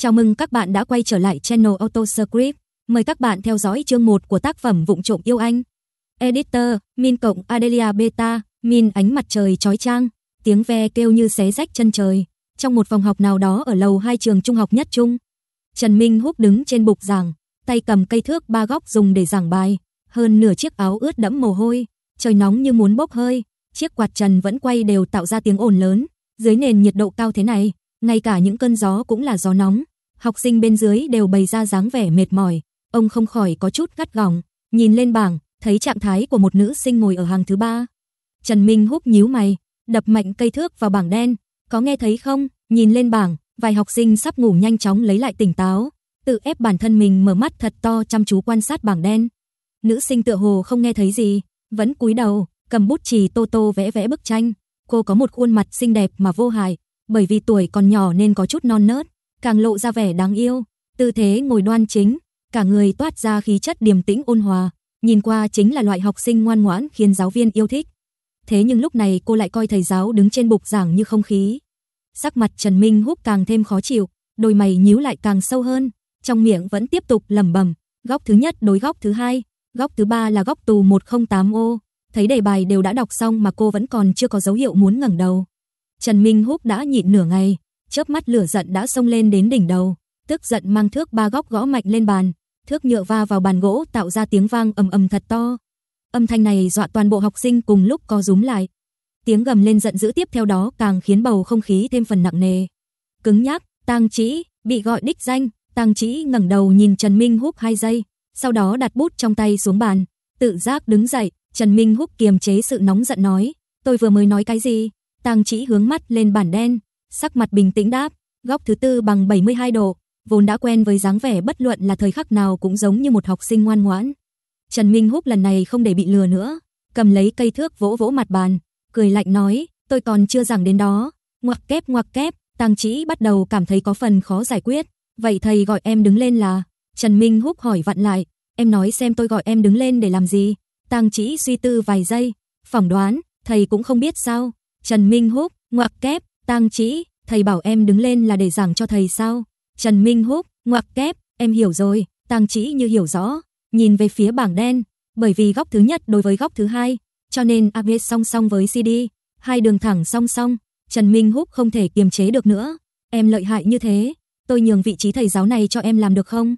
Chào mừng các bạn đã quay trở lại channel AutoScript. Mời các bạn theo dõi chương 1 của tác phẩm Vụng trộm yêu anh. Editor, Min cộng Adelia Beta, Min ánh mặt trời chói trang, tiếng ve kêu như xé rách chân trời. Trong một phòng học nào đó ở lầu hai trường trung học nhất trung, Trần Minh Húc đứng trên bục giảng, tay cầm cây thước ba góc dùng để giảng bài, hơn nửa chiếc áo ướt đẫm mồ hôi, trời nóng như muốn bốc hơi, chiếc quạt trần vẫn quay đều tạo ra tiếng ồn lớn, dưới nền nhiệt độ cao thế này, ngay cả những cơn gió cũng là gió nóng học sinh bên dưới đều bày ra dáng vẻ mệt mỏi, ông không khỏi có chút gắt gỏng, nhìn lên bảng, thấy trạng thái của một nữ sinh ngồi ở hàng thứ ba. Trần Minh húp nhíu mày, đập mạnh cây thước vào bảng đen, có nghe thấy không? Nhìn lên bảng, vài học sinh sắp ngủ nhanh chóng lấy lại tỉnh táo, tự ép bản thân mình mở mắt thật to chăm chú quan sát bảng đen. Nữ sinh tựa hồ không nghe thấy gì, vẫn cúi đầu, cầm bút chì tô tô vẽ vẽ bức tranh. Cô có một khuôn mặt xinh đẹp mà vô hại, bởi vì tuổi còn nhỏ nên có chút non nớt, càng lộ ra vẻ đáng yêu, tư thế ngồi đoan chính, cả người toát ra khí chất điềm tĩnh ôn hòa, nhìn qua chính là loại học sinh ngoan ngoãn khiến giáo viên yêu thích. Thế nhưng lúc này cô lại coi thầy giáo đứng trên bục giảng như không khí. Sắc mặt Trần Minh Húc càng thêm khó chịu, đôi mày nhíu lại càng sâu hơn, trong miệng vẫn tiếp tục lẩm bẩm, góc thứ nhất đối góc thứ hai, góc thứ ba là góc tù 108 ô. Thấy đề bài đều đã đọc xong mà cô vẫn còn chưa có dấu hiệu muốn ngẩng đầu. Trần Minh Húc đã nhịn nửa ngày, chớp mắt lửa giận đã xông lên đến đỉnh đầu, tức giận mang thước ba góc gõ mạnh lên bàn, thước nhựa va vào bàn gỗ tạo ra tiếng vang ầm ầm thật to. Âm thanh này dọa toàn bộ học sinh cùng lúc co rúm lại. Tiếng gầm lên giận dữ tiếp theo đó càng khiến bầu không khí thêm phần nặng nề. Cứng nhắc, Tang Chí bị gọi đích danh, Tang Chí ngẩng đầu nhìn Trần Minh Húc hai giây, sau đó đặt bút trong tay xuống bàn, tự giác đứng dậy, Trần Minh Húc kiềm chế sự nóng giận nói, tôi vừa mới nói cái gì? Tang Chí hướng mắt lên bản đen, sắc mặt bình tĩnh đáp, góc thứ tư bằng 72 độ, vốn đã quen với dáng vẻ bất luận là thời khắc nào cũng giống như một học sinh ngoan ngoãn. Trần Minh Húc lần này không để bị lừa nữa, cầm lấy cây thước vỗ vỗ mặt bàn, cười lạnh nói, tôi còn chưa giảng đến đó. Ngoặc kép ngoặc kép, Tang Chỉ bắt đầu cảm thấy có phần khó giải quyết, vậy thầy gọi em đứng lên là? Trần Minh Húc hỏi vặn lại, em nói xem tôi gọi em đứng lên để làm gì? Tang Chỉ suy tư vài giây, phỏng đoán, thầy cũng không biết sao? Trần Minh Húc, ngoặc kép, Tang Chỉ, thầy bảo em đứng lên là để giảng cho thầy sao? Trần Minh Húc, ngoặc kép, em hiểu rồi, Tang Chỉ như hiểu rõ, nhìn về phía bảng đen, bởi vì góc thứ nhất đối với góc thứ hai, cho nên AB song song với CD, hai đường thẳng song song, Trần Minh Húc không thể kiềm chế được nữa. Em lợi hại như thế, tôi nhường vị trí thầy giáo này cho em làm được không?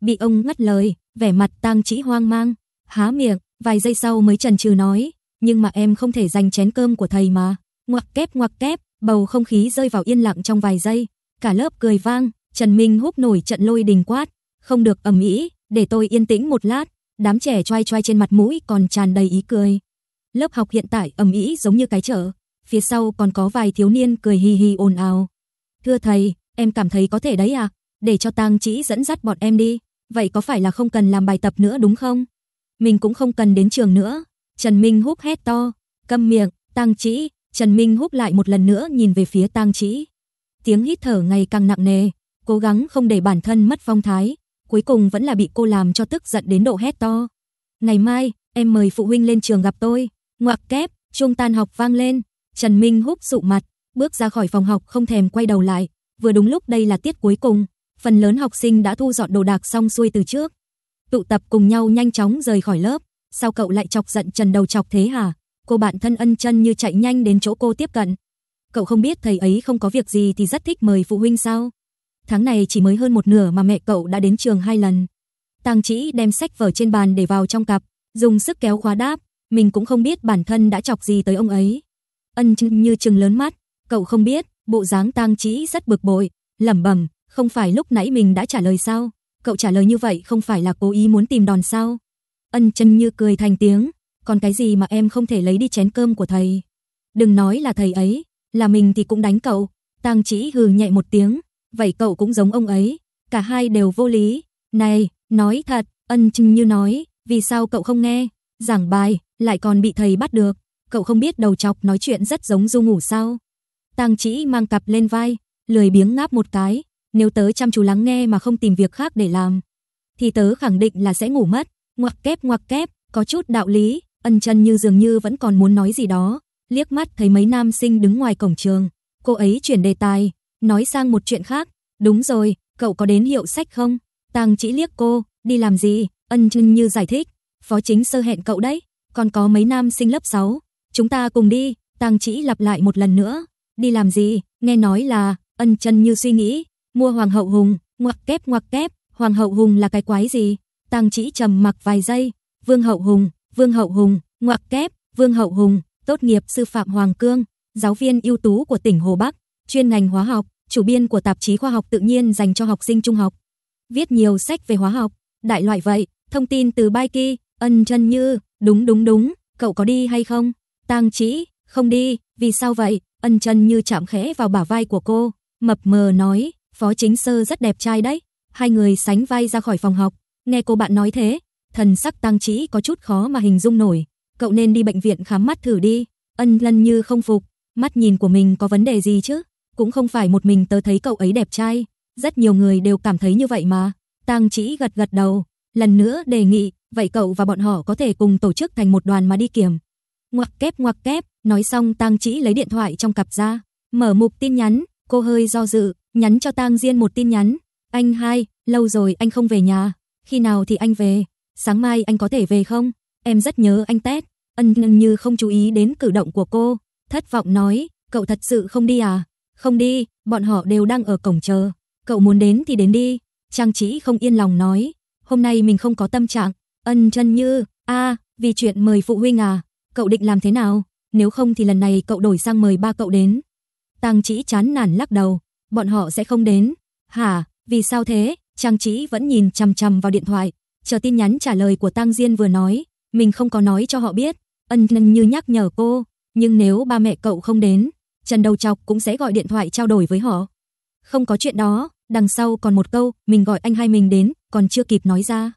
Bị ông ngắt lời, vẻ mặt Tang Chỉ hoang mang, há miệng, vài giây sau mới chần chừ nói, nhưng mà em không thể giành chén cơm của thầy mà. Ngoặc kép ngoặc kép, Bầu không khí rơi vào yên lặng trong vài giây, cả lớp cười vang, Trần Minh húc nổi trận lôi đình quát, không được ầm ĩ, để tôi yên tĩnh một lát. Đám trẻ choai choai trên mặt mũi còn tràn đầy ý cười. Lớp học hiện tại ầm ĩ giống như cái chợ, phía sau còn có vài thiếu niên cười hi hi ồn ào. "Thưa thầy, em cảm thấy có thể đấy à? Để cho Tang Chỉ dẫn dắt bọn em đi, vậy có phải là không cần làm bài tập nữa đúng không? Mình cũng không cần đến trường nữa." Trần Minh húc hét to, "Câm miệng, Tang Chỉ, Trần Minh Húc lại một lần nữa nhìn về phía tang trĩ. Tiếng hít thở ngày càng nặng nề, cố gắng không để bản thân mất phong thái, cuối cùng vẫn là bị cô làm cho tức giận đến độ hét to. Ngày mai, em mời phụ huynh lên trường gặp tôi. Ngoặc kép, chuông tan học vang lên. Trần Minh Húc sụ mặt, bước ra khỏi phòng học không thèm quay đầu lại. Vừa đúng lúc đây là tiết cuối cùng, phần lớn học sinh đã thu dọn đồ đạc xong xuôi từ trước. Tụ tập cùng nhau nhanh chóng rời khỏi lớp. Sao cậu lại chọc giận Trần đầu chọc thế hả? cô bạn thân ân chân như chạy nhanh đến chỗ cô tiếp cận. Cậu không biết thầy ấy không có việc gì thì rất thích mời phụ huynh sao? Tháng này chỉ mới hơn một nửa mà mẹ cậu đã đến trường hai lần. Tang Chỉ đem sách vở trên bàn để vào trong cặp, dùng sức kéo khóa đáp, mình cũng không biết bản thân đã chọc gì tới ông ấy. Ân chân như trừng lớn mắt, cậu không biết, bộ dáng Tang Chỉ rất bực bội, lẩm bẩm, không phải lúc nãy mình đã trả lời sao? Cậu trả lời như vậy không phải là cố ý muốn tìm đòn sao? Ân chân như cười thành tiếng, còn cái gì mà em không thể lấy đi chén cơm của thầy? Đừng nói là thầy ấy, là mình thì cũng đánh cậu. Tang Chỉ hừ nhẹ một tiếng, vậy cậu cũng giống ông ấy, cả hai đều vô lý. Này, nói thật, Ân chừng Như nói, vì sao cậu không nghe? Giảng bài lại còn bị thầy bắt được, cậu không biết đầu chọc nói chuyện rất giống Du ngủ sao? Tang Chỉ mang cặp lên vai, lười biếng ngáp một cái, nếu tớ chăm chú lắng nghe mà không tìm việc khác để làm, thì tớ khẳng định là sẽ ngủ mất. Ngoặc kép ngoặc kép, có chút đạo lý, Ân chân như dường như vẫn còn muốn nói gì đó, liếc mắt thấy mấy nam sinh đứng ngoài cổng trường. Cô ấy chuyển đề tài, nói sang một chuyện khác. Đúng rồi, cậu có đến hiệu sách không? Tàng chỉ liếc cô, đi làm gì? Ân chân như giải thích. Phó chính sơ hẹn cậu đấy, còn có mấy nam sinh lớp 6. Chúng ta cùng đi, tàng chỉ lặp lại một lần nữa. Đi làm gì? Nghe nói là, ân chân như suy nghĩ. Mua hoàng hậu hùng, ngoặc kép ngoặc kép. Hoàng hậu hùng là cái quái gì? Tàng chỉ trầm mặc vài giây. Vương hậu hùng, Vương Hậu Hùng, ngoặc kép, Vương Hậu Hùng, tốt nghiệp sư phạm Hoàng Cương, giáo viên ưu tú của tỉnh Hồ Bắc, chuyên ngành hóa học, chủ biên của tạp chí khoa học tự nhiên dành cho học sinh trung học. Viết nhiều sách về hóa học, đại loại vậy, thông tin từ Bai Ki, Ân Chân Như, đúng đúng đúng, cậu có đi hay không? Tang Chỉ, không đi, vì sao vậy? Ân Chân Như chạm khẽ vào bả vai của cô, mập mờ nói, Phó Chính Sơ rất đẹp trai đấy. Hai người sánh vai ra khỏi phòng học, nghe cô bạn nói thế, Thần sắc Tăng trí có chút khó mà hình dung nổi, cậu nên đi bệnh viện khám mắt thử đi. Ân Lân như không phục, mắt nhìn của mình có vấn đề gì chứ? Cũng không phải một mình tớ thấy cậu ấy đẹp trai, rất nhiều người đều cảm thấy như vậy mà. Tăng trí gật gật đầu, lần nữa đề nghị, vậy cậu và bọn họ có thể cùng tổ chức thành một đoàn mà đi kiểm. Ngoặc kép ngoặc kép, nói xong Tăng trí lấy điện thoại trong cặp ra, mở mục tin nhắn, cô hơi do dự, nhắn cho tăng Diên một tin nhắn. Anh hai, lâu rồi anh không về nhà, khi nào thì anh về? sáng mai anh có thể về không? Em rất nhớ anh Tết. Ân Ngân như không chú ý đến cử động của cô, thất vọng nói, cậu thật sự không đi à? Không đi, bọn họ đều đang ở cổng chờ, cậu muốn đến thì đến đi. Trang Trí không yên lòng nói, hôm nay mình không có tâm trạng. Ân Chân Như, a, vì chuyện mời phụ huynh à, cậu định làm thế nào? Nếu không thì lần này cậu đổi sang mời ba cậu đến. Tang Chỉ chán nản lắc đầu, bọn họ sẽ không đến. Hả? Vì sao thế? Trang Chỉ vẫn nhìn chằm chằm vào điện thoại, chờ tin nhắn trả lời của Tang Diên vừa nói, mình không có nói cho họ biết, ân nân như nhắc nhở cô, nhưng nếu ba mẹ cậu không đến, Trần Đầu Chọc cũng sẽ gọi điện thoại trao đổi với họ. Không có chuyện đó, đằng sau còn một câu, mình gọi anh hai mình đến, còn chưa kịp nói ra.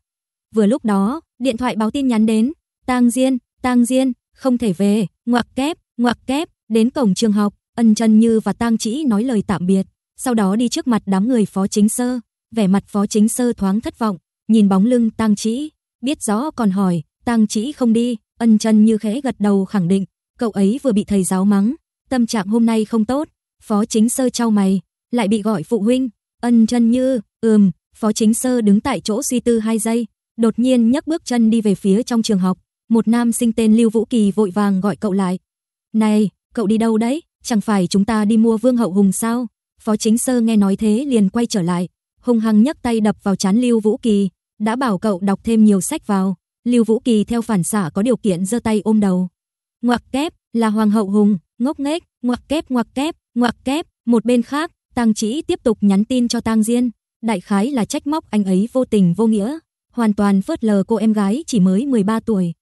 Vừa lúc đó, điện thoại báo tin nhắn đến, Tang Diên, Tang Diên, không thể về, ngoặc kép, ngoặc kép, đến cổng trường học, Ân Trần Như và Tang Chỉ nói lời tạm biệt, sau đó đi trước mặt đám người Phó Chính Sơ, vẻ mặt Phó Chính Sơ thoáng thất vọng, nhìn bóng lưng Tang Chỉ, biết rõ còn hỏi, Tang Chỉ không đi, Ân Chân như khẽ gật đầu khẳng định, cậu ấy vừa bị thầy giáo mắng, tâm trạng hôm nay không tốt. Phó Chính Sơ trao mày, lại bị gọi phụ huynh, Ân Chân như, ừm, Phó Chính Sơ đứng tại chỗ suy tư hai giây, đột nhiên nhấc bước chân đi về phía trong trường học, một nam sinh tên Lưu Vũ Kỳ vội vàng gọi cậu lại. "Này, cậu đi đâu đấy? Chẳng phải chúng ta đi mua Vương Hậu Hùng sao?" Phó Chính Sơ nghe nói thế liền quay trở lại, hung hăng nhấc tay đập vào trán Lưu Vũ Kỳ, đã bảo cậu đọc thêm nhiều sách vào. Lưu Vũ Kỳ theo phản xạ có điều kiện giơ tay ôm đầu. Ngoặc kép, là hoàng hậu hùng, ngốc nghếch, ngoặc kép ngoặc kép, ngoặc kép, một bên khác, Tang Chỉ tiếp tục nhắn tin cho Tang Diên, đại khái là trách móc anh ấy vô tình vô nghĩa, hoàn toàn phớt lờ cô em gái chỉ mới 13 tuổi,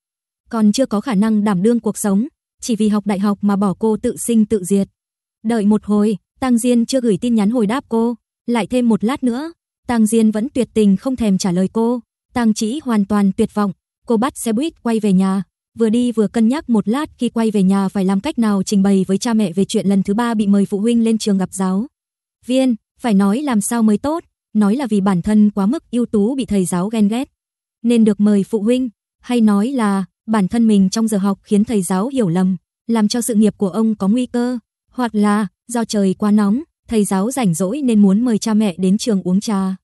còn chưa có khả năng đảm đương cuộc sống, chỉ vì học đại học mà bỏ cô tự sinh tự diệt. Đợi một hồi, Tang Diên chưa gửi tin nhắn hồi đáp cô, lại thêm một lát nữa, Tang Diên vẫn tuyệt tình không thèm trả lời cô, Tang Chỉ hoàn toàn tuyệt vọng, cô bắt xe buýt quay về nhà, vừa đi vừa cân nhắc một lát khi quay về nhà phải làm cách nào trình bày với cha mẹ về chuyện lần thứ ba bị mời phụ huynh lên trường gặp giáo. Viên, phải nói làm sao mới tốt, nói là vì bản thân quá mức ưu tú bị thầy giáo ghen ghét, nên được mời phụ huynh, hay nói là bản thân mình trong giờ học khiến thầy giáo hiểu lầm, làm cho sự nghiệp của ông có nguy cơ, hoặc là do trời quá nóng, thầy giáo rảnh rỗi nên muốn mời cha mẹ đến trường uống trà.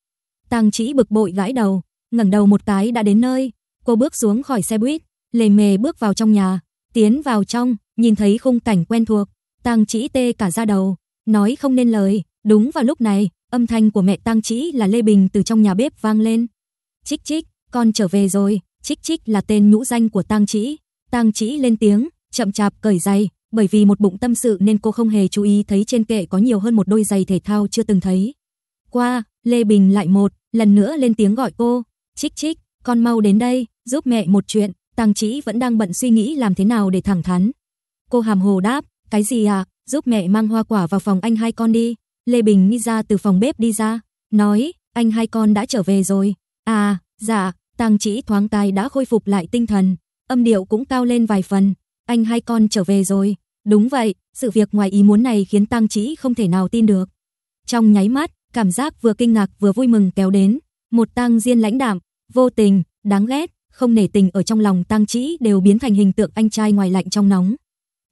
Tang Chỉ bực bội gãi đầu, ngẩng đầu một cái đã đến nơi, cô bước xuống khỏi xe buýt, lề mề bước vào trong nhà, tiến vào trong, nhìn thấy khung cảnh quen thuộc, Tang Chỉ tê cả da đầu, nói không nên lời, đúng vào lúc này, âm thanh của mẹ Tang Chỉ là Lê Bình từ trong nhà bếp vang lên. Chích chích, con trở về rồi, chích chích là tên nhũ danh của Tang Chỉ. Tang Chỉ lên tiếng, chậm chạp cởi giày, bởi vì một bụng tâm sự nên cô không hề chú ý thấy trên kệ có nhiều hơn một đôi giày thể thao chưa từng thấy. Qua, Lê Bình lại một, lần nữa lên tiếng gọi cô, "Chích Chích, con mau đến đây, giúp mẹ một chuyện." Tang Chỉ vẫn đang bận suy nghĩ làm thế nào để thẳng thắn. Cô hàm hồ đáp, "Cái gì à, giúp mẹ mang hoa quả vào phòng anh hai con đi." Lê Bình đi ra từ phòng bếp đi ra, nói, "Anh hai con đã trở về rồi." "À, dạ." Tang Chỉ thoáng tai đã khôi phục lại tinh thần, âm điệu cũng cao lên vài phần, "Anh hai con trở về rồi." Đúng vậy, sự việc ngoài ý muốn này khiến Tăng Chỉ không thể nào tin được. Trong nháy mắt, cảm giác vừa kinh ngạc vừa vui mừng kéo đến, một Tăng Diên lãnh đạm, vô tình, đáng ghét, không nể tình ở trong lòng Tăng Chỉ đều biến thành hình tượng anh trai ngoài lạnh trong nóng.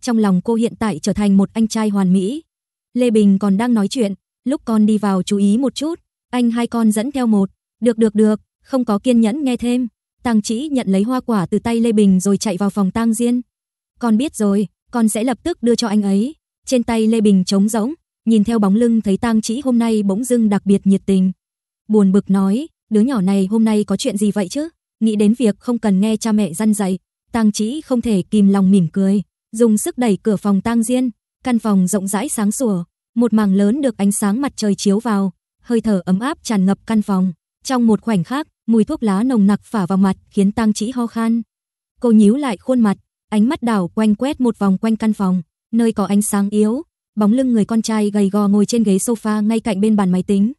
Trong lòng cô hiện tại trở thành một anh trai hoàn mỹ. Lê Bình còn đang nói chuyện, lúc con đi vào chú ý một chút, anh hai con dẫn theo một, được được được, không có kiên nhẫn nghe thêm. Tăng Chỉ nhận lấy hoa quả từ tay Lê Bình rồi chạy vào phòng Tăng Diên. Con biết rồi, con sẽ lập tức đưa cho anh ấy. Trên tay Lê Bình trống rỗng, nhìn theo bóng lưng thấy Tang Chỉ hôm nay bỗng dưng đặc biệt nhiệt tình. Buồn bực nói, đứa nhỏ này hôm nay có chuyện gì vậy chứ? Nghĩ đến việc không cần nghe cha mẹ răn dạy, Tang Chỉ không thể kìm lòng mỉm cười, dùng sức đẩy cửa phòng Tang Diên, căn phòng rộng rãi sáng sủa, một mảng lớn được ánh sáng mặt trời chiếu vào, hơi thở ấm áp tràn ngập căn phòng. Trong một khoảnh khắc, mùi thuốc lá nồng nặc phả vào mặt khiến Tang Chỉ ho khan. Cô nhíu lại khuôn mặt, Ánh mắt đảo quanh quét một vòng quanh căn phòng, nơi có ánh sáng yếu, bóng lưng người con trai gầy gò ngồi trên ghế sofa ngay cạnh bên bàn máy tính.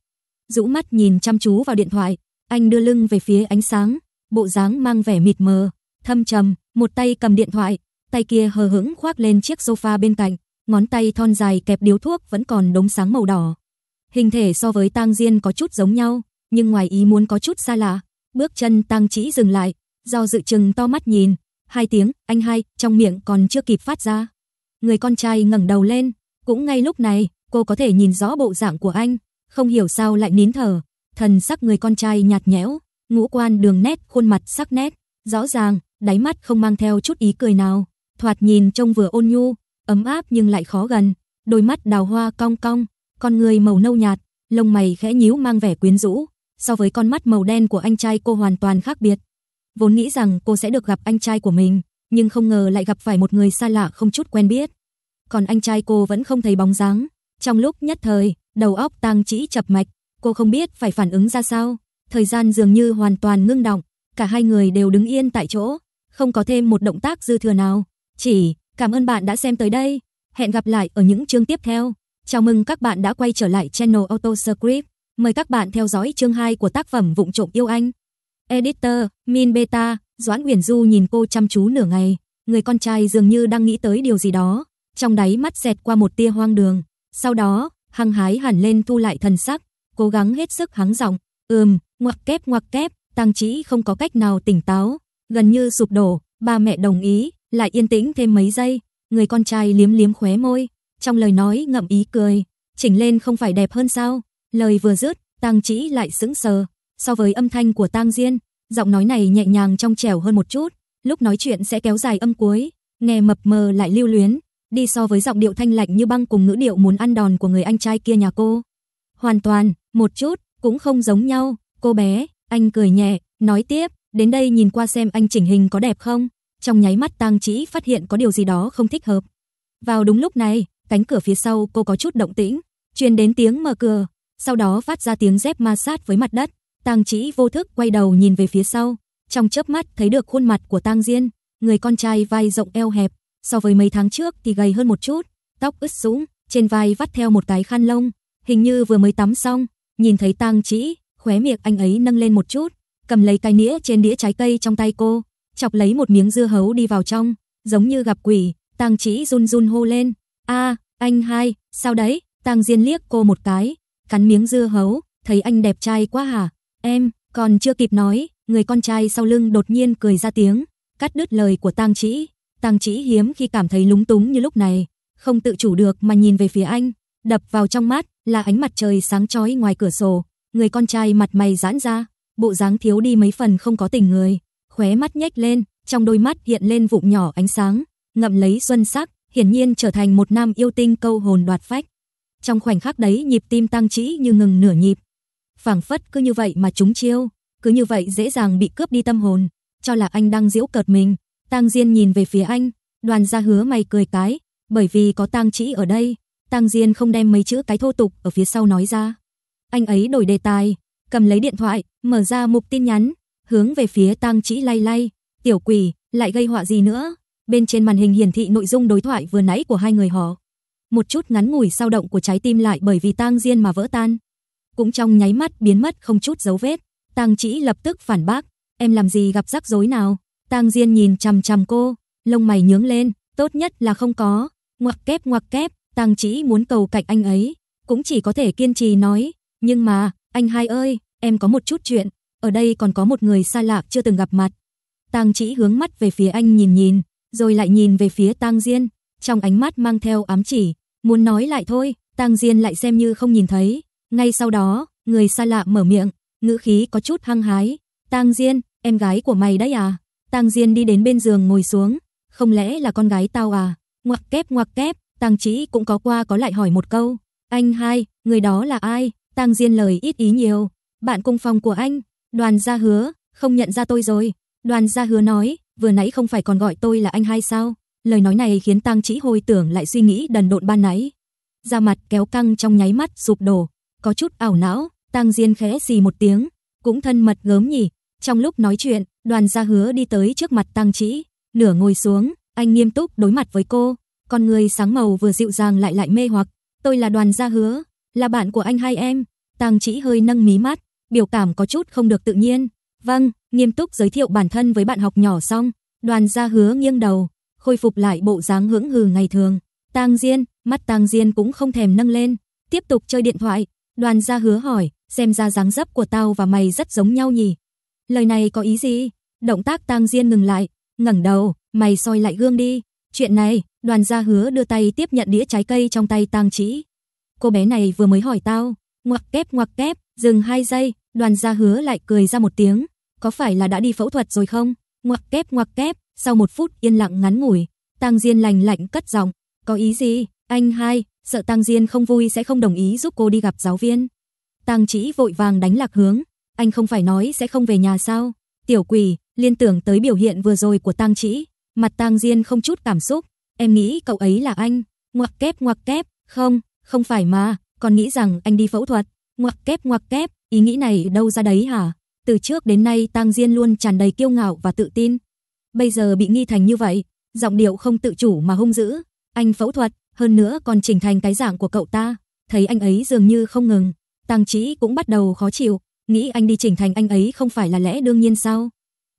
Dũ mắt nhìn chăm chú vào điện thoại, anh đưa lưng về phía ánh sáng, bộ dáng mang vẻ mịt mờ, thâm trầm, một tay cầm điện thoại, tay kia hờ hững khoác lên chiếc sofa bên cạnh, ngón tay thon dài kẹp điếu thuốc vẫn còn đống sáng màu đỏ. Hình thể so với Tang Diên có chút giống nhau, nhưng ngoài ý muốn có chút xa lạ. Bước chân Tang Chỉ dừng lại, do dự chừng to mắt nhìn, hai tiếng, anh hai, trong miệng còn chưa kịp phát ra. Người con trai ngẩng đầu lên, cũng ngay lúc này, cô có thể nhìn rõ bộ dạng của anh, không hiểu sao lại nín thở. Thần sắc người con trai nhạt nhẽo, ngũ quan đường nét, khuôn mặt sắc nét, rõ ràng, đáy mắt không mang theo chút ý cười nào, thoạt nhìn trông vừa ôn nhu, ấm áp nhưng lại khó gần, đôi mắt đào hoa cong cong, con người màu nâu nhạt, lông mày khẽ nhíu mang vẻ quyến rũ, so với con mắt màu đen của anh trai cô hoàn toàn khác biệt vốn nghĩ rằng cô sẽ được gặp anh trai của mình, nhưng không ngờ lại gặp phải một người xa lạ không chút quen biết. Còn anh trai cô vẫn không thấy bóng dáng. Trong lúc nhất thời, đầu óc Tang Chỉ chập mạch, cô không biết phải phản ứng ra sao. Thời gian dường như hoàn toàn ngưng động, cả hai người đều đứng yên tại chỗ, không có thêm một động tác dư thừa nào. Chỉ, cảm ơn bạn đã xem tới đây. Hẹn gặp lại ở những chương tiếp theo. Chào mừng các bạn đã quay trở lại channel Autoscript. Mời các bạn theo dõi chương 2 của tác phẩm Vụng trộm yêu anh. Editor, Min Beta, Doãn Uyển Du nhìn cô chăm chú nửa ngày, người con trai dường như đang nghĩ tới điều gì đó, trong đáy mắt xẹt qua một tia hoang đường, sau đó, hăng hái hẳn lên thu lại thần sắc, cố gắng hết sức hắng giọng, "Ừm, ngoặc kép ngoặc kép." Tăng Chỉ không có cách nào tỉnh táo, gần như sụp đổ, ba mẹ đồng ý, lại yên tĩnh thêm mấy giây, người con trai liếm liếm khóe môi, trong lời nói ngậm ý cười, chỉnh lên không phải đẹp hơn sao? Lời vừa dứt, Tăng Chỉ lại sững sờ, So với âm thanh của Tang Diên, giọng nói này nhẹ nhàng trong trẻo hơn một chút, lúc nói chuyện sẽ kéo dài âm cuối, nghe mập mờ lại lưu luyến, đi so với giọng điệu thanh lạnh như băng cùng ngữ điệu muốn ăn đòn của người anh trai kia nhà cô. Hoàn toàn, một chút, cũng không giống nhau, cô bé, anh cười nhẹ, nói tiếp, đến đây nhìn qua xem anh chỉnh hình có đẹp không. Trong nháy mắt Tang Chỉ phát hiện có điều gì đó không thích hợp. Vào đúng lúc này, cánh cửa phía sau cô có chút động tĩnh, truyền đến tiếng mở cửa, sau đó phát ra tiếng dép ma sát với mặt đất. Tang Chỉ vô thức quay đầu nhìn về phía sau, trong chớp mắt thấy được khuôn mặt của Tang Diên, người con trai vai rộng eo hẹp, so với mấy tháng trước thì gầy hơn một chút, tóc ướt sũng, trên vai vắt theo một cái khăn lông, hình như vừa mới tắm xong, nhìn thấy Tang Chỉ, khóe miệng anh ấy nâng lên một chút, cầm lấy cái nĩa trên đĩa trái cây trong tay cô, chọc lấy một miếng dưa hấu đi vào trong, giống như gặp quỷ, Tang Chỉ run run hô lên, "A, anh hai, sao đấy?" Tang Diên liếc cô một cái, cắn miếng dưa hấu, thấy anh đẹp trai quá hả? Em, còn chưa kịp nói, người con trai sau lưng đột nhiên cười ra tiếng, cắt đứt lời của Tang Chỉ. Tang Chỉ hiếm khi cảm thấy lúng túng như lúc này, không tự chủ được mà nhìn về phía anh, đập vào trong mắt là ánh mặt trời sáng chói ngoài cửa sổ, người con trai mặt mày giãn ra, bộ dáng thiếu đi mấy phần không có tình người, khóe mắt nhếch lên, trong đôi mắt hiện lên vụn nhỏ ánh sáng, ngậm lấy xuân sắc, hiển nhiên trở thành một nam yêu tinh câu hồn đoạt phách. Trong khoảnh khắc đấy, nhịp tim Tang Chỉ như ngừng nửa nhịp, phảng phất cứ như vậy mà chúng chiêu, cứ như vậy dễ dàng bị cướp đi tâm hồn, cho là anh đang giễu cợt mình. Tang Diên nhìn về phía anh, Đoàn Gia hứa mày cười cái, bởi vì có Tang Chỉ ở đây, Tang Diên không đem mấy chữ cái thô tục ở phía sau nói ra. Anh ấy đổi đề tài, cầm lấy điện thoại, mở ra mục tin nhắn, hướng về phía Tang Chỉ lay lay, "Tiểu quỷ, lại gây họa gì nữa?" Bên trên màn hình hiển thị nội dung đối thoại vừa nãy của hai người họ. Một chút ngắn ngủi dao động của trái tim lại bởi vì Tang Diên mà vỡ tan cũng trong nháy mắt biến mất không chút dấu vết. Tang Chỉ lập tức phản bác, em làm gì gặp rắc rối nào? Tang Diên nhìn chằm chằm cô, lông mày nhướng lên, tốt nhất là không có. Ngoặc kép ngoặc kép, Tang Chỉ muốn cầu cạnh anh ấy, cũng chỉ có thể kiên trì nói, nhưng mà, anh hai ơi, em có một chút chuyện, ở đây còn có một người xa lạ chưa từng gặp mặt. Tang Chỉ hướng mắt về phía anh nhìn nhìn, rồi lại nhìn về phía Tang Diên, trong ánh mắt mang theo ám chỉ, muốn nói lại thôi, Tang Diên lại xem như không nhìn thấy, ngay sau đó, người xa lạ mở miệng, ngữ khí có chút hăng hái. Tang Diên, em gái của mày đấy à? Tang Diên đi đến bên giường ngồi xuống. Không lẽ là con gái tao à? Ngoặc kép ngoặc kép, Tang Chí cũng có qua có lại hỏi một câu. Anh hai, người đó là ai? Tang Diên lời ít ý nhiều. Bạn cung phòng của anh, Đoàn Gia Hứa, không nhận ra tôi rồi. Đoàn Gia Hứa nói, vừa nãy không phải còn gọi tôi là anh hai sao? Lời nói này khiến Tang Chí hồi tưởng lại suy nghĩ đần độn ban nãy. Da mặt kéo căng trong nháy mắt sụp đổ, có chút ảo não, tăng Diên khẽ gì một tiếng, cũng thân mật gớm nhỉ. Trong lúc nói chuyện, Đoàn Gia Hứa đi tới trước mặt tăng Chỉ, nửa ngồi xuống, anh nghiêm túc đối mặt với cô, con người sáng màu vừa dịu dàng lại lại mê hoặc, "Tôi là Đoàn Gia Hứa, là bạn của anh hai em." tăng Chỉ hơi nâng mí mắt, biểu cảm có chút không được tự nhiên. "Vâng," nghiêm túc giới thiệu bản thân với bạn học nhỏ xong, Đoàn Gia Hứa nghiêng đầu, khôi phục lại bộ dáng hững hừ ngày thường. Tang Diên, mắt Tang Diên cũng không thèm nâng lên, tiếp tục chơi điện thoại, Đoàn gia hứa hỏi, xem ra dáng dấp của tao và mày rất giống nhau nhỉ? Lời này có ý gì? Động tác Tang Diên ngừng lại, ngẩng đầu, mày soi lại gương đi. Chuyện này, đoàn gia hứa đưa tay tiếp nhận đĩa trái cây trong tay Tang Chỉ. Cô bé này vừa mới hỏi tao, ngoặc kép ngoặc kép, dừng hai giây, đoàn gia hứa lại cười ra một tiếng. Có phải là đã đi phẫu thuật rồi không? Ngoặc kép ngoặc kép, sau một phút yên lặng ngắn ngủi, Tang Diên lành lạnh cất giọng, có ý gì? Anh hai, sợ Tang Diên không vui sẽ không đồng ý giúp cô đi gặp giáo viên. Tang Chỉ vội vàng đánh lạc hướng, anh không phải nói sẽ không về nhà sao? Tiểu quỷ, liên tưởng tới biểu hiện vừa rồi của Tang Chỉ, mặt Tang Diên không chút cảm xúc, em nghĩ cậu ấy là anh, ngoặc kép ngoặc kép, không, không phải mà, còn nghĩ rằng anh đi phẫu thuật, ngoặc kép ngoặc kép, ý nghĩ này đâu ra đấy hả? Từ trước đến nay Tang Diên luôn tràn đầy kiêu ngạo và tự tin. Bây giờ bị nghi thành như vậy, giọng điệu không tự chủ mà hung dữ, anh phẫu thuật, hơn nữa còn chỉnh thành cái dạng của cậu ta, thấy anh ấy dường như không ngừng, tăng Chí cũng bắt đầu khó chịu, nghĩ anh đi chỉnh thành anh ấy không phải là lẽ đương nhiên sao?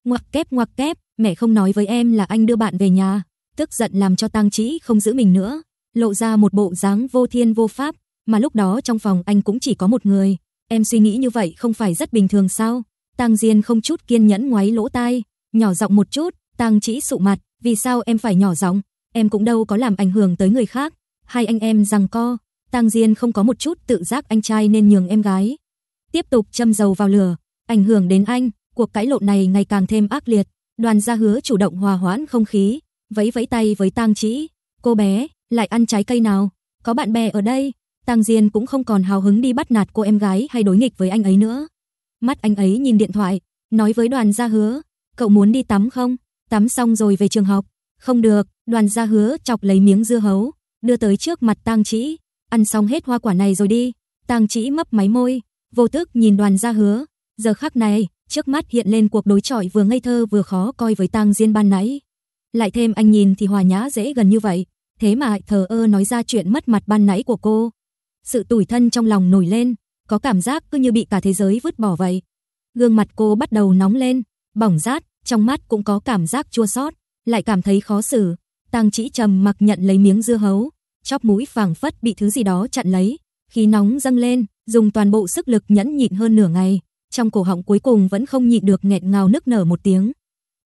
Ngoặc kép ngoặc kép, mẹ không nói với em là anh đưa bạn về nhà, tức giận làm cho tăng Chí không giữ mình nữa, lộ ra một bộ dáng vô thiên vô pháp, mà lúc đó trong phòng anh cũng chỉ có một người, em suy nghĩ như vậy không phải rất bình thường sao? tăng Diên không chút kiên nhẫn ngoáy lỗ tai, nhỏ giọng một chút, tăng Chí sụ mặt, vì sao em phải nhỏ giọng? em cũng đâu có làm ảnh hưởng tới người khác. Hai anh em rằng co, Tang Diên không có một chút tự giác anh trai nên nhường em gái. Tiếp tục châm dầu vào lửa, ảnh hưởng đến anh, cuộc cãi lộn này ngày càng thêm ác liệt. Đoàn Gia Hứa chủ động hòa hoãn không khí, vẫy vẫy tay với Tang Chí, "Cô bé, lại ăn trái cây nào, có bạn bè ở đây." Tang Diên cũng không còn hào hứng đi bắt nạt cô em gái hay đối nghịch với anh ấy nữa. Mắt anh ấy nhìn điện thoại, nói với Đoàn Gia Hứa, "Cậu muốn đi tắm không? Tắm xong rồi về trường học." Không được, đoàn gia hứa chọc lấy miếng dưa hấu, đưa tới trước mặt tang trĩ. Ăn xong hết hoa quả này rồi đi. Tang trĩ mấp máy môi, vô thức nhìn đoàn gia hứa. Giờ khắc này, trước mắt hiện lên cuộc đối chọi vừa ngây thơ vừa khó coi với tang diên ban nãy. Lại thêm anh nhìn thì hòa nhã dễ gần như vậy. Thế mà thờ ơ nói ra chuyện mất mặt ban nãy của cô. Sự tủi thân trong lòng nổi lên, có cảm giác cứ như bị cả thế giới vứt bỏ vậy. Gương mặt cô bắt đầu nóng lên, bỏng rát, trong mắt cũng có cảm giác chua xót lại cảm thấy khó xử. Tang Chỉ trầm mặc nhận lấy miếng dưa hấu, chóp mũi phảng phất bị thứ gì đó chặn lấy, khí nóng dâng lên, dùng toàn bộ sức lực nhẫn nhịn hơn nửa ngày, trong cổ họng cuối cùng vẫn không nhịn được nghẹt ngào nức nở một tiếng.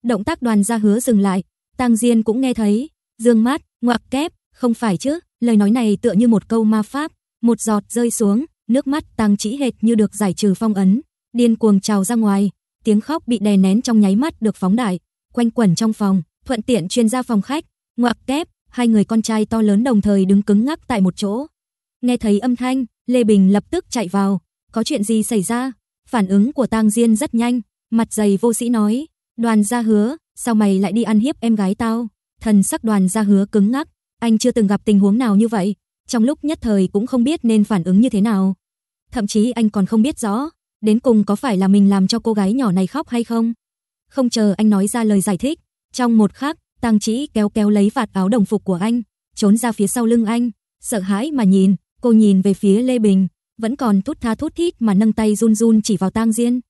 Động tác đoàn gia hứa dừng lại, Tang Diên cũng nghe thấy, dương mát, ngoặc kép, không phải chứ, lời nói này tựa như một câu ma pháp, một giọt rơi xuống, nước mắt Tang Chỉ hệt như được giải trừ phong ấn, điên cuồng trào ra ngoài, tiếng khóc bị đè nén trong nháy mắt được phóng đại, quanh quẩn trong phòng, thuận tiện chuyên ra phòng khách, ngoặc kép, hai người con trai to lớn đồng thời đứng cứng ngắc tại một chỗ. Nghe thấy âm thanh, Lê Bình lập tức chạy vào, có chuyện gì xảy ra? Phản ứng của Tang Diên rất nhanh, mặt dày vô sĩ nói, "Đoàn Gia Hứa, sao mày lại đi ăn hiếp em gái tao?" Thần sắc Đoàn Gia Hứa cứng ngắc, anh chưa từng gặp tình huống nào như vậy, trong lúc nhất thời cũng không biết nên phản ứng như thế nào. Thậm chí anh còn không biết rõ, đến cùng có phải là mình làm cho cô gái nhỏ này khóc hay không. Không chờ anh nói ra lời giải thích, trong một khắc, tăng Chỉ kéo kéo lấy vạt áo đồng phục của anh, trốn ra phía sau lưng anh, sợ hãi mà nhìn, cô nhìn về phía Lê Bình, vẫn còn thút tha thút thít mà nâng tay run run chỉ vào tăng Diên.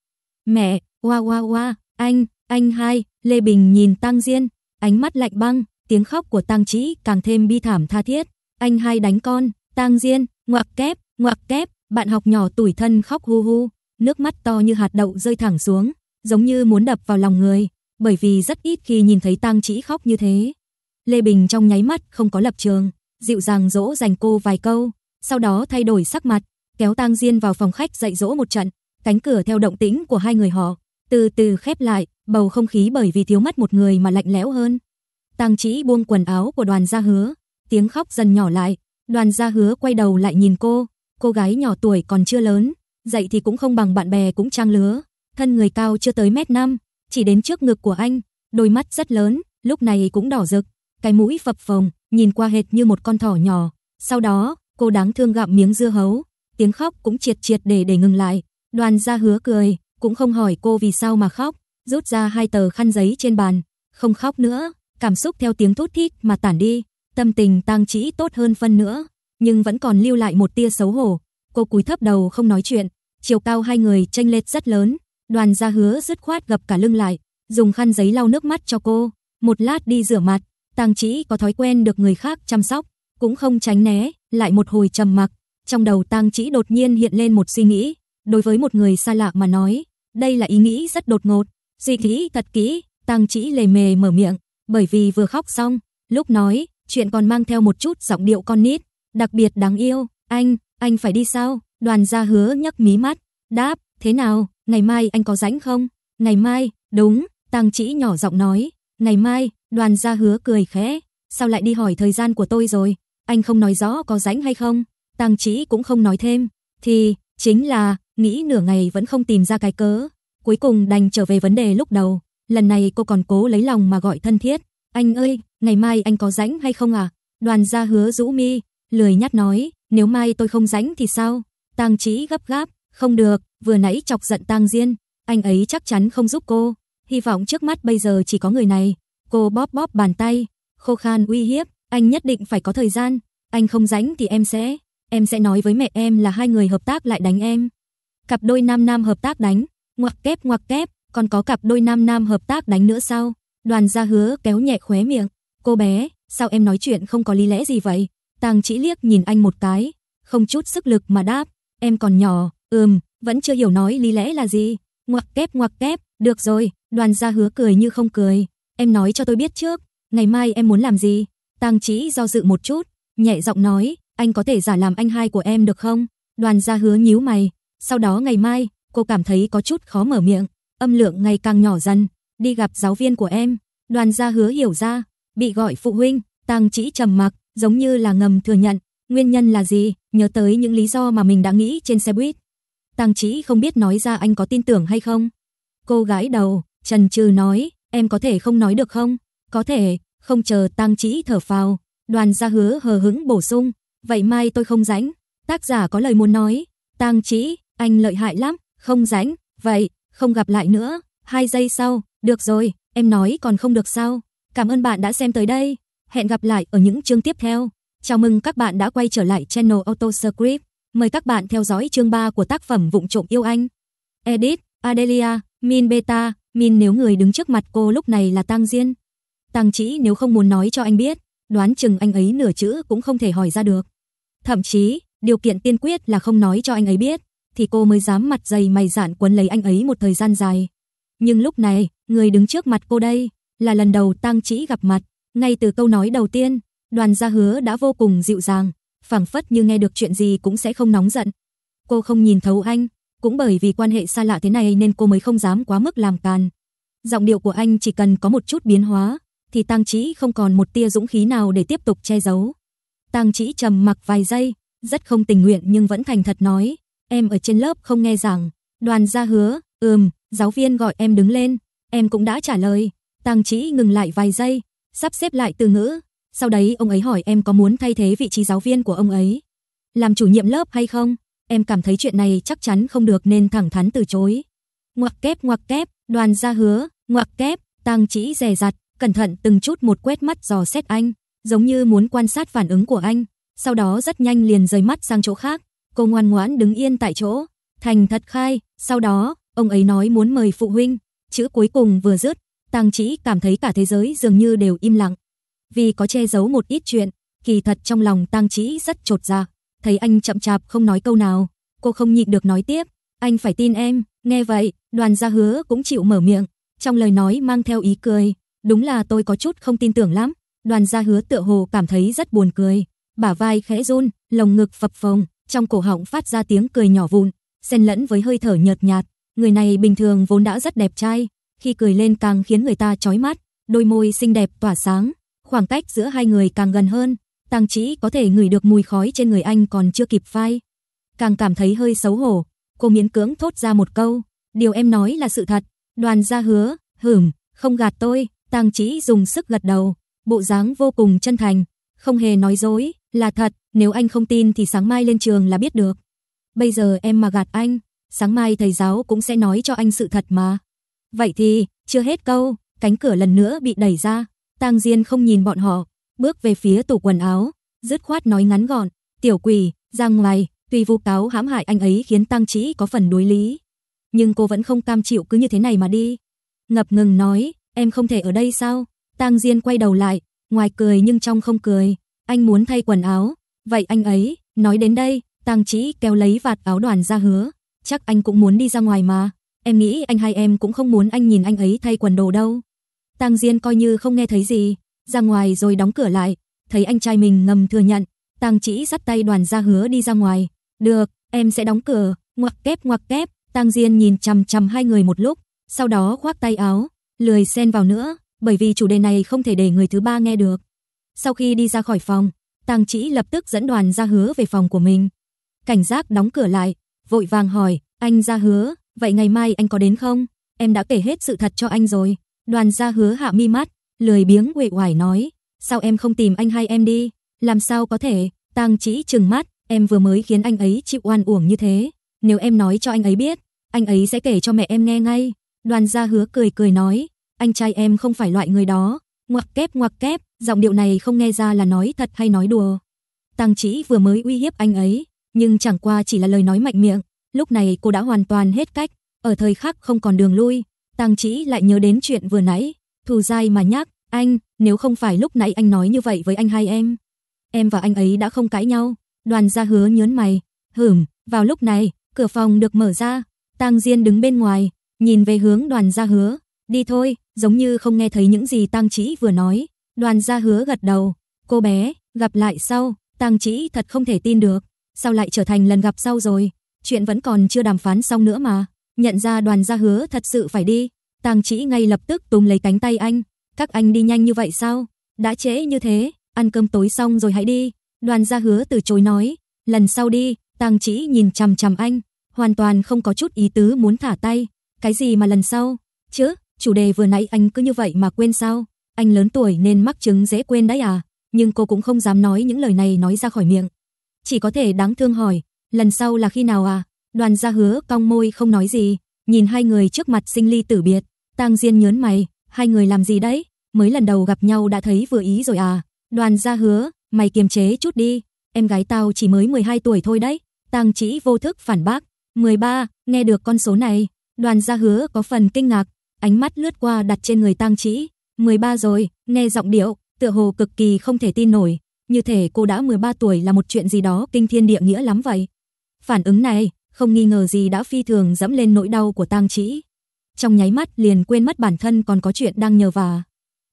"Mẹ, oa oa oa, anh, anh hai." Lê Bình nhìn tăng Diên, ánh mắt lạnh băng, tiếng khóc của tăng Chỉ càng thêm bi thảm tha thiết. "Anh hai đánh con." tăng Diên, ngoặc kép, ngoặc kép, bạn học nhỏ tuổi thân khóc hu hu, nước mắt to như hạt đậu rơi thẳng xuống, giống như muốn đập vào lòng người bởi vì rất ít khi nhìn thấy Tang Chỉ khóc như thế. Lê Bình trong nháy mắt không có lập trường, dịu dàng dỗ dành cô vài câu, sau đó thay đổi sắc mặt, kéo Tang Diên vào phòng khách dạy dỗ một trận, cánh cửa theo động tĩnh của hai người họ từ từ khép lại, bầu không khí bởi vì thiếu mất một người mà lạnh lẽo hơn. Tang Chỉ buông quần áo của Đoàn Gia Hứa, tiếng khóc dần nhỏ lại, Đoàn Gia Hứa quay đầu lại nhìn cô, cô gái nhỏ tuổi còn chưa lớn, dạy thì cũng không bằng bạn bè cũng trang lứa, thân người cao chưa tới mét năm chỉ đến trước ngực của anh, đôi mắt rất lớn, lúc này cũng đỏ rực, cái mũi phập phồng, nhìn qua hệt như một con thỏ nhỏ. Sau đó, cô đáng thương gặm miếng dưa hấu, tiếng khóc cũng triệt triệt để để ngừng lại. Đoàn Gia hứa cười, cũng không hỏi cô vì sao mà khóc, rút ra hai tờ khăn giấy trên bàn, không khóc nữa, cảm xúc theo tiếng thút thít mà tản đi, tâm tình tăng trĩ tốt hơn phân nữa, nhưng vẫn còn lưu lại một tia xấu hổ. Cô cúi thấp đầu không nói chuyện, chiều cao hai người chênh lệch rất lớn, Đoàn gia hứa dứt khoát gập cả lưng lại, dùng khăn giấy lau nước mắt cho cô, một lát đi rửa mặt, Tang Chỉ có thói quen được người khác chăm sóc, cũng không tránh né, lại một hồi trầm mặc, trong đầu Tang Chỉ đột nhiên hiện lên một suy nghĩ, đối với một người xa lạ mà nói, đây là ý nghĩ rất đột ngột, suy nghĩ thật kỹ, Tang Chỉ lề mề mở miệng, bởi vì vừa khóc xong, lúc nói, chuyện còn mang theo một chút giọng điệu con nít, đặc biệt đáng yêu, anh, anh phải đi sao? Đoàn gia hứa nhấc mí mắt, đáp, Thế nào, ngày mai anh có rảnh không? Ngày mai, đúng, Tang Chỉ nhỏ giọng nói. Ngày mai, đoàn gia hứa cười khẽ. Sao lại đi hỏi thời gian của tôi rồi? Anh không nói rõ có rảnh hay không? Tang Chỉ cũng không nói thêm. Thì, chính là, nghĩ nửa ngày vẫn không tìm ra cái cớ. Cuối cùng đành trở về vấn đề lúc đầu. Lần này cô còn cố lấy lòng mà gọi thân thiết. Anh ơi, ngày mai anh có rảnh hay không à? Đoàn gia hứa rũ mi, lười nhát nói, nếu mai tôi không rảnh thì sao? Tang Chỉ gấp gáp, không được, vừa nãy chọc giận Tang Diên, anh ấy chắc chắn không giúp cô, hy vọng trước mắt bây giờ chỉ có người này. Cô bóp bóp bàn tay, khô khan uy hiếp, anh nhất định phải có thời gian, anh không rảnh thì em sẽ, em sẽ nói với mẹ em là hai người hợp tác lại đánh em. Cặp đôi nam nam hợp tác đánh, ngoặc kép ngoặc kép, còn có cặp đôi nam nam hợp tác đánh nữa sao? Đoàn Gia Hứa kéo nhẹ khóe miệng, "Cô bé, sao em nói chuyện không có lý lẽ gì vậy?" Tang Chỉ liếc nhìn anh một cái, không chút sức lực mà đáp, "Em còn nhỏ, ừm, vẫn chưa hiểu nói lý lẽ là gì. Ngoặc kép ngoặc kép, được rồi, đoàn gia hứa cười như không cười. Em nói cho tôi biết trước, ngày mai em muốn làm gì? Tang Chí do dự một chút, nhẹ giọng nói, anh có thể giả làm anh hai của em được không? Đoàn gia hứa nhíu mày, sau đó ngày mai, cô cảm thấy có chút khó mở miệng, âm lượng ngày càng nhỏ dần, đi gặp giáo viên của em. Đoàn gia hứa hiểu ra, bị gọi phụ huynh, Tang Chí trầm mặc, giống như là ngầm thừa nhận, nguyên nhân là gì? Nhớ tới những lý do mà mình đã nghĩ trên xe buýt, Tang Chí không biết nói ra anh có tin tưởng hay không. Cô gái đầu, Trần Trừ nói, em có thể không nói được không? Có thể, không chờ Tang Chí thở phào, Đoàn Gia hứa hờ hững bổ sung, vậy mai tôi không rảnh. Tác giả có lời muốn nói, Tang Chí anh lợi hại lắm, không rảnh, vậy, không gặp lại nữa. Hai giây sau, được rồi, em nói còn không được sao? Cảm ơn bạn đã xem tới đây. Hẹn gặp lại ở những chương tiếp theo. Chào mừng các bạn đã quay trở lại channel Autoscript. Mời các bạn theo dõi chương 3 của tác phẩm Vụng trộm yêu anh. Edit, Adelia, Min Beta, Min nếu người đứng trước mặt cô lúc này là Tang Diên. Tang Chỉ nếu không muốn nói cho anh biết, đoán chừng anh ấy nửa chữ cũng không thể hỏi ra được. Thậm chí, điều kiện tiên quyết là không nói cho anh ấy biết, thì cô mới dám mặt dày mày dạn quấn lấy anh ấy một thời gian dài. Nhưng lúc này, người đứng trước mặt cô đây là lần đầu Tang Chỉ gặp mặt, ngay từ câu nói đầu tiên, Đoàn Gia Hứa đã vô cùng dịu dàng, phẳng phất như nghe được chuyện gì cũng sẽ không nóng giận. Cô không nhìn thấu anh, cũng bởi vì quan hệ xa lạ thế này nên cô mới không dám quá mức làm càn. Giọng điệu của anh chỉ cần có một chút biến hóa, thì Tang Chí không còn một tia dũng khí nào để tiếp tục che giấu. Tang Chí trầm mặc vài giây, rất không tình nguyện nhưng vẫn thành thật nói, "Em ở trên lớp không nghe giảng, Đoàn Gia hứa, ừm, giáo viên gọi em đứng lên, em cũng đã trả lời." Tang Chí ngừng lại vài giây, sắp xếp lại từ ngữ, sau đấy ông ấy hỏi em có muốn thay thế vị trí giáo viên của ông ấy, làm chủ nhiệm lớp hay không? Em cảm thấy chuyện này chắc chắn không được nên thẳng thắn từ chối. Ngoặc kép ngoặc kép, đoàn ra hứa, ngoặc kép, tăng chỉ rè rặt, cẩn thận từng chút một quét mắt dò xét anh, giống như muốn quan sát phản ứng của anh, sau đó rất nhanh liền rời mắt sang chỗ khác. Cô ngoan ngoãn đứng yên tại chỗ, thành thật khai, sau đó, ông ấy nói muốn mời phụ huynh, chữ cuối cùng vừa dứt, tăng Chỉ cảm thấy cả thế giới dường như đều im lặng vì có che giấu một ít chuyện, kỳ thật trong lòng Tang Chí rất trột ra dạ. Thấy anh chậm chạp không nói câu nào, cô không nhịn được nói tiếp, anh phải tin em, nghe vậy, Đoàn Gia Hứa cũng chịu mở miệng, trong lời nói mang theo ý cười, đúng là tôi có chút không tin tưởng lắm. Đoàn Gia Hứa tựa hồ cảm thấy rất buồn cười, bả vai khẽ run, lồng ngực phập phồng, trong cổ họng phát ra tiếng cười nhỏ vụn, xen lẫn với hơi thở nhợt nhạt, người này bình thường vốn đã rất đẹp trai, khi cười lên càng khiến người ta chói mắt, đôi môi xinh đẹp tỏa sáng, Khoảng cách giữa hai người càng gần hơn, Tăng Chỉ có thể ngửi được mùi khói trên người anh còn chưa kịp phai. Càng cảm thấy hơi xấu hổ, cô miễn cưỡng thốt ra một câu, "Điều em nói là sự thật." Đoàn Gia hứa, "Hửm, không gạt tôi." Tăng Chỉ dùng sức gật đầu, bộ dáng vô cùng chân thành, không hề nói dối, "Là thật, nếu anh không tin thì sáng mai lên trường là biết được. Bây giờ em mà gạt anh, sáng mai thầy giáo cũng sẽ nói cho anh sự thật mà." Vậy thì, chưa hết câu, cánh cửa lần nữa bị đẩy ra. Tang Diên không nhìn bọn họ, bước về phía tủ quần áo, dứt khoát nói ngắn gọn, "Tiểu quỷ, ra ngoài, tuy vu cáo hãm hại anh ấy khiến Tang Chí có phần đối lý, nhưng cô vẫn không cam chịu cứ như thế này mà đi." Ngập ngừng nói, "Em không thể ở đây sao?" Tang Diên quay đầu lại, ngoài cười nhưng trong không cười, "Anh muốn thay quần áo, vậy anh ấy, nói đến đây." Tang Chí kéo lấy vạt áo đoàn ra hứa, "Chắc anh cũng muốn đi ra ngoài mà, em nghĩ anh hai em cũng không muốn anh nhìn anh ấy thay quần đồ đâu." Tang Diên coi như không nghe thấy gì, ra ngoài rồi đóng cửa lại, thấy anh trai mình ngầm thừa nhận, Tang Chỉ dắt tay Đoàn Gia Hứa đi ra ngoài, "Được, em sẽ đóng cửa." Ngoặc kép ngoặc kép, Tang Diên nhìn chằm chằm hai người một lúc, sau đó khoác tay áo, lười xen vào nữa, bởi vì chủ đề này không thể để người thứ ba nghe được. Sau khi đi ra khỏi phòng, Tang Chỉ lập tức dẫn Đoàn Gia Hứa về phòng của mình. Cảnh giác đóng cửa lại, vội vàng hỏi, "Anh Gia Hứa, vậy ngày mai anh có đến không? Em đã kể hết sự thật cho anh rồi." Đoàn gia hứa hạ mi mắt, lười biếng quệ hoài nói, sao em không tìm anh hai em đi, làm sao có thể, Tăng chỉ trừng mắt, em vừa mới khiến anh ấy chịu oan uổng như thế, nếu em nói cho anh ấy biết, anh ấy sẽ kể cho mẹ em nghe ngay. Đoàn gia hứa cười cười nói, anh trai em không phải loại người đó, ngoặc kép ngoặc kép, giọng điệu này không nghe ra là nói thật hay nói đùa. Tăng Chỉ vừa mới uy hiếp anh ấy, nhưng chẳng qua chỉ là lời nói mạnh miệng, lúc này cô đã hoàn toàn hết cách, ở thời khắc không còn đường lui, Tàng Chỉ lại nhớ đến chuyện vừa nãy, Thù dai mà nhắc, "Anh, nếu không phải lúc nãy anh nói như vậy với anh hai em, em và anh ấy đã không cãi nhau." Đoàn Gia Hứa nhớn mày, "Hửm." Vào lúc này, cửa phòng được mở ra, Tang Diên đứng bên ngoài, nhìn về hướng Đoàn Gia Hứa, "Đi thôi." Giống như không nghe thấy những gì Tang Chỉ vừa nói, Đoàn Gia Hứa gật đầu, "Cô bé, gặp lại sau." Tang Chỉ thật không thể tin được, sao lại trở thành lần gặp sau rồi? Chuyện vẫn còn chưa đàm phán xong nữa mà. Nhận ra đoàn gia hứa thật sự phải đi, Tàng Chỉ ngay lập tức túm lấy cánh tay anh, "Các anh đi nhanh như vậy sao? Đã trễ như thế, ăn cơm tối xong rồi hãy đi." Đoàn gia hứa từ chối nói, "Lần sau đi." Tàng Chỉ nhìn chằm chằm anh, hoàn toàn không có chút ý tứ muốn thả tay, "Cái gì mà lần sau? Chứ, chủ đề vừa nãy anh cứ như vậy mà quên sao? Anh lớn tuổi nên mắc chứng dễ quên đấy à?" Nhưng cô cũng không dám nói những lời này nói ra khỏi miệng, chỉ có thể đáng thương hỏi, "Lần sau là khi nào à?" Đoàn gia hứa cong môi không nói gì, nhìn hai người trước mặt sinh ly tử biệt, Tang Diên nhớn mày, hai người làm gì đấy? Mới lần đầu gặp nhau đã thấy vừa ý rồi à? Đoàn gia hứa, mày kiềm chế chút đi, em gái tao chỉ mới 12 tuổi thôi đấy. Tang Chỉ vô thức phản bác, 13, nghe được con số này, Đoàn gia hứa có phần kinh ngạc, ánh mắt lướt qua đặt trên người Tang Chỉ, 13 rồi, nghe giọng điệu, tựa hồ cực kỳ không thể tin nổi, như thể cô đã 13 tuổi là một chuyện gì đó kinh thiên địa nghĩa lắm vậy. Phản ứng này, không nghi ngờ gì đã phi thường dẫm lên nỗi đau của tang trĩ. Trong nháy mắt liền quên mất bản thân còn có chuyện đang nhờ và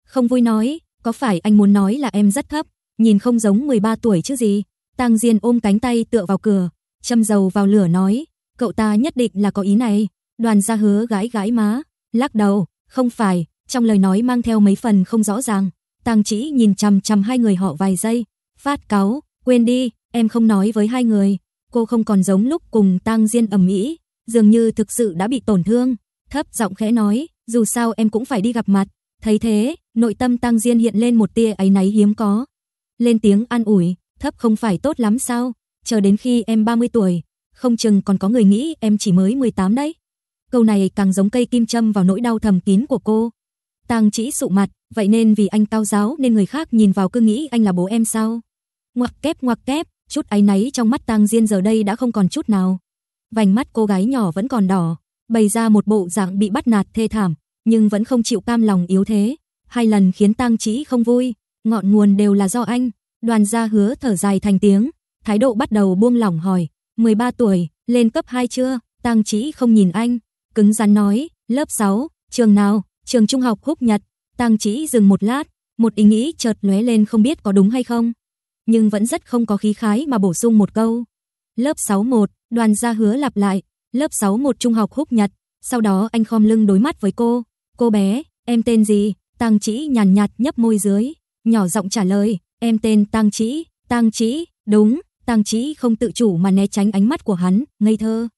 Không vui nói, có phải anh muốn nói là em rất thấp, nhìn không giống 13 tuổi chứ gì. Tang Diên ôm cánh tay tựa vào cửa, châm dầu vào lửa nói, cậu ta nhất định là có ý này. Đoàn gia hứa gái gái má, lắc đầu, không phải, trong lời nói mang theo mấy phần không rõ ràng. Tang Chỉ nhìn chằm chằm hai người họ vài giây, phát cáu, quên đi, em không nói với hai người, cô không còn giống lúc cùng Tang Diên ầm ĩ, dường như thực sự đã bị tổn thương, thấp giọng khẽ nói, dù sao em cũng phải đi gặp mặt. Thấy thế, nội tâm Tang Diên hiện lên một tia áy náy hiếm có. Lên tiếng an ủi, thấp không phải tốt lắm sao, chờ đến khi em 30 tuổi, không chừng còn có người nghĩ em chỉ mới 18 đấy. Câu này càng giống cây kim châm vào nỗi đau thầm kín của cô. Tang Chỉ sụ mặt, vậy nên vì anh cao giáo nên người khác nhìn vào cứ nghĩ anh là bố em sao? Ngoặc kép ngoặc kép, chút áy náy trong mắt Tang Diên giờ đây đã không còn chút nào. Vành mắt cô gái nhỏ vẫn còn đỏ, bày ra một bộ dạng bị bắt nạt thê thảm, nhưng vẫn không chịu cam lòng yếu thế, hai lần khiến Tang Chí không vui, ngọn nguồn đều là do anh. Đoàn Gia Hứa thở dài thành tiếng, thái độ bắt đầu buông lỏng hỏi, 13 tuổi, lên cấp 2 chưa? Tang Chí không nhìn anh, cứng rắn nói, lớp 6, trường nào? Trường trung học Húc Nhật. Tang Chí dừng một lát, một ý nghĩ chợt lóe lên không biết có đúng hay không nhưng vẫn rất không có khí khái mà bổ sung một câu. Lớp 61, đoàn gia hứa lặp lại, lớp 61 trung học húc nhật, sau đó anh khom lưng đối mắt với cô, cô bé, em tên gì? tăng Chỉ nhàn nhạt nhấp môi dưới, nhỏ giọng trả lời, em tên tăng Chỉ, tăng Chỉ, đúng, tăng Chỉ không tự chủ mà né tránh ánh mắt của hắn, ngây thơ.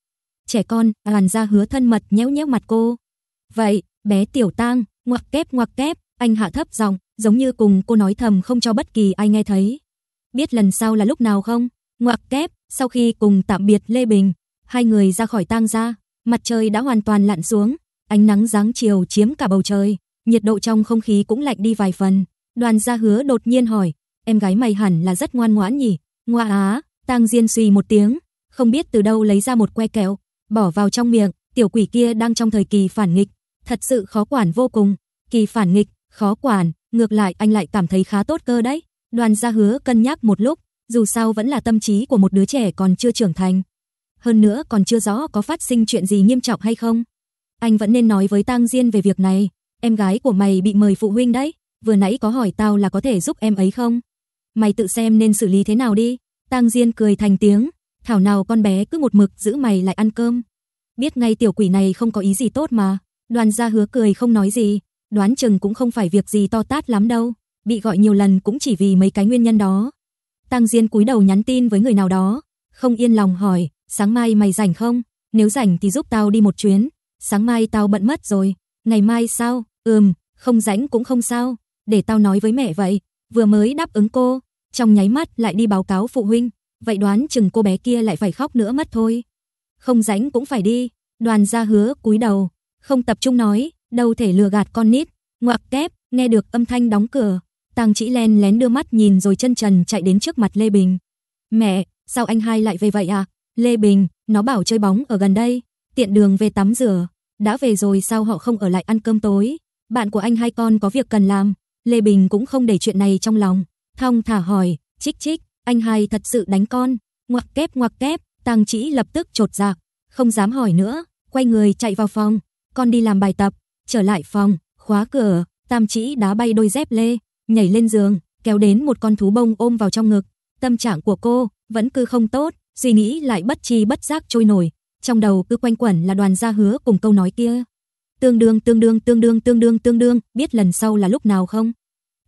Trẻ con, Đoàn Gia hứa thân mật nhéo nhéo mặt cô. "Vậy, bé tiểu tăng ngoặc kép ngoặc kép." Anh hạ thấp giọng, giống như cùng cô nói thầm không cho bất kỳ ai nghe thấy biết lần sau là lúc nào không? Ngoặc kép, sau khi cùng tạm biệt Lê Bình, hai người ra khỏi tang gia, mặt trời đã hoàn toàn lặn xuống, ánh nắng giáng chiều chiếm cả bầu trời, nhiệt độ trong không khí cũng lạnh đi vài phần. Đoàn Gia Hứa đột nhiên hỏi, em gái mày hẳn là rất ngoan ngoãn nhỉ? Ngoa á, Tang Diên suy một tiếng, không biết từ đâu lấy ra một que kẹo, bỏ vào trong miệng, tiểu quỷ kia đang trong thời kỳ phản nghịch, thật sự khó quản vô cùng. Kỳ phản nghịch, khó quản, ngược lại anh lại cảm thấy khá tốt cơ đấy. Đoàn gia hứa cân nhắc một lúc, dù sao vẫn là tâm trí của một đứa trẻ còn chưa trưởng thành. Hơn nữa còn chưa rõ có phát sinh chuyện gì nghiêm trọng hay không. Anh vẫn nên nói với Tang Diên về việc này, em gái của mày bị mời phụ huynh đấy, vừa nãy có hỏi tao là có thể giúp em ấy không? Mày tự xem nên xử lý thế nào đi. Tang Diên cười thành tiếng, thảo nào con bé cứ một mực giữ mày lại ăn cơm. Biết ngay tiểu quỷ này không có ý gì tốt mà. Đoàn gia hứa cười không nói gì, đoán chừng cũng không phải việc gì to tát lắm đâu bị gọi nhiều lần cũng chỉ vì mấy cái nguyên nhân đó. tăng Diên cúi đầu nhắn tin với người nào đó, không yên lòng hỏi, "Sáng mai mày rảnh không? Nếu rảnh thì giúp tao đi một chuyến, sáng mai tao bận mất rồi, ngày mai sao?" "Ừm, không rảnh cũng không sao, để tao nói với mẹ vậy." Vừa mới đáp ứng cô, trong nháy mắt lại đi báo cáo phụ huynh, vậy đoán chừng cô bé kia lại phải khóc nữa mất thôi. Không rảnh cũng phải đi, Đoàn Gia hứa cúi đầu, không tập trung nói, đâu thể lừa gạt con nít, ngoạc kép, nghe được âm thanh đóng cửa, Tang Chỉ len lén đưa mắt nhìn rồi chân trần chạy đến trước mặt Lê Bình. "Mẹ, sao anh hai lại về vậy à?" "Lê Bình, nó bảo chơi bóng ở gần đây, tiện đường về tắm rửa, đã về rồi sao họ không ở lại ăn cơm tối? Bạn của anh hai con có việc cần làm." Lê Bình cũng không để chuyện này trong lòng, thong thả hỏi, "Chích chích, anh hai thật sự đánh con?" Ngoặc kép ngoặc kép, Tang Chỉ lập tức trột dạ, không dám hỏi nữa, quay người chạy vào phòng, "Con đi làm bài tập." Trở lại phòng, khóa cửa, Tam Chỉ đá bay đôi dép Lê nhảy lên giường, kéo đến một con thú bông ôm vào trong ngực. Tâm trạng của cô vẫn cứ không tốt, suy nghĩ lại bất chi bất giác trôi nổi, trong đầu cứ quanh quẩn là đoàn gia hứa cùng câu nói kia. Tương đương tương đương tương đương tương đương tương đương, biết lần sau là lúc nào không?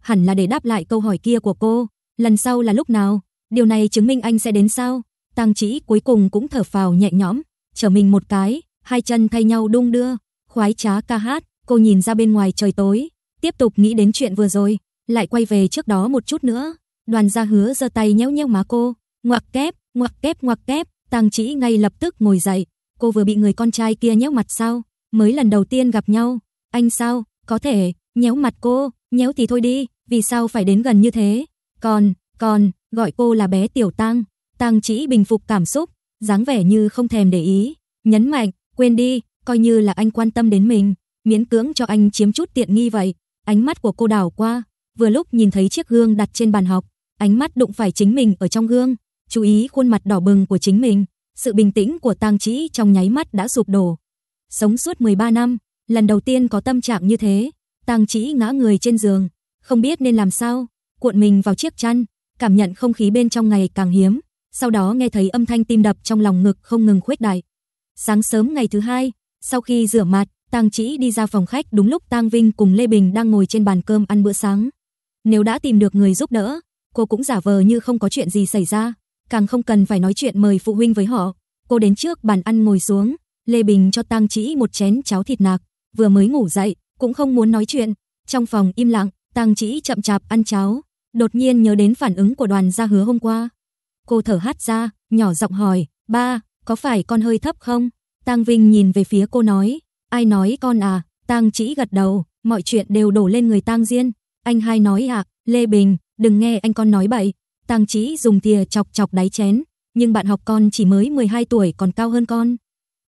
Hẳn là để đáp lại câu hỏi kia của cô, lần sau là lúc nào? Điều này chứng minh anh sẽ đến sao? tăng Chỉ cuối cùng cũng thở phào nhẹ nhõm, trở mình một cái, hai chân thay nhau đung đưa, khoái trá ca hát, cô nhìn ra bên ngoài trời tối, tiếp tục nghĩ đến chuyện vừa rồi, lại quay về trước đó một chút nữa. Đoàn gia hứa giơ tay nhéo nhéo má cô, ngoặc kép, ngoặc kép, ngoặc kép, Tang Chỉ ngay lập tức ngồi dậy, cô vừa bị người con trai kia nhéo mặt sao? Mới lần đầu tiên gặp nhau, anh sao? Có thể nhéo mặt cô, nhéo thì thôi đi, vì sao phải đến gần như thế? Còn, còn, gọi cô là bé Tiểu tăng. Tang Chỉ bình phục cảm xúc, dáng vẻ như không thèm để ý, nhấn mạnh, quên đi, coi như là anh quan tâm đến mình, miễn cưỡng cho anh chiếm chút tiện nghi vậy. Ánh mắt của cô đảo qua, vừa lúc nhìn thấy chiếc gương đặt trên bàn học, ánh mắt đụng phải chính mình ở trong gương, chú ý khuôn mặt đỏ bừng của chính mình, sự bình tĩnh của Tang Trĩ trong nháy mắt đã sụp đổ. Sống suốt 13 năm, lần đầu tiên có tâm trạng như thế, Tang Trĩ ngã người trên giường, không biết nên làm sao, cuộn mình vào chiếc chăn, cảm nhận không khí bên trong ngày càng hiếm, sau đó nghe thấy âm thanh tim đập trong lòng ngực không ngừng khuếch đại. Sáng sớm ngày thứ hai, sau khi rửa mặt, Tang Trĩ đi ra phòng khách đúng lúc Tang Vinh cùng Lê Bình đang ngồi trên bàn cơm ăn bữa sáng. Nếu đã tìm được người giúp đỡ, cô cũng giả vờ như không có chuyện gì xảy ra, càng không cần phải nói chuyện mời phụ huynh với họ. Cô đến trước bàn ăn ngồi xuống, Lê Bình cho tăng Chỉ một chén cháo thịt nạc, vừa mới ngủ dậy, cũng không muốn nói chuyện. Trong phòng im lặng, tăng Chỉ chậm chạp ăn cháo, đột nhiên nhớ đến phản ứng của đoàn gia hứa hôm qua. Cô thở hắt ra, nhỏ giọng hỏi, "Ba, có phải con hơi thấp không?" tăng Vinh nhìn về phía cô nói, "Ai nói con à?" tăng Chỉ gật đầu, mọi chuyện đều đổ lên người tăng Diên, anh hai nói ạ, à, Lê Bình, đừng nghe anh con nói bậy. Tàng Chí dùng thìa chọc chọc đáy chén, nhưng bạn học con chỉ mới 12 tuổi còn cao hơn con.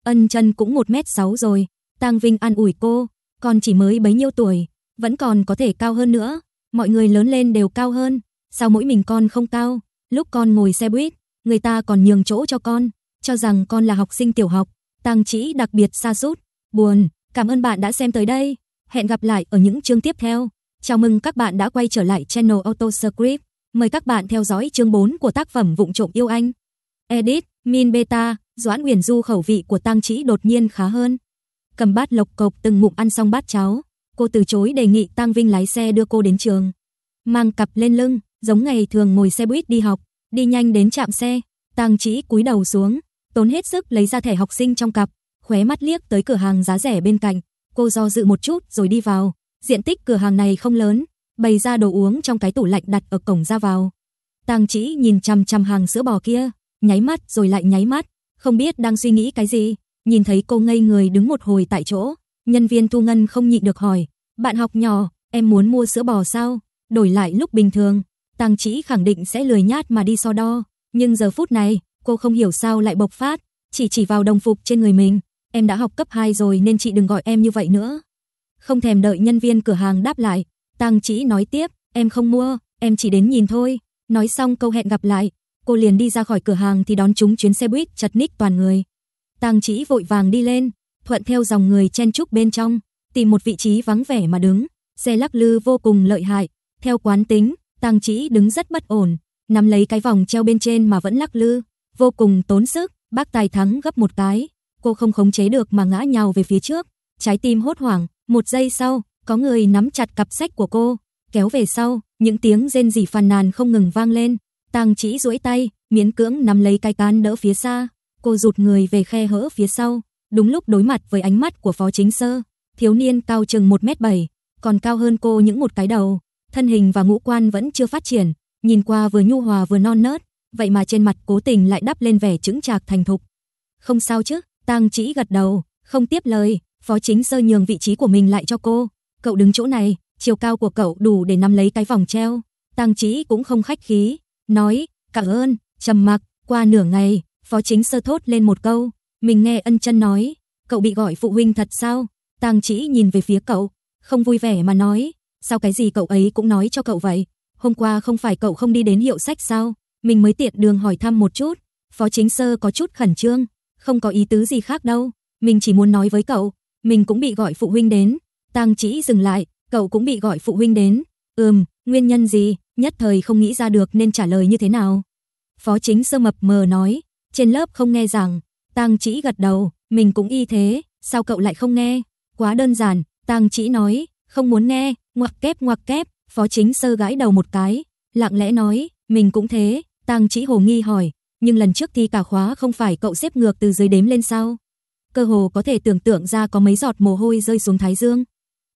Ân chân cũng 1m6 rồi, Tang Vinh an ủi cô, con chỉ mới bấy nhiêu tuổi, vẫn còn có thể cao hơn nữa, mọi người lớn lên đều cao hơn, sao mỗi mình con không cao? Lúc con ngồi xe buýt, người ta còn nhường chỗ cho con, cho rằng con là học sinh tiểu học, Tang Chí đặc biệt xa sút, buồn, cảm ơn bạn đã xem tới đây, hẹn gặp lại ở những chương tiếp theo. Chào mừng các bạn đã quay trở lại channel Autoscript. Mời các bạn theo dõi chương 4 của tác phẩm Vụng trộm yêu anh. Edit, Min Beta, Doãn Huyền Du khẩu vị của Tang Trĩ đột nhiên khá hơn. Cầm bát lộc cộc từng ngụm ăn xong bát cháo, cô từ chối đề nghị Tang Vinh lái xe đưa cô đến trường. Mang cặp lên lưng, giống ngày thường ngồi xe buýt đi học, đi nhanh đến trạm xe, Tang Trĩ cúi đầu xuống, tốn hết sức lấy ra thẻ học sinh trong cặp, khóe mắt liếc tới cửa hàng giá rẻ bên cạnh, cô do dự một chút rồi đi vào Diện tích cửa hàng này không lớn, bày ra đồ uống trong cái tủ lạnh đặt ở cổng ra vào. Tang Chỉ nhìn chăm chăm hàng sữa bò kia, nháy mắt rồi lại nháy mắt, không biết đang suy nghĩ cái gì. Nhìn thấy cô ngây người đứng một hồi tại chỗ, nhân viên thu ngân không nhịn được hỏi, "Bạn học nhỏ, em muốn mua sữa bò sao?" Đổi lại lúc bình thường, Tang Chỉ khẳng định sẽ lười nhát mà đi so đo, nhưng giờ phút này, cô không hiểu sao lại bộc phát, chỉ chỉ vào đồng phục trên người mình, "Em đã học cấp 2 rồi nên chị đừng gọi em như vậy nữa." Không thèm đợi nhân viên cửa hàng đáp lại, Tăng Chỉ nói tiếp, em không mua, em chỉ đến nhìn thôi. Nói xong câu hẹn gặp lại, cô liền đi ra khỏi cửa hàng thì đón chúng chuyến xe buýt chật ních toàn người. Tăng Chỉ vội vàng đi lên, thuận theo dòng người chen chúc bên trong, tìm một vị trí vắng vẻ mà đứng. Xe lắc lư vô cùng lợi hại, theo quán tính, Tăng Chỉ đứng rất bất ổn, nắm lấy cái vòng treo bên trên mà vẫn lắc lư, vô cùng tốn sức, bác tài thắng gấp một cái, cô không khống chế được mà ngã nhào về phía trước, trái tim hốt hoảng, một giây sau, có người nắm chặt cặp sách của cô, kéo về sau, những tiếng rên rỉ phàn nàn không ngừng vang lên. Tang Chỉ duỗi tay, miến cưỡng nắm lấy cái cán đỡ phía xa, cô rụt người về khe hở phía sau, đúng lúc đối mặt với ánh mắt của Phó Chính Sơ, thiếu niên cao chừng 1m7, còn cao hơn cô những một cái đầu, thân hình và ngũ quan vẫn chưa phát triển, nhìn qua vừa nhu hòa vừa non nớt, vậy mà trên mặt cố tình lại đắp lên vẻ chững chạc thành thục. Không sao chứ, Tang Chỉ gật đầu, không tiếp lời, Phó Chính Sơ nhường vị trí của mình lại cho cô. Cậu đứng chỗ này, chiều cao của cậu đủ để nắm lấy cái vòng treo. Tăng Chí cũng không khách khí, nói, "Cảm ơn." Trầm mặc, qua nửa ngày, Phó Chính Sơ thốt lên một câu, mình nghe Ân Chân nói, "Cậu bị gọi phụ huynh thật sao?" Tăng Chí nhìn về phía cậu, không vui vẻ mà nói, "Sao cái gì cậu ấy cũng nói cho cậu vậy? Hôm qua không phải cậu không đi đến hiệu sách sao? Mình mới tiện đường hỏi thăm một chút." Phó Chính Sơ có chút khẩn trương, "Không có ý tứ gì khác đâu, mình chỉ muốn nói với cậu, mình cũng bị gọi phụ huynh đến. Tang Chỉ dừng lại, cậu cũng bị gọi phụ huynh đến. Ừm, nguyên nhân gì? Nhất thời không nghĩ ra được nên trả lời như thế nào. Phó chính sơ mập mờ nói, trên lớp không nghe rằng. Tang Chỉ gật đầu, mình cũng y thế, sao cậu lại không nghe? Quá đơn giản, Tang Chỉ nói, không muốn nghe, ngoặc kép ngoặc kép, phó chính sơ gãi đầu một cái, lặng lẽ nói, mình cũng thế, Tang Chỉ hồ nghi hỏi, nhưng lần trước thi cả khóa không phải cậu xếp ngược từ dưới đếm lên sao? cơ hồ có thể tưởng tượng ra có mấy giọt mồ hôi rơi xuống thái dương.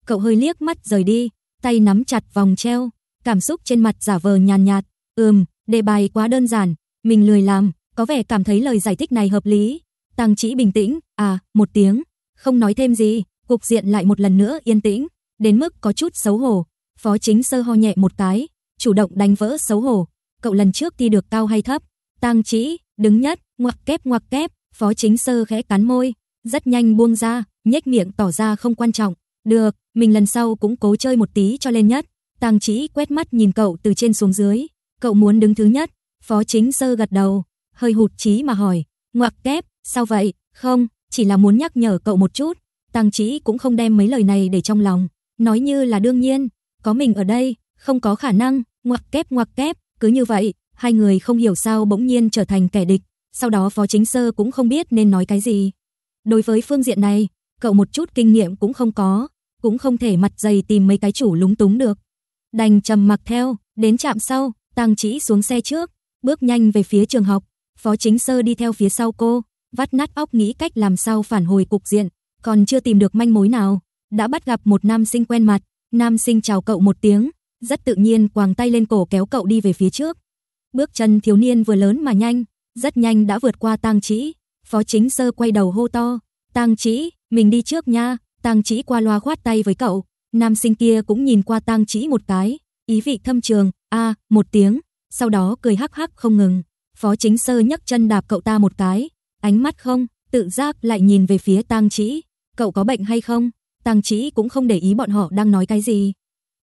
Cậu hơi liếc mắt rời đi, tay nắm chặt vòng treo, cảm xúc trên mặt giả vờ nhàn nhạt, "Ừm, đề bài quá đơn giản, mình lười làm." Có vẻ cảm thấy lời giải thích này hợp lý. Tăng Chỉ bình tĩnh, "À," một tiếng, không nói thêm gì, cục diện lại một lần nữa yên tĩnh, đến mức có chút xấu hổ. Phó Chính Sơ ho nhẹ một cái, chủ động đánh vỡ xấu hổ. Cậu lần trước thi được cao hay thấp? Tăng Chỉ, đứng nhất, ngoặc kép ngoặc kép, Phó Chính Sơ khẽ cắn môi, rất nhanh buông ra, nhếch miệng tỏ ra không quan trọng. Được, mình lần sau cũng cố chơi một tí cho lên nhất. Tàng Chỉ quét mắt nhìn cậu từ trên xuống dưới, cậu muốn đứng thứ nhất. Phó Chính Sơ gật đầu, hơi hụt chí mà hỏi, "Ngoặc kép, sao vậy?" "Không, chỉ là muốn nhắc nhở cậu một chút." Tàng Chỉ cũng không đem mấy lời này để trong lòng, nói như là đương nhiên, có mình ở đây, không có khả năng, ngoặc kép ngoặc kép, cứ như vậy, hai người không hiểu sao bỗng nhiên trở thành kẻ địch, sau đó Phó Chính Sơ cũng không biết nên nói cái gì. Đối với phương diện này, cậu một chút kinh nghiệm cũng không có, cũng không thể mặt dày tìm mấy cái chủ lúng túng được. Đành trầm mặc theo, đến trạm sau, Tăng Chỉ xuống xe trước, bước nhanh về phía trường học, Phó Chính Sơ đi theo phía sau cô, vắt nát óc nghĩ cách làm sao phản hồi cục diện, còn chưa tìm được manh mối nào, đã bắt gặp một nam sinh quen mặt, nam sinh chào cậu một tiếng, rất tự nhiên quàng tay lên cổ kéo cậu đi về phía trước. Bước chân thiếu niên vừa lớn mà nhanh, rất nhanh đã vượt qua tăng Chỉ, Phó chính sơ quay đầu hô to, Tang chỉ mình đi trước nha. Tang chỉ qua loa khoát tay với cậu, nam sinh kia cũng nhìn qua Tang chỉ một cái, ý vị thâm trường, a, một tiếng, sau đó cười hắc hắc không ngừng. Phó chính sơ nhấc chân đạp cậu ta một cái, ánh mắt không, tự giác lại nhìn về phía Tang chỉ cậu có bệnh hay không? Tang chỉ cũng không để ý bọn họ đang nói cái gì,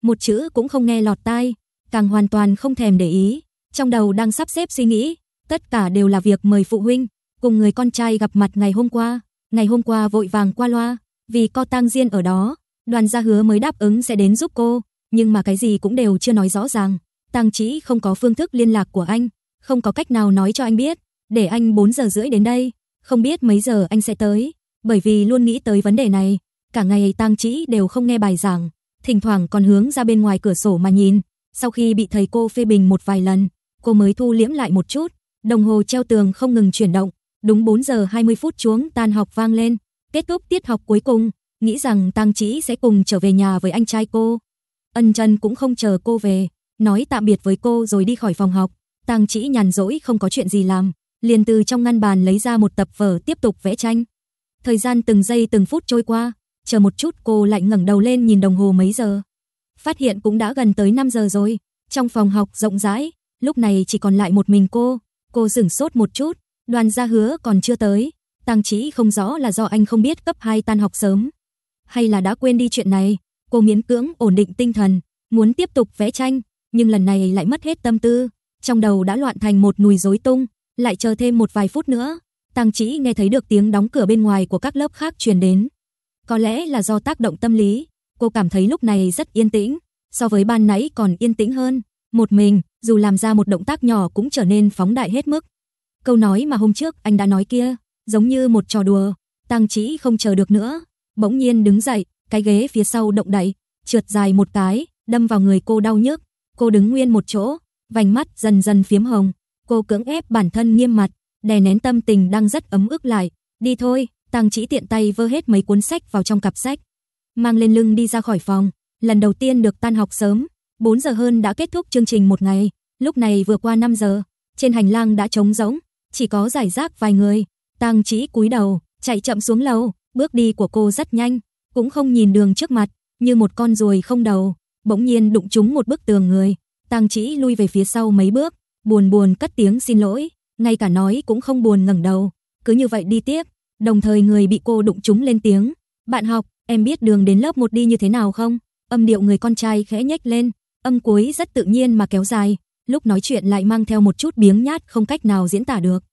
một chữ cũng không nghe lọt tai, càng hoàn toàn không thèm để ý, trong đầu đang sắp xếp suy nghĩ, tất cả đều là việc mời phụ huynh, cùng người con trai gặp mặt ngày hôm qua, ngày hôm qua vội vàng qua loa, vì co tang diên ở đó, đoàn gia hứa mới đáp ứng sẽ đến giúp cô, nhưng mà cái gì cũng đều chưa nói rõ ràng. Tang Chỉ không có phương thức liên lạc của anh, không có cách nào nói cho anh biết, để anh 4 giờ rưỡi đến đây, không biết mấy giờ anh sẽ tới, bởi vì luôn nghĩ tới vấn đề này, cả ngày Tang Chỉ đều không nghe bài giảng, thỉnh thoảng còn hướng ra bên ngoài cửa sổ mà nhìn, sau khi bị thầy cô phê bình một vài lần, cô mới thu liễm lại một chút, đồng hồ treo tường không ngừng chuyển động, Đúng 4 giờ 20 phút chuông tan học vang lên, kết thúc tiết học cuối cùng, nghĩ rằng tăng Chỉ sẽ cùng trở về nhà với anh trai cô. Ân Trần cũng không chờ cô về, nói tạm biệt với cô rồi đi khỏi phòng học. tăng Chỉ nhàn rỗi không có chuyện gì làm, liền từ trong ngăn bàn lấy ra một tập vở tiếp tục vẽ tranh. Thời gian từng giây từng phút trôi qua, chờ một chút cô lại ngẩng đầu lên nhìn đồng hồ mấy giờ. Phát hiện cũng đã gần tới 5 giờ rồi. Trong phòng học rộng rãi, lúc này chỉ còn lại một mình cô, cô sửng sốt một chút, Đoàn gia hứa còn chưa tới, Tăng Chí không rõ là do anh không biết cấp 2 tan học sớm, hay là đã quên đi chuyện này. Cô miễn cưỡng ổn định tinh thần, muốn tiếp tục vẽ tranh, nhưng lần này lại mất hết tâm tư, trong đầu đã loạn thành một nùi rối tung, lại chờ thêm một vài phút nữa, Tăng Chí nghe thấy được tiếng đóng cửa bên ngoài của các lớp khác truyền đến. Có lẽ là do tác động tâm lý, cô cảm thấy lúc này rất yên tĩnh, so với ban nãy còn yên tĩnh hơn, một mình, dù làm ra một động tác nhỏ cũng trở nên phóng đại hết mức. Câu nói mà hôm trước anh đã nói kia, giống như một trò đùa, tăng chỉ không chờ được nữa, bỗng nhiên đứng dậy, cái ghế phía sau động đậy, trượt dài một cái, đâm vào người cô đau nhức. Cô đứng nguyên một chỗ, vành mắt dần dần phiếm hồng, cô cưỡng ép bản thân nghiêm mặt, đè nén tâm tình đang rất ấm ức lại, đi thôi, tăng chỉ tiện tay vơ hết mấy cuốn sách vào trong cặp sách, mang lên lưng đi ra khỏi phòng, lần đầu tiên được tan học sớm, 4 giờ hơn đã kết thúc chương trình một ngày, lúc này vừa qua 5 giờ, trên hành lang đã trống rỗng, chỉ có giải rác vài người. tăng chỉ cúi đầu, chạy chậm xuống lầu, bước đi của cô rất nhanh, cũng không nhìn đường trước mặt, như một con ruồi không đầu, bỗng nhiên đụng trúng một bức tường người. tăng chỉ lui về phía sau mấy bước, buồn buồn cất tiếng xin lỗi, ngay cả nói cũng không buồn ngẩng đầu, cứ như vậy đi tiếp. Đồng thời người bị cô đụng trúng lên tiếng, "Bạn học, em biết đường đến lớp 1 đi như thế nào không?" Âm điệu người con trai khẽ nhếch lên, âm cuối rất tự nhiên mà kéo dài, lúc nói chuyện lại mang theo một chút biếng nhát không cách nào diễn tả được.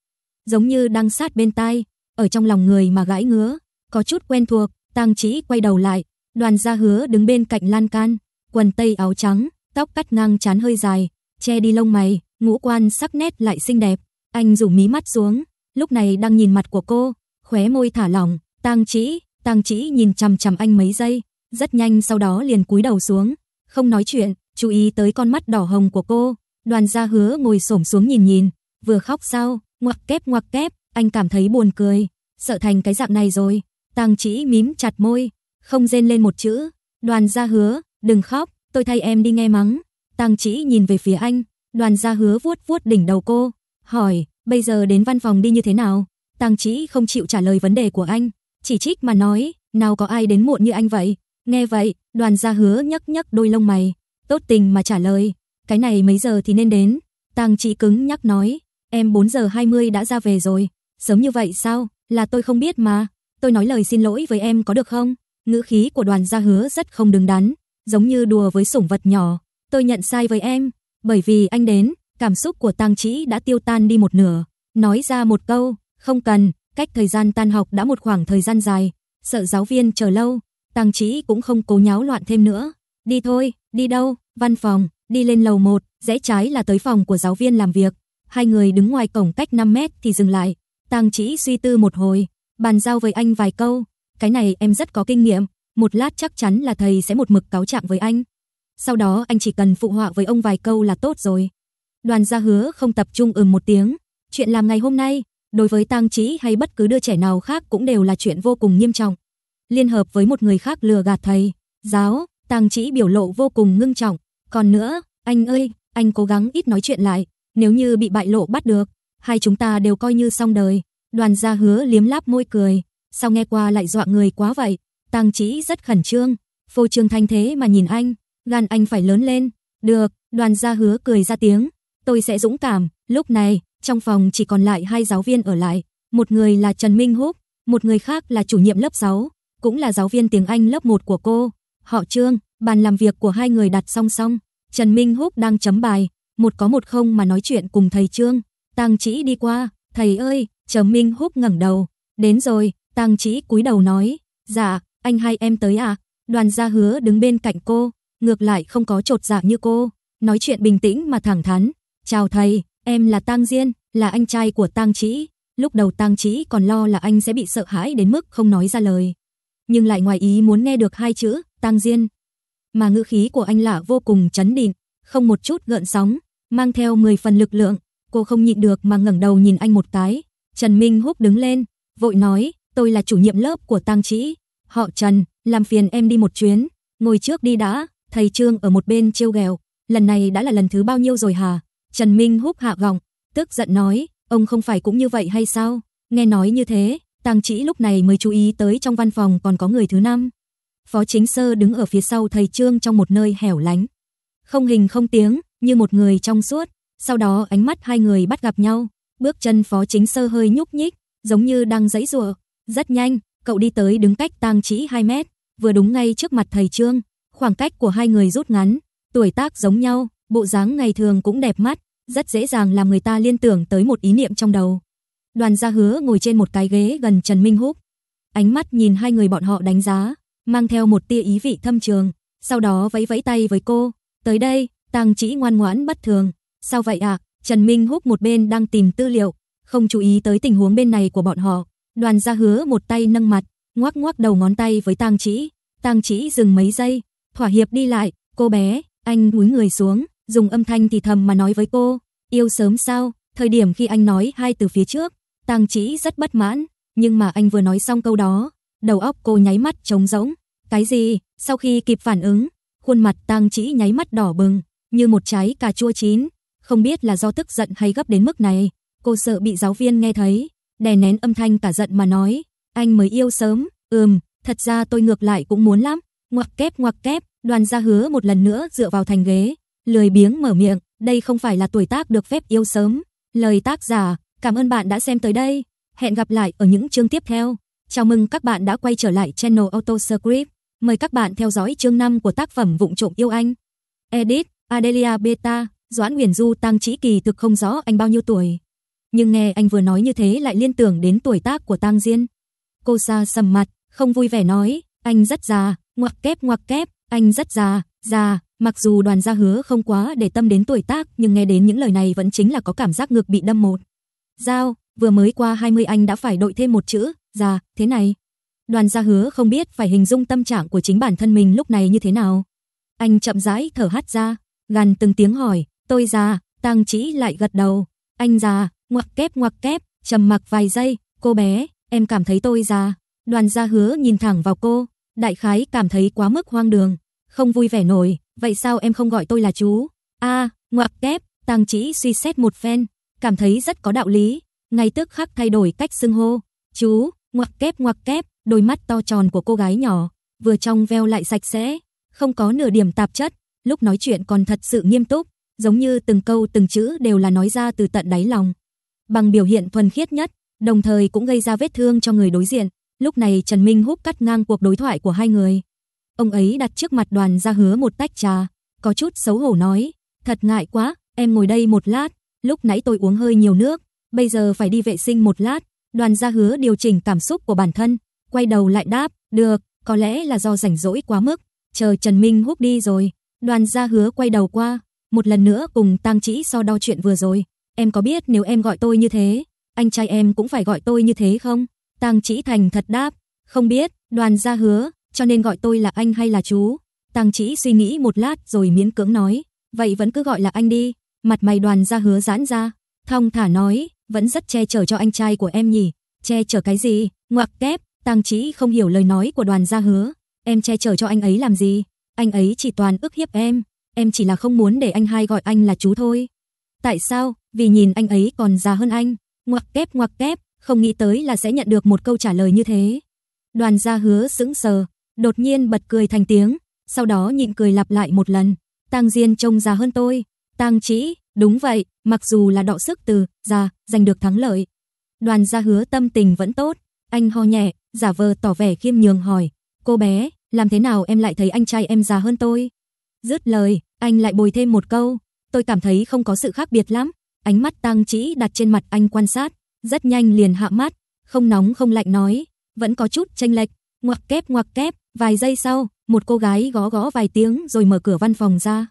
Giống như đang sát bên tai, ở trong lòng người mà gãi ngứa, có chút quen thuộc, Tang Chí quay đầu lại, Đoàn Gia Hứa đứng bên cạnh lan can, quần tây áo trắng, tóc cắt ngang chán hơi dài, che đi lông mày, ngũ quan sắc nét lại xinh đẹp, anh rủ mí mắt xuống, lúc này đang nhìn mặt của cô, khóe môi thả lỏng, Tang Chí, Tang Chí nhìn chằm chằm anh mấy giây, rất nhanh sau đó liền cúi đầu xuống, không nói chuyện, chú ý tới con mắt đỏ hồng của cô, Đoàn gia hứa ngồi xổm xuống nhìn nhìn, vừa khóc sao, ngoặc kép ngoặc kép, anh cảm thấy buồn cười, sợ thành cái dạng này rồi. Tang Chỉ mím chặt môi, không rên lên một chữ. Đoàn gia hứa, đừng khóc, tôi thay em đi nghe mắng. Tang Chỉ nhìn về phía anh, đoàn gia hứa vuốt vuốt đỉnh đầu cô, hỏi, bây giờ đến văn phòng đi như thế nào? Tang Chỉ không chịu trả lời vấn đề của anh, chỉ trích mà nói, nào có ai đến muộn như anh vậy. Nghe vậy, đoàn gia hứa nhấc nhấc đôi lông mày, tốt tình mà trả lời, cái này mấy giờ thì nên đến? Tàng Chí cứng nhắc nói, em 4 giờ 20 đã ra về rồi, sớm như vậy sao? Là tôi không biết mà, tôi nói lời xin lỗi với em có được không? Ngữ khí của Đoàn Gia Hứa rất không đứng đắn, giống như đùa với sủng vật nhỏ. Tôi nhận sai với em, bởi vì anh đến, cảm xúc của Tàng Chí đã tiêu tan đi một nửa, nói ra một câu, không cần, cách thời gian tan học đã một khoảng thời gian dài, sợ giáo viên chờ lâu, Tàng Chí cũng không cố nháo loạn thêm nữa. Đi thôi, đi đâu? Văn phòng, đi lên lầu 1, rẽ trái là tới phòng của giáo viên làm việc. Hai người đứng ngoài cổng cách 5 mét thì dừng lại. Tang Chỉ suy tư một hồi, bàn giao với anh vài câu, cái này em rất có kinh nghiệm, một lát chắc chắn là thầy sẽ một mực cáo trạng với anh. Sau đó anh chỉ cần phụ họa với ông vài câu là tốt rồi. Đoàn Gia hứa không tập trung ừm một tiếng, chuyện làm ngày hôm nay, đối với Tang Chỉ hay bất cứ đứa trẻ nào khác cũng đều là chuyện vô cùng nghiêm trọng. Liên hợp với một người khác lừa gạt thầy, giáo, Tang Chỉ biểu lộ vô cùng ngưng trọng, còn nữa, anh ơi, anh cố gắng ít nói chuyện lại, nếu như bị bại lộ bắt được, hai chúng ta đều coi như xong đời. Đoàn gia hứa liếm láp môi cười, sao nghe qua lại dọa người quá vậy? Tang trí rất khẩn trương, Phô Trương Thanh thế mà nhìn anh, gan anh phải lớn lên. Được, Đoàn gia hứa cười ra tiếng, tôi sẽ dũng cảm. Lúc này, trong phòng chỉ còn lại hai giáo viên ở lại, một người là Trần Minh Húc, một người khác là chủ nhiệm lớp 6, cũng là giáo viên tiếng Anh lớp 1 của cô. Họ Trương, Bàn làm việc của hai người đặt song song, Trần Minh Húc đang chấm bài, một có một không mà nói chuyện cùng thầy Trương. Tang Chỉ đi qua, "Thầy ơi." Trần Minh Húc ngẩng đầu, "Đến rồi." Tang Chỉ cúi đầu nói, "Dạ, anh hai em tới à?" Đoàn Gia Hứa đứng bên cạnh cô, ngược lại không có trột dạ như cô, nói chuyện bình tĩnh mà thẳng thắn, "Chào thầy, em là Tang Diên, là anh trai của Tang Chỉ." Lúc đầu Tang Chỉ còn lo là anh sẽ bị sợ hãi đến mức không nói ra lời, nhưng lại ngoài ý muốn nghe được hai chữ "Tang Diên", mà ngữ khí của anh là vô cùng chấn định, không một chút gợn sóng, mang theo 10 phần lực lượng, cô không nhịn được mà ngẩng đầu nhìn anh một cái. Trần Minh Húc đứng lên, vội nói, tôi là chủ nhiệm lớp của Tăng Trĩ, họ Trần, làm phiền em đi một chuyến, ngồi trước đi đã, thầy Trương ở một bên trêu ghẹo, lần này đã là lần thứ bao nhiêu rồi hả? Trần Minh Húc hạ gọng, tức giận nói, ông không phải cũng như vậy hay sao? Nghe nói như thế, Tăng Trĩ lúc này mới chú ý tới trong văn phòng còn có người thứ năm, Phó chính sơ đứng ở phía sau thầy Trương trong một nơi hẻo lánh. Không hình không tiếng, như một người trong suốt. Sau đó ánh mắt hai người bắt gặp nhau. Bước chân phó chính sơ hơi nhúc nhích, giống như đang giãy giụa. Rất nhanh, cậu đi tới đứng cách tang chỉ 2 mét, vừa đúng ngay trước mặt thầy Trương. Khoảng cách của hai người rút ngắn, tuổi tác giống nhau, bộ dáng ngày thường cũng đẹp mắt, rất dễ dàng làm người ta liên tưởng tới một ý niệm trong đầu. Đoàn Gia Hứa ngồi trên một cái ghế gần Trần Minh Húc, ánh mắt nhìn hai người bọn họ đánh giá, mang theo một tia ý vị thâm trường, sau đó vẫy vẫy tay với cô, "Tới đây." Tang Chỉ ngoan ngoãn bất thường, "Sao vậy ạ?" À? Trần Minh húp một bên đang tìm tư liệu, không chú ý tới tình huống bên này của bọn họ. Đoàn Gia Hứa một tay nâng mặt, ngoắc ngoắc đầu ngón tay với Tang Chỉ, Tang Chỉ dừng mấy giây, thỏa hiệp đi lại, "Cô bé." Anh cúi người xuống, dùng âm thanh thì thầm mà nói với cô, "Yêu sớm sao?" Thời điểm khi anh nói hai từ phía trước, Tang Chỉ rất bất mãn, nhưng mà anh vừa nói xong câu đó, đầu óc cô nháy mắt trống rỗng. Cái gì? Sau khi kịp phản ứng, khuôn mặt Tang Chỉ nháy mắt đỏ bừng, như một trái cà chua chín, không biết là do tức giận hay gấp đến mức này, cô sợ bị giáo viên nghe thấy, đè nén âm thanh cả giận mà nói, anh mới yêu sớm, ừm, thật ra tôi ngược lại cũng muốn lắm. Ngoặc kép ngoặc kép, Đoàn ra hứa một lần nữa dựa vào thành ghế, lười biếng mở miệng, đây không phải là tuổi tác được phép yêu sớm. Lời tác giả, cảm ơn bạn đã xem tới đây, hẹn gặp lại ở những chương tiếp theo. Chào mừng các bạn đã quay trở lại channel Autoscript. Mời các bạn theo dõi chương 5 của tác phẩm Vụng trộm yêu anh. Edit, Adelia Beta, Doãn Huyền Du tăng trĩ kỳ thực không rõ anh bao nhiêu tuổi. Nhưng nghe anh vừa nói như thế lại liên tưởng đến tuổi tác của Tang Diên. Cô Sa sầm mặt, không vui vẻ nói, anh rất già, ngoặc kép ngoặc kép, anh rất già, già. Mặc dù đoàn gia hứa không quá để tâm đến tuổi tác nhưng nghe đến những lời này vẫn chính là có cảm giác ngược bị đâm một. Giao, vừa mới qua 20 anh đã phải đội thêm một chữ, ra dạ, thế này. Đoàn gia hứa không biết phải hình dung tâm trạng của chính bản thân mình lúc này như thế nào. Anh chậm rãi thở hắt ra, gần từng tiếng hỏi, tôi già, tang chỉ lại gật đầu. Anh già, ngoặc kép ngoặc kép, trầm mặc vài giây, cô bé, em cảm thấy tôi già. Đoàn gia hứa nhìn thẳng vào cô, đại khái cảm thấy quá mức hoang đường, không vui vẻ nổi, vậy sao em không gọi tôi là chú? A, ngoặc kép, tang chỉ suy xét một phen, cảm thấy rất có đạo lý, ngay tức khắc thay đổi cách xưng hô. Chú, Ngoặc kép ngoặc kép, đôi mắt to tròn của cô gái nhỏ, vừa trong veo lại sạch sẽ, không có nửa điểm tạp chất, lúc nói chuyện còn thật sự nghiêm túc, giống như từng câu từng chữ đều là nói ra từ tận đáy lòng. Bằng biểu hiện thuần khiết nhất, đồng thời cũng gây ra vết thương cho người đối diện. Lúc này Trần Minh hút cắt ngang cuộc đối thoại của hai người. Ông ấy đặt trước mặt đoàn ra hứa một tách trà, có chút xấu hổ nói, thật ngại quá, em ngồi đây một lát, lúc nãy tôi uống hơi nhiều nước, bây giờ phải đi vệ sinh một lát, Đoàn gia hứa điều chỉnh cảm xúc của bản thân, quay đầu lại đáp, được, có lẽ là do rảnh rỗi quá mức, chờ Trần Minh hút đi rồi. Đoàn gia hứa quay đầu qua, một lần nữa cùng Tăng chỉ so đo chuyện vừa rồi. Em có biết nếu em gọi tôi như thế, anh trai em cũng phải gọi tôi như thế không? Tăng chỉ thành thật đáp, không biết, đoàn gia hứa, cho nên gọi tôi là anh hay là chú. Tăng chỉ suy nghĩ một lát rồi miễn cưỡng nói, vậy vẫn cứ gọi là anh đi. Mặt mày đoàn gia hứa giãn ra, thong thả nói, vẫn rất che chở cho anh trai của em nhỉ. Che chở cái gì? Ngoặc kép, tăng Chí không hiểu lời nói của Đoàn Gia Hứa, em che chở cho anh ấy làm gì? Anh ấy chỉ toàn ức hiếp em, em chỉ là không muốn để anh hai gọi anh là chú thôi. Tại sao? Vì nhìn anh ấy còn già hơn anh. Ngoặc kép ngoặc kép, không nghĩ tới là sẽ nhận được một câu trả lời như thế. Đoàn Gia Hứa sững sờ, đột nhiên bật cười thành tiếng, sau đó nhịn cười lặp lại một lần, tăng Diên trông già hơn tôi." tăng Chí, Đúng vậy, mặc dù là đọ sức từ ra giành được thắng lợi. Đoàn Gia Hứa tâm tình vẫn tốt, anh ho nhẹ, giả vờ tỏ vẻ khiêm nhường hỏi, "Cô bé, làm thế nào em lại thấy anh trai em già hơn tôi?" Dứt lời, anh lại bồi thêm một câu, "Tôi cảm thấy không có sự khác biệt lắm." Ánh mắt tăng Chỉ đặt trên mặt anh quan sát, rất nhanh liền hạ mắt, không nóng không lạnh nói, vẫn có chút tranh lệch, ngoặc kép ngoặc kép, vài giây sau, một cô gái gõ gõ vài tiếng rồi mở cửa văn phòng ra.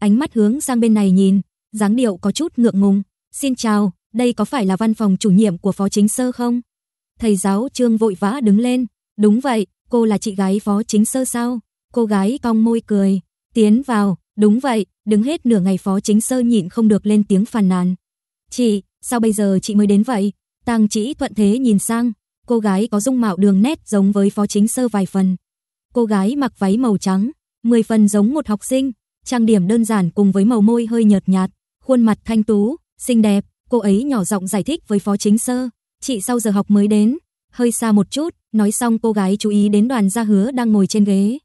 Ánh mắt hướng sang bên này nhìn, dáng điệu có chút ngượng ngùng. Xin chào, đây có phải là văn phòng chủ nhiệm của phó chính sơ không? Thầy giáo Trương vội vã đứng lên. Đúng vậy, cô là chị gái phó chính sơ sao? Cô gái cong môi cười. Tiến vào, đúng vậy, đứng hết nửa ngày phó chính sơ nhịn không được lên tiếng phàn nàn. Chị, sao bây giờ chị mới đến vậy? Tang chỉ thuận thế nhìn sang, cô gái có dung mạo đường nét giống với phó chính sơ vài phần. Cô gái mặc váy màu trắng, 10 phần giống một học sinh, trang điểm đơn giản cùng với màu môi hơi nhợt nhạt khuôn mặt thanh tú, xinh đẹp, cô ấy nhỏ giọng giải thích với Phó Chính Sơ, "Chị sau giờ học mới đến, hơi xa một chút." Nói xong cô gái chú ý đến Đoàn Gia Hứa đang ngồi trên ghế.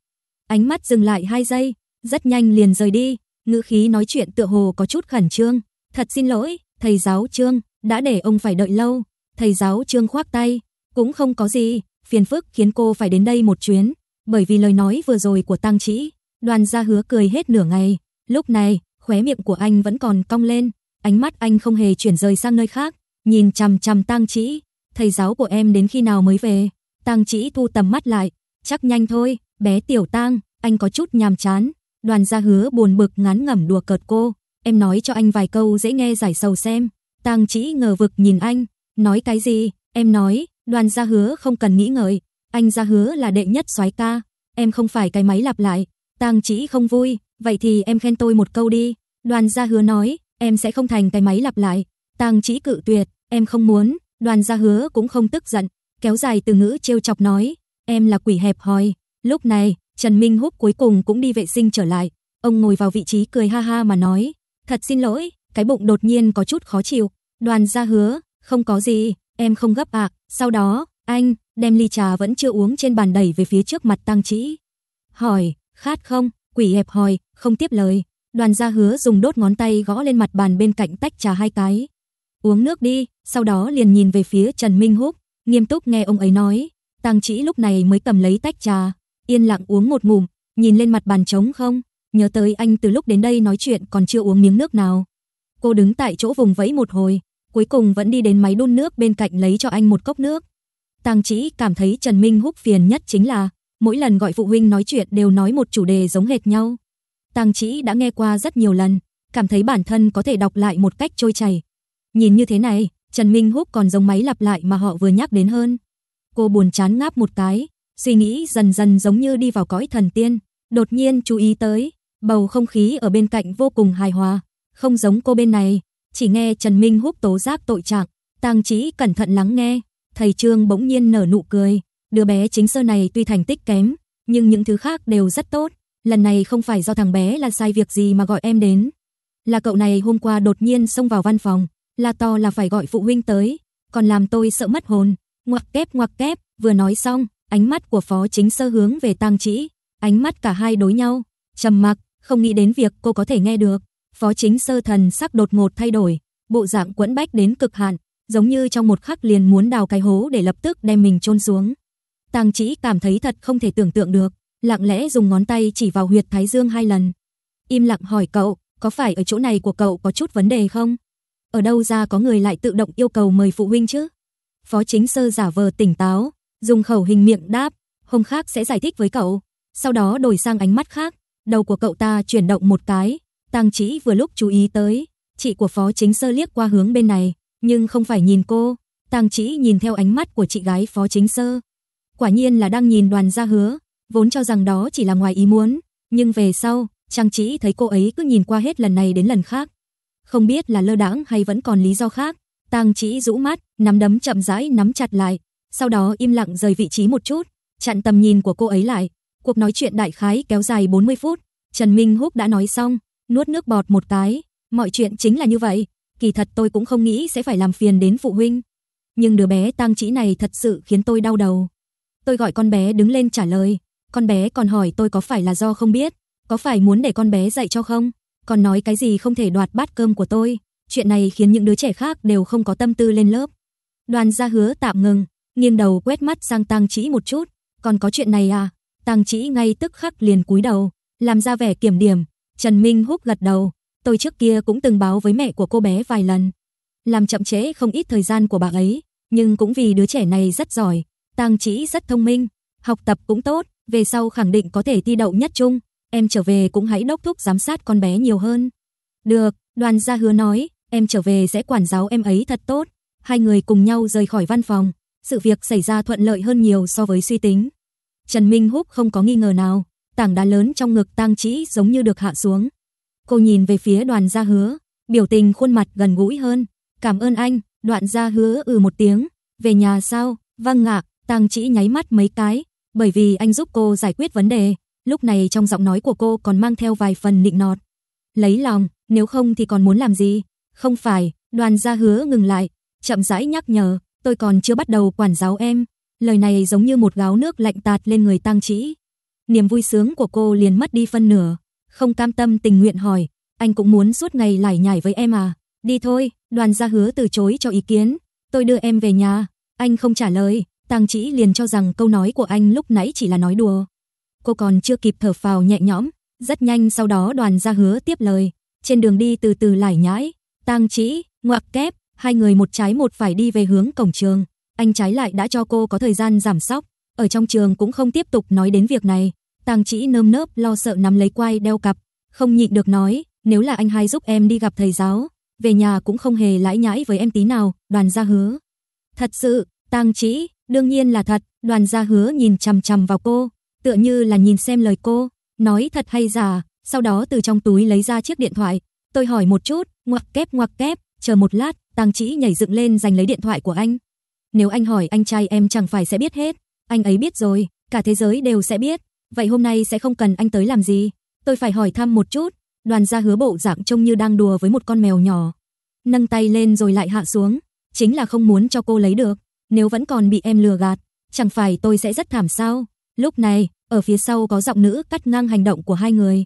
Ánh mắt dừng lại hai giây, rất nhanh liền rời đi, ngữ khí nói chuyện tựa hồ có chút khẩn trương, "Thật xin lỗi, thầy giáo Trương, đã để ông phải đợi lâu." Thầy giáo Trương khoác tay, "Cũng không có gì, phiền phức khiến cô phải đến đây một chuyến, bởi vì lời nói vừa rồi của Tăng Trĩ." Đoàn Gia Hứa cười hết nửa ngày, lúc này, khóe miệng của anh vẫn còn cong lên, ánh mắt anh không hề chuyển rời sang nơi khác, nhìn chằm chằm Tang Chỉ, thầy giáo của em đến khi nào mới về? Tang Chỉ thu tầm mắt lại, chắc nhanh thôi, bé tiểu Tang, anh có chút nhàm chán. Đoàn Gia Hứa buồn bực ngán ngẩm đùa cợt cô, em nói cho anh vài câu dễ nghe giải sầu xem. Tang Chỉ ngờ vực nhìn anh, nói cái gì? Em nói, Đoàn Gia Hứa không cần nghĩ ngợi, anh Gia Hứa là đệ nhất soái ca, em không phải cái máy lặp lại. Tang Chỉ không vui, Vậy thì em khen tôi một câu đi. Đoàn gia hứa nói, em sẽ không thành cái máy lặp lại. Tang chỉ cự tuyệt, em không muốn. Đoàn gia hứa cũng không tức giận, kéo dài từ ngữ trêu chọc nói, em là quỷ hẹp hòi. Lúc này, Trần Minh Húc cuối cùng cũng đi vệ sinh trở lại. Ông ngồi vào vị trí cười ha ha mà nói, thật xin lỗi, cái bụng đột nhiên có chút khó chịu. Đoàn gia hứa, không có gì, em không gấp ạ. Sau đó, anh đem ly trà vẫn chưa uống trên bàn đẩy về phía trước mặt Tăng Chỉ. Hỏi, khát không? Quỷ hẹp hòi, không tiếp lời. Đoàn gia hứa dùng đốt ngón tay gõ lên mặt bàn bên cạnh tách trà hai cái. Uống nước đi, sau đó liền nhìn về phía Trần Minh Húc, nghiêm túc nghe ông ấy nói. Tang Chỉ lúc này mới cầm lấy tách trà, yên lặng uống một ngụm, nhìn lên mặt bàn trống không, nhớ tới anh từ lúc đến đây nói chuyện còn chưa uống miếng nước nào. Cô đứng tại chỗ vùng vẫy một hồi, cuối cùng vẫn đi đến máy đun nước bên cạnh lấy cho anh một cốc nước. Tang Chỉ cảm thấy Trần Minh Húc phiền nhất chính là mỗi lần gọi phụ huynh nói chuyện đều nói một chủ đề giống hệt nhau. Tang Chỉ đã nghe qua rất nhiều lần, cảm thấy bản thân có thể đọc lại một cách trôi chảy. Nhìn như thế này, Trần Minh Húc còn giống máy lặp lại mà họ vừa nhắc đến hơn. Cô buồn chán ngáp một cái, suy nghĩ dần dần giống như đi vào cõi thần tiên, đột nhiên chú ý tới, bầu không khí ở bên cạnh vô cùng hài hòa, không giống cô bên này, chỉ nghe Trần Minh Húc tố giác tội trạng, Tang Chỉ cẩn thận lắng nghe, thầy Trương bỗng nhiên nở nụ cười, đứa bé chính sơ này tuy thành tích kém, nhưng những thứ khác đều rất tốt, lần này không phải do thằng bé là sai việc gì mà gọi em đến. Là cậu này hôm qua đột nhiên xông vào văn phòng, là to là phải gọi phụ huynh tới, còn làm tôi sợ mất hồn. Ngoặc kép ngoặc kép, vừa nói xong, ánh mắt của phó chính sơ hướng về Tang Trĩ, ánh mắt cả hai đối nhau, trầm mặc, không nghĩ đến việc cô có thể nghe được. Phó chính sơ thần sắc đột ngột thay đổi, bộ dạng quẫn bách đến cực hạn, giống như trong một khắc liền muốn đào cái hố để lập tức đem mình chôn xuống. Tang chỉ cảm thấy thật không thể tưởng tượng được, lặng lẽ dùng ngón tay chỉ vào huyệt thái dương hai lần. Im lặng hỏi cậu, có phải ở chỗ này của cậu có chút vấn đề không? Ở đâu ra có người lại tự động yêu cầu mời phụ huynh chứ? Phó chính sơ giả vờ tỉnh táo, dùng khẩu hình miệng đáp, hôm khác sẽ giải thích với cậu. Sau đó đổi sang ánh mắt khác, đầu của cậu ta chuyển động một cái, Tàng Chỉ vừa lúc chú ý tới, chị của Phó Chính Sơ liếc qua hướng bên này, nhưng không phải nhìn cô, Tàng Chỉ nhìn theo ánh mắt của chị gái Phó Chính Sơ. Quả nhiên là đang nhìn Đoàn Gia Hứa, vốn cho rằng đó chỉ là ngoài ý muốn, nhưng về sau, Trang Chỉ thấy cô ấy cứ nhìn qua hết lần này đến lần khác. Không biết là lơ đãng hay vẫn còn lý do khác, Tang Chỉ rũ mắt, nắm đấm chậm rãi nắm chặt lại, sau đó im lặng rời vị trí một chút, chặn tầm nhìn của cô ấy lại. Cuộc nói chuyện đại khái kéo dài 40 phút, Trần Minh Húc đã nói xong, nuốt nước bọt một cái, mọi chuyện chính là như vậy, kỳ thật tôi cũng không nghĩ sẽ phải làm phiền đến phụ huynh, nhưng đứa bé Tang Chỉ này thật sự khiến tôi đau đầu. Tôi gọi con bé đứng lên trả lời, con bé còn hỏi tôi có phải là do không biết, có phải muốn để con bé dạy cho không? Còn nói cái gì không thể đoạt bát cơm của tôi. Chuyện này khiến những đứa trẻ khác đều không có tâm tư lên lớp. Đoàn gia hứa tạm ngừng, nghiêng đầu quét mắt sang Tang Chỉ một chút, còn có chuyện này à? Tang Chỉ ngay tức khắc liền cúi đầu, làm ra vẻ kiểm điểm, Trần Minh Húc gật đầu, tôi trước kia cũng từng báo với mẹ của cô bé vài lần, làm chậm trễ không ít thời gian của bà ấy, nhưng cũng vì đứa trẻ này rất giỏi, Tang Chỉ rất thông minh, học tập cũng tốt, về sau khẳng định có thể thi đậu nhất trung, em trở về cũng hãy đốc thúc giám sát con bé nhiều hơn. Được, đoàn gia hứa nói, em trở về sẽ quản giáo em ấy thật tốt. Hai người cùng nhau rời khỏi văn phòng, sự việc xảy ra thuận lợi hơn nhiều so với suy tính. Trần Minh Húc không có nghi ngờ nào, tảng đá lớn trong ngực tang trĩ giống như được hạ xuống. Cô nhìn về phía đoàn gia hứa, biểu tình khuôn mặt gần gũi hơn. Cảm ơn anh, đoạn gia hứa ừ một tiếng. Về nhà sao? Vâng ngạc, tang trĩ nháy mắt mấy cái bởi vì anh giúp cô giải quyết vấn đề. Lúc này trong giọng nói của cô còn mang theo vài phần nịnh nọt. Lấy lòng, nếu không thì còn muốn làm gì? Không phải, đoàn gia hứa ngừng lại, chậm rãi nhắc nhở, tôi còn chưa bắt đầu quản giáo em. Lời này giống như một gáo nước lạnh tạt lên người tăng trĩ. Niềm vui sướng của cô liền mất đi phân nửa. Không cam tâm tình nguyện hỏi, anh cũng muốn suốt ngày lải nhải với em à? Đi thôi, đoàn gia hứa từ chối cho ý kiến. Tôi đưa em về nhà. Anh không trả lời, Tang Chỉ liền cho rằng câu nói của anh lúc nãy chỉ là nói đùa. Cô còn chưa kịp thở phào nhẹ nhõm, rất nhanh sau đó Đoàn Gia Hứa tiếp lời, trên đường đi từ từ lải nhãi, Tang Chỉ, ngoặc kép, hai người một trái một phải đi về hướng cổng trường, anh trái lại đã cho cô có thời gian giảm sóc, ở trong trường cũng không tiếp tục nói đến việc này. Tang Chỉ nơm nớp lo sợ nắm lấy quai đeo cặp, không nhịn được nói, nếu là anh hai giúp em đi gặp thầy giáo, về nhà cũng không hề lãi nhãi với em tí nào, Đoàn Gia Hứa. Thật sự, Tang Chỉ Đương nhiên là thật, đoàn gia hứa nhìn chằm chằm vào cô, tựa như là nhìn xem lời cô, nói thật hay giả, sau đó từ trong túi lấy ra chiếc điện thoại. Tôi hỏi một chút, ngoặc kép ngoặc kép, chờ một lát, Tăng Chỉ nhảy dựng lên giành lấy điện thoại của anh. Nếu anh hỏi anh trai em chẳng phải sẽ biết hết, anh ấy biết rồi, cả thế giới đều sẽ biết, vậy hôm nay sẽ không cần anh tới làm gì, tôi phải hỏi thăm một chút. Đoàn gia hứa bộ dạng trông như đang đùa với một con mèo nhỏ. Nâng tay lên rồi lại hạ xuống, chính là không muốn cho cô lấy được nếu vẫn còn bị em lừa gạt, chẳng phải tôi sẽ rất thảm sao? Lúc này, ở phía sau có giọng nữ cắt ngang hành động của hai người.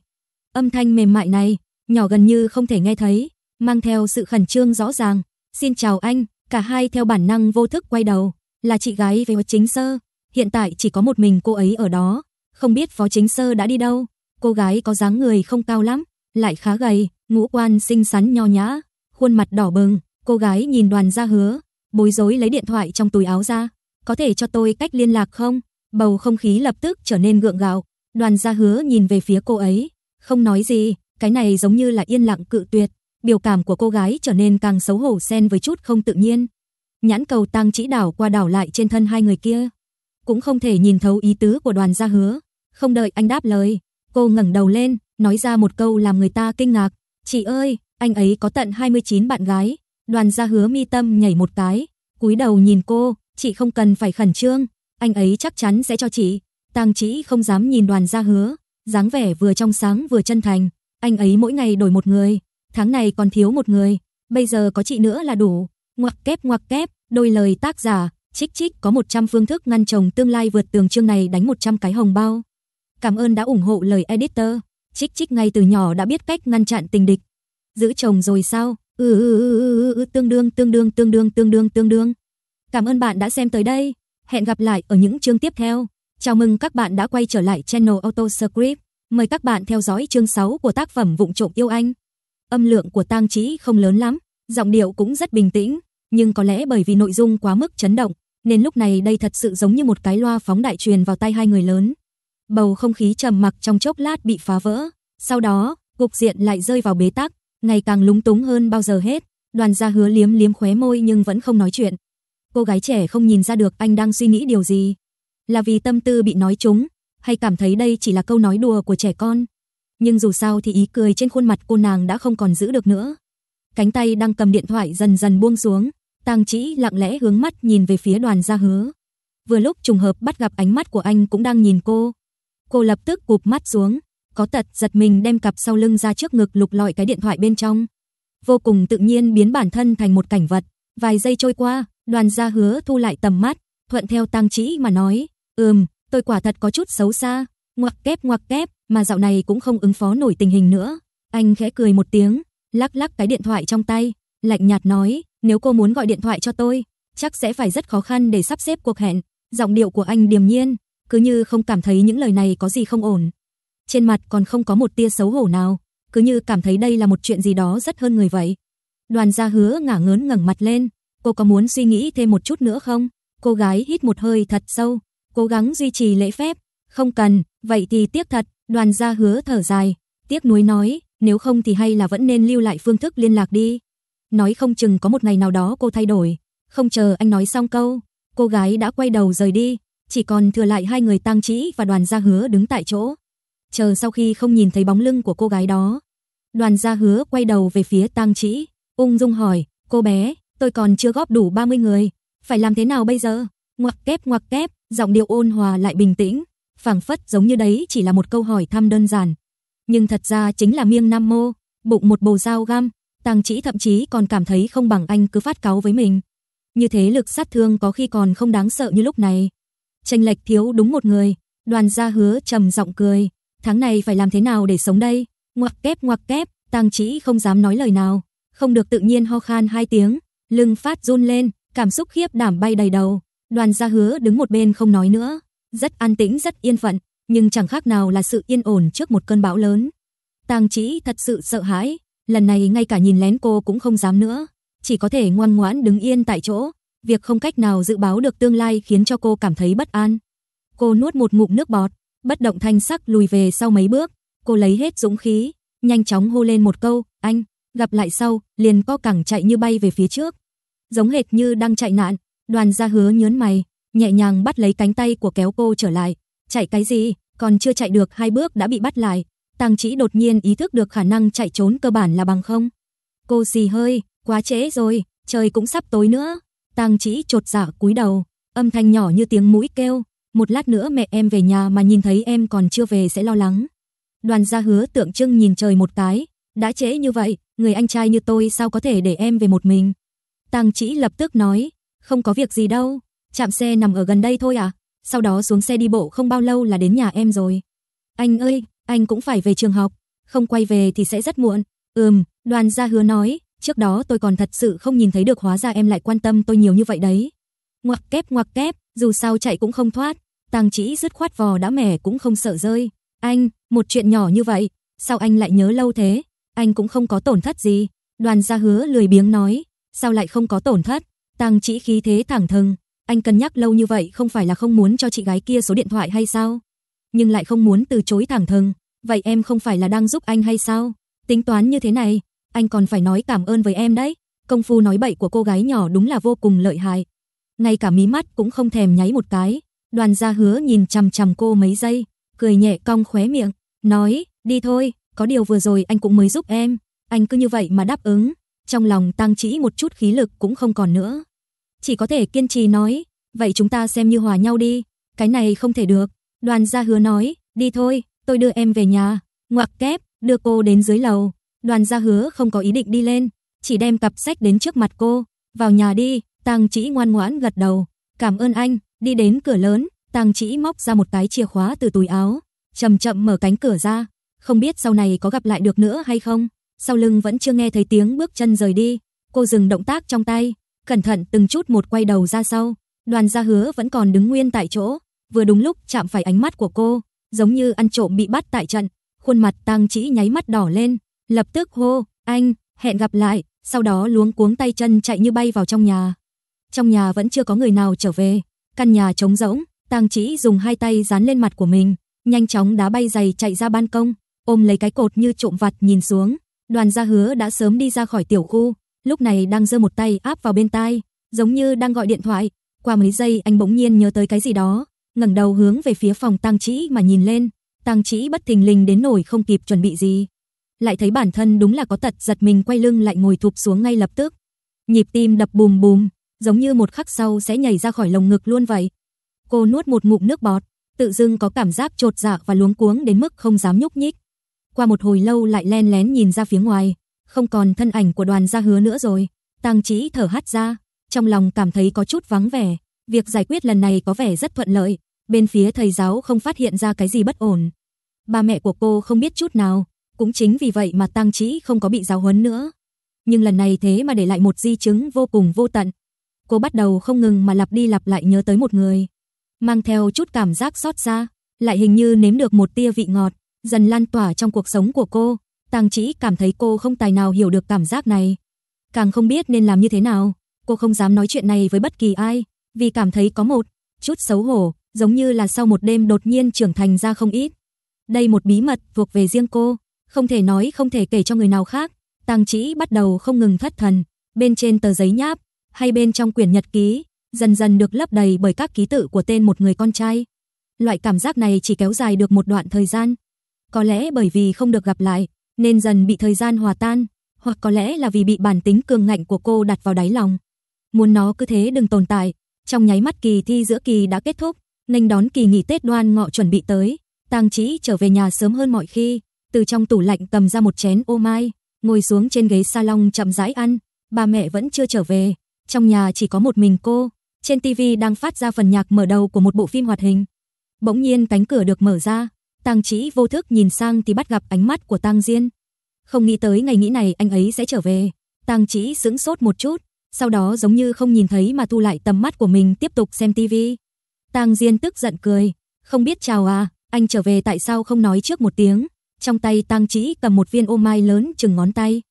Âm thanh mềm mại này, nhỏ gần như không thể nghe thấy, mang theo sự khẩn trương rõ ràng. "Xin chào anh." Cả hai theo bản năng vô thức quay đầu, là chị gái về chính sơ, hiện tại chỉ có một mình cô ấy ở đó, không biết Phó Chính Sơ đã đi đâu. Cô gái có dáng người không cao lắm, lại khá gầy, ngũ quan xinh xắn nho nhã, khuôn mặt đỏ bừng, cô gái nhìn Đoàn ra Hứa, Bối rối lấy điện thoại trong túi áo ra, "Có thể cho tôi cách liên lạc không?" Bầu không khí lập tức trở nên gượng gạo, Đoàn Gia Hứa nhìn về phía cô ấy, không nói gì, cái này giống như là yên lặng cự tuyệt, biểu cảm của cô gái trở nên càng xấu hổ xen với chút không tự nhiên. Nhãn cầu tăng chỉ đảo qua đảo lại trên thân hai người kia, cũng không thể nhìn thấu ý tứ của Đoàn Gia Hứa, không đợi anh đáp lời, cô ngẩng đầu lên, nói ra một câu làm người ta kinh ngạc, "Chị ơi, anh ấy có tận 29 bạn gái, Đoàn gia hứa mi tâm nhảy một cái, cúi đầu nhìn cô, chị không cần phải khẩn trương, anh ấy chắc chắn sẽ cho chị. Tang chỉ không dám nhìn đoàn gia hứa, dáng vẻ vừa trong sáng vừa chân thành, anh ấy mỗi ngày đổi một người, tháng này còn thiếu một người, bây giờ có chị nữa là đủ. Ngoặc kép ngoặc kép, đôi lời tác giả, Chích Chích có 100 phương thức ngăn chồng tương lai vượt tường chương này đánh 100 cái hồng bao. Cảm ơn đã ủng hộ lời editor. Chích Chích ngay từ nhỏ đã biết cách ngăn chặn tình địch. Giữ chồng rồi sao? Ừ, ừ, ừ, ừ, tương đương, tương đương, tương đương, tương đương, tương đương. Cảm ơn bạn đã xem tới đây. Hẹn gặp lại ở những chương tiếp theo. Chào mừng các bạn đã quay trở lại channel AutoScript. Mời các bạn theo dõi chương 6 của tác phẩm Vụng trộm yêu anh. Âm lượng của Tang Trí không lớn lắm, giọng điệu cũng rất bình tĩnh, nhưng có lẽ bởi vì nội dung quá mức chấn động, nên lúc này đây thật sự giống như một cái loa phóng đại truyền vào tay hai người lớn. Bầu không khí trầm mặc trong chốc lát bị phá vỡ, sau đó, cục diện lại rơi vào bế tắc ngày càng lúng túng hơn bao giờ hết. Đoàn gia hứa liếm liếm khóe môi nhưng vẫn không nói chuyện. Cô gái trẻ không nhìn ra được anh đang suy nghĩ điều gì. Là vì tâm tư bị nói trúng, hay cảm thấy đây chỉ là câu nói đùa của trẻ con. Nhưng dù sao thì ý cười trên khuôn mặt cô nàng đã không còn giữ được nữa. Cánh tay đang cầm điện thoại dần dần buông xuống, Tang Chỉ lặng lẽ hướng mắt nhìn về phía Đoàn Gia Hứa. Vừa lúc trùng hợp bắt gặp ánh mắt của anh cũng đang nhìn cô. Cô lập tức cụp mắt xuống, có tật giật mình đem cặp sau lưng ra trước ngực lục lọi cái điện thoại bên trong. Vô cùng tự nhiên biến bản thân thành một cảnh vật. Vài giây trôi qua, đoàn gia hứa thu lại tầm mắt, thuận theo tăng trĩ mà nói, ừm, tôi quả thật có chút xấu xa, ngoặc kép ngoặc kép, mà dạo này cũng không ứng phó nổi tình hình nữa. Anh khẽ cười một tiếng, lắc lắc cái điện thoại trong tay, lạnh nhạt nói, nếu cô muốn gọi điện thoại cho tôi, chắc sẽ phải rất khó khăn để sắp xếp cuộc hẹn. Giọng điệu của anh điềm nhiên, cứ như không cảm thấy những lời này có gì không ổn trên mặt còn không có một tia xấu hổ nào, cứ như cảm thấy đây là một chuyện gì đó rất hơn người vậy. Đoàn Gia Hứa ngả ngớn ngẩng mặt lên, cô có muốn suy nghĩ thêm một chút nữa không? Cô gái hít một hơi thật sâu, cố gắng duy trì lễ phép. Không cần, vậy thì tiếc thật, Đoàn Gia Hứa thở dài, tiếc nuối nói, nếu không thì hay là vẫn nên lưu lại phương thức liên lạc đi. Nói không chừng có một ngày nào đó cô thay đổi. Không chờ anh nói xong câu, cô gái đã quay đầu rời đi, chỉ còn thừa lại hai người tăng trĩ và đoàn gia hứa đứng tại chỗ chờ sau khi không nhìn thấy bóng lưng của cô gái đó. Đoàn gia hứa quay đầu về phía tang trĩ, ung dung hỏi, cô bé, tôi còn chưa góp đủ 30 người, phải làm thế nào bây giờ? Ngoặc kép ngoặc kép, giọng điệu ôn hòa lại bình tĩnh, phảng phất giống như đấy chỉ là một câu hỏi thăm đơn giản. Nhưng thật ra chính là miêng nam mô, bụng một bầu dao găm, tang trĩ thậm chí còn cảm thấy không bằng anh cứ phát cáo với mình. Như thế lực sát thương có khi còn không đáng sợ như lúc này. Tranh lệch thiếu đúng một người, đoàn gia hứa trầm giọng cười tháng này phải làm thế nào để sống đây? Ngoặc kép ngoặc kép, Tang Chỉ không dám nói lời nào, không được tự nhiên ho khan hai tiếng, lưng phát run lên, cảm xúc khiếp đảm bay đầy đầu. Đoàn Gia Hứa đứng một bên không nói nữa, rất an tĩnh rất yên phận, nhưng chẳng khác nào là sự yên ổn trước một cơn bão lớn. Tang Chỉ thật sự sợ hãi, lần này ngay cả nhìn lén cô cũng không dám nữa, chỉ có thể ngoan ngoãn đứng yên tại chỗ. Việc không cách nào dự báo được tương lai khiến cho cô cảm thấy bất an. Cô nuốt một ngụm nước bọt, bất động thanh sắc lùi về sau mấy bước, cô lấy hết dũng khí, nhanh chóng hô lên một câu, anh, gặp lại sau, liền co cẳng chạy như bay về phía trước. Giống hệt như đang chạy nạn, đoàn gia hứa nhớn mày, nhẹ nhàng bắt lấy cánh tay của kéo cô trở lại. Chạy cái gì, còn chưa chạy được hai bước đã bị bắt lại. Tàng chỉ đột nhiên ý thức được khả năng chạy trốn cơ bản là bằng không. Cô xì hơi, quá trễ rồi, trời cũng sắp tối nữa. Tàng chỉ trột dạ cúi đầu, âm thanh nhỏ như tiếng mũi kêu, một lát nữa mẹ em về nhà mà nhìn thấy em còn chưa về sẽ lo lắng. Đoàn gia hứa tượng trưng nhìn trời một cái, đã trễ như vậy, người anh trai như tôi sao có thể để em về một mình. Tàng chỉ lập tức nói, không có việc gì đâu, chạm xe nằm ở gần đây thôi à, sau đó xuống xe đi bộ không bao lâu là đến nhà em rồi. Anh ơi, anh cũng phải về trường học, không quay về thì sẽ rất muộn. Ừm, đoàn gia hứa nói, trước đó tôi còn thật sự không nhìn thấy được hóa ra em lại quan tâm tôi nhiều như vậy đấy. Ngoặc kép ngoặc kép, dù sao chạy cũng không thoát, Tang Chỉ dứt khoát vò đã mẻ cũng không sợ rơi. Anh, một chuyện nhỏ như vậy, sao anh lại nhớ lâu thế? Anh cũng không có tổn thất gì. Đoàn Gia Hứa lười biếng nói, sao lại không có tổn thất? Tang Chỉ khí thế thẳng thừng, anh cân nhắc lâu như vậy không phải là không muốn cho chị gái kia số điện thoại hay sao? Nhưng lại không muốn từ chối thẳng thừng, vậy em không phải là đang giúp anh hay sao? Tính toán như thế này, anh còn phải nói cảm ơn với em đấy. Công phu nói bậy của cô gái nhỏ đúng là vô cùng lợi hại. Ngay cả mí mắt cũng không thèm nháy một cái. Đoàn gia hứa nhìn chằm chằm cô mấy giây, cười nhẹ cong khóe miệng, nói, đi thôi, có điều vừa rồi anh cũng mới giúp em, anh cứ như vậy mà đáp ứng. Trong lòng tăng chỉ một chút khí lực cũng không còn nữa. Chỉ có thể kiên trì nói, vậy chúng ta xem như hòa nhau đi, cái này không thể được. Đoàn gia hứa nói, đi thôi, tôi đưa em về nhà. Ngoặc kép, đưa cô đến dưới lầu. Đoàn gia hứa không có ý định đi lên, chỉ đem cặp sách đến trước mặt cô. Vào nhà đi, Tăng chỉ ngoan ngoãn gật đầu. Cảm ơn anh, Đi đến cửa lớn, Tang Chỉ móc ra một cái chìa khóa từ túi áo, chậm chậm mở cánh cửa ra, không biết sau này có gặp lại được nữa hay không. Sau lưng vẫn chưa nghe thấy tiếng bước chân rời đi, cô dừng động tác trong tay, cẩn thận từng chút một quay đầu ra sau. Đoàn Gia Hứa vẫn còn đứng nguyên tại chỗ, vừa đúng lúc chạm phải ánh mắt của cô, giống như ăn trộm bị bắt tại trận, khuôn mặt Tang Chỉ nháy mắt đỏ lên, lập tức hô, "Anh, hẹn gặp lại." Sau đó luống cuống tay chân chạy như bay vào trong nhà. Trong nhà vẫn chưa có người nào trở về, căn nhà trống rỗng, Tang Chỉ dùng hai tay dán lên mặt của mình, nhanh chóng đá bay giày chạy ra ban công, ôm lấy cái cột như trộm vặt nhìn xuống. Đoàn Gia Hứa đã sớm đi ra khỏi tiểu khu, lúc này đang giơ một tay áp vào bên tai, giống như đang gọi điện thoại. Qua mấy giây anh bỗng nhiên nhớ tới cái gì đó, ngẩng đầu hướng về phía phòng Tang Chỉ mà nhìn lên. Tang Chỉ bất thình lình đến nổi không kịp chuẩn bị gì, lại thấy bản thân đúng là có tật giật mình quay lưng lại ngồi thụp xuống ngay lập tức. Nhịp tim đập bùm bùm, giống như một khắc sau sẽ nhảy ra khỏi lồng ngực luôn vậy. Cô nuốt một ngụm nước bọt, tự dưng có cảm giác trột dạ và luống cuống đến mức không dám nhúc nhích. Qua một hồi lâu lại len lén nhìn ra phía ngoài, không còn thân ảnh của đoàn gia hứa nữa rồi. Tang Chí thở hắt ra, trong lòng cảm thấy có chút vắng vẻ, việc giải quyết lần này có vẻ rất thuận lợi, bên phía thầy giáo không phát hiện ra cái gì bất ổn. Ba mẹ của cô không biết chút nào, cũng chính vì vậy mà tăng Chí không có bị giáo huấn nữa. Nhưng lần này thế mà để lại một di chứng vô cùng vô tận, cô bắt đầu không ngừng mà lặp đi lặp lại nhớ tới một người. Mang theo chút cảm giác xót xa, lại hình như nếm được một tia vị ngọt, dần lan tỏa trong cuộc sống của cô. Tàng chỉ cảm thấy cô không tài nào hiểu được cảm giác này. Càng không biết nên làm như thế nào, cô không dám nói chuyện này với bất kỳ ai, vì cảm thấy có một chút xấu hổ, giống như là sau một đêm đột nhiên trưởng thành ra không ít. Đây một bí mật thuộc về riêng cô, không thể nói không thể kể cho người nào khác. Tang Chỉ bắt đầu không ngừng thất thần, bên trên tờ giấy nháp hay bên trong quyển nhật ký, dần dần được lấp đầy bởi các ký tự của tên một người con trai. Loại cảm giác này chỉ kéo dài được một đoạn thời gian. Có lẽ bởi vì không được gặp lại, nên dần bị thời gian hòa tan, hoặc có lẽ là vì bị bản tính cường ngạnh của cô đặt vào đáy lòng. Muốn nó cứ thế đừng tồn tại. Trong nháy mắt kỳ thi giữa kỳ đã kết thúc, nghênh đón kỳ nghỉ Tết Đoan Ngọ chuẩn bị tới, Tang trí trở về nhà sớm hơn mọi khi, từ trong tủ lạnh cầm ra một chén ô mai, ngồi xuống trên ghế salon chậm rãi ăn, bà mẹ vẫn chưa trở về, trong nhà chỉ có một mình cô, trên tivi đang phát ra phần nhạc mở đầu của một bộ phim hoạt hình. Bỗng nhiên cánh cửa được mở ra, Tang Chỉ vô thức nhìn sang thì bắt gặp ánh mắt của Tang Diên. Không nghĩ tới ngày nghĩ này anh ấy sẽ trở về, Tang Chỉ sững sốt một chút, sau đó giống như không nhìn thấy mà thu lại tầm mắt của mình tiếp tục xem tivi Tang Diên tức giận cười, không biết chào à, anh trở về tại sao không nói trước một tiếng. Trong tay Tang Chỉ cầm một viên ô mai lớn chừng ngón tay,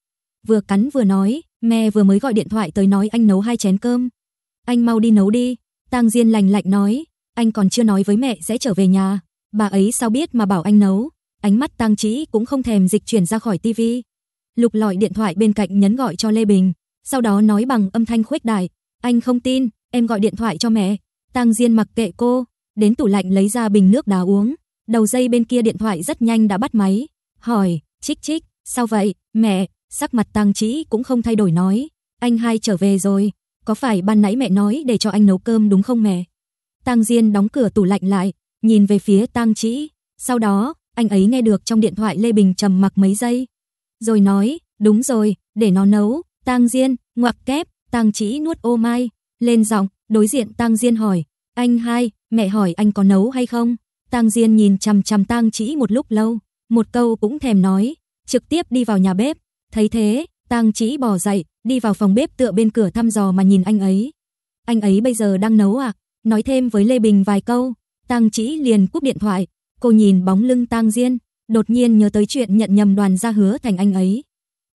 vừa cắn vừa nói, Mẹ vừa mới gọi điện thoại tới nói anh nấu hai chén cơm. Anh mau đi nấu đi. Tang Diên lành lạnh nói, anh còn chưa nói với mẹ sẽ trở về nhà. Bà ấy sao biết mà bảo anh nấu. Ánh mắt Tang Chí cũng không thèm dịch chuyển ra khỏi tivi. Lục lọi điện thoại bên cạnh nhấn gọi cho Lê Bình, sau đó nói bằng âm thanh khuếch đại, anh không tin, em gọi điện thoại cho mẹ. Tang Diên mặc kệ cô, đến tủ lạnh lấy ra bình nước đá uống. Đầu dây bên kia điện thoại rất nhanh đã bắt máy, hỏi, "Chích chích, sao vậy, mẹ?" Sắc mặt Tang Chỉ cũng không thay đổi nói, anh hai trở về rồi, có phải ban nãy mẹ nói để cho anh nấu cơm đúng không mẹ? Tang Diên đóng cửa tủ lạnh lại, nhìn về phía Tang Chỉ, sau đó, anh ấy nghe được trong điện thoại Lê Bình trầm mặc mấy giây, rồi nói, "Đúng rồi, để nó nấu." Tang Diên, ngoặc kép, Tang Chỉ nuốt ô mai, lên giọng, đối diện Tang Diên hỏi, "Anh hai, mẹ hỏi anh có nấu hay không?" Tang Diên nhìn chằm chằm Tang Chỉ một lúc lâu, một câu cũng thèm nói, trực tiếp đi vào nhà bếp, Thấy thế, Tang Chỉ bỏ dậy, đi vào phòng bếp tựa bên cửa thăm dò mà nhìn anh ấy. Anh ấy bây giờ đang nấu à? Nói thêm với Lê Bình vài câu, Tang Chỉ liền cúp điện thoại. Cô nhìn bóng lưng Tang Diên, đột nhiên nhớ tới chuyện nhận nhầm đoàn gia hứa thành anh ấy.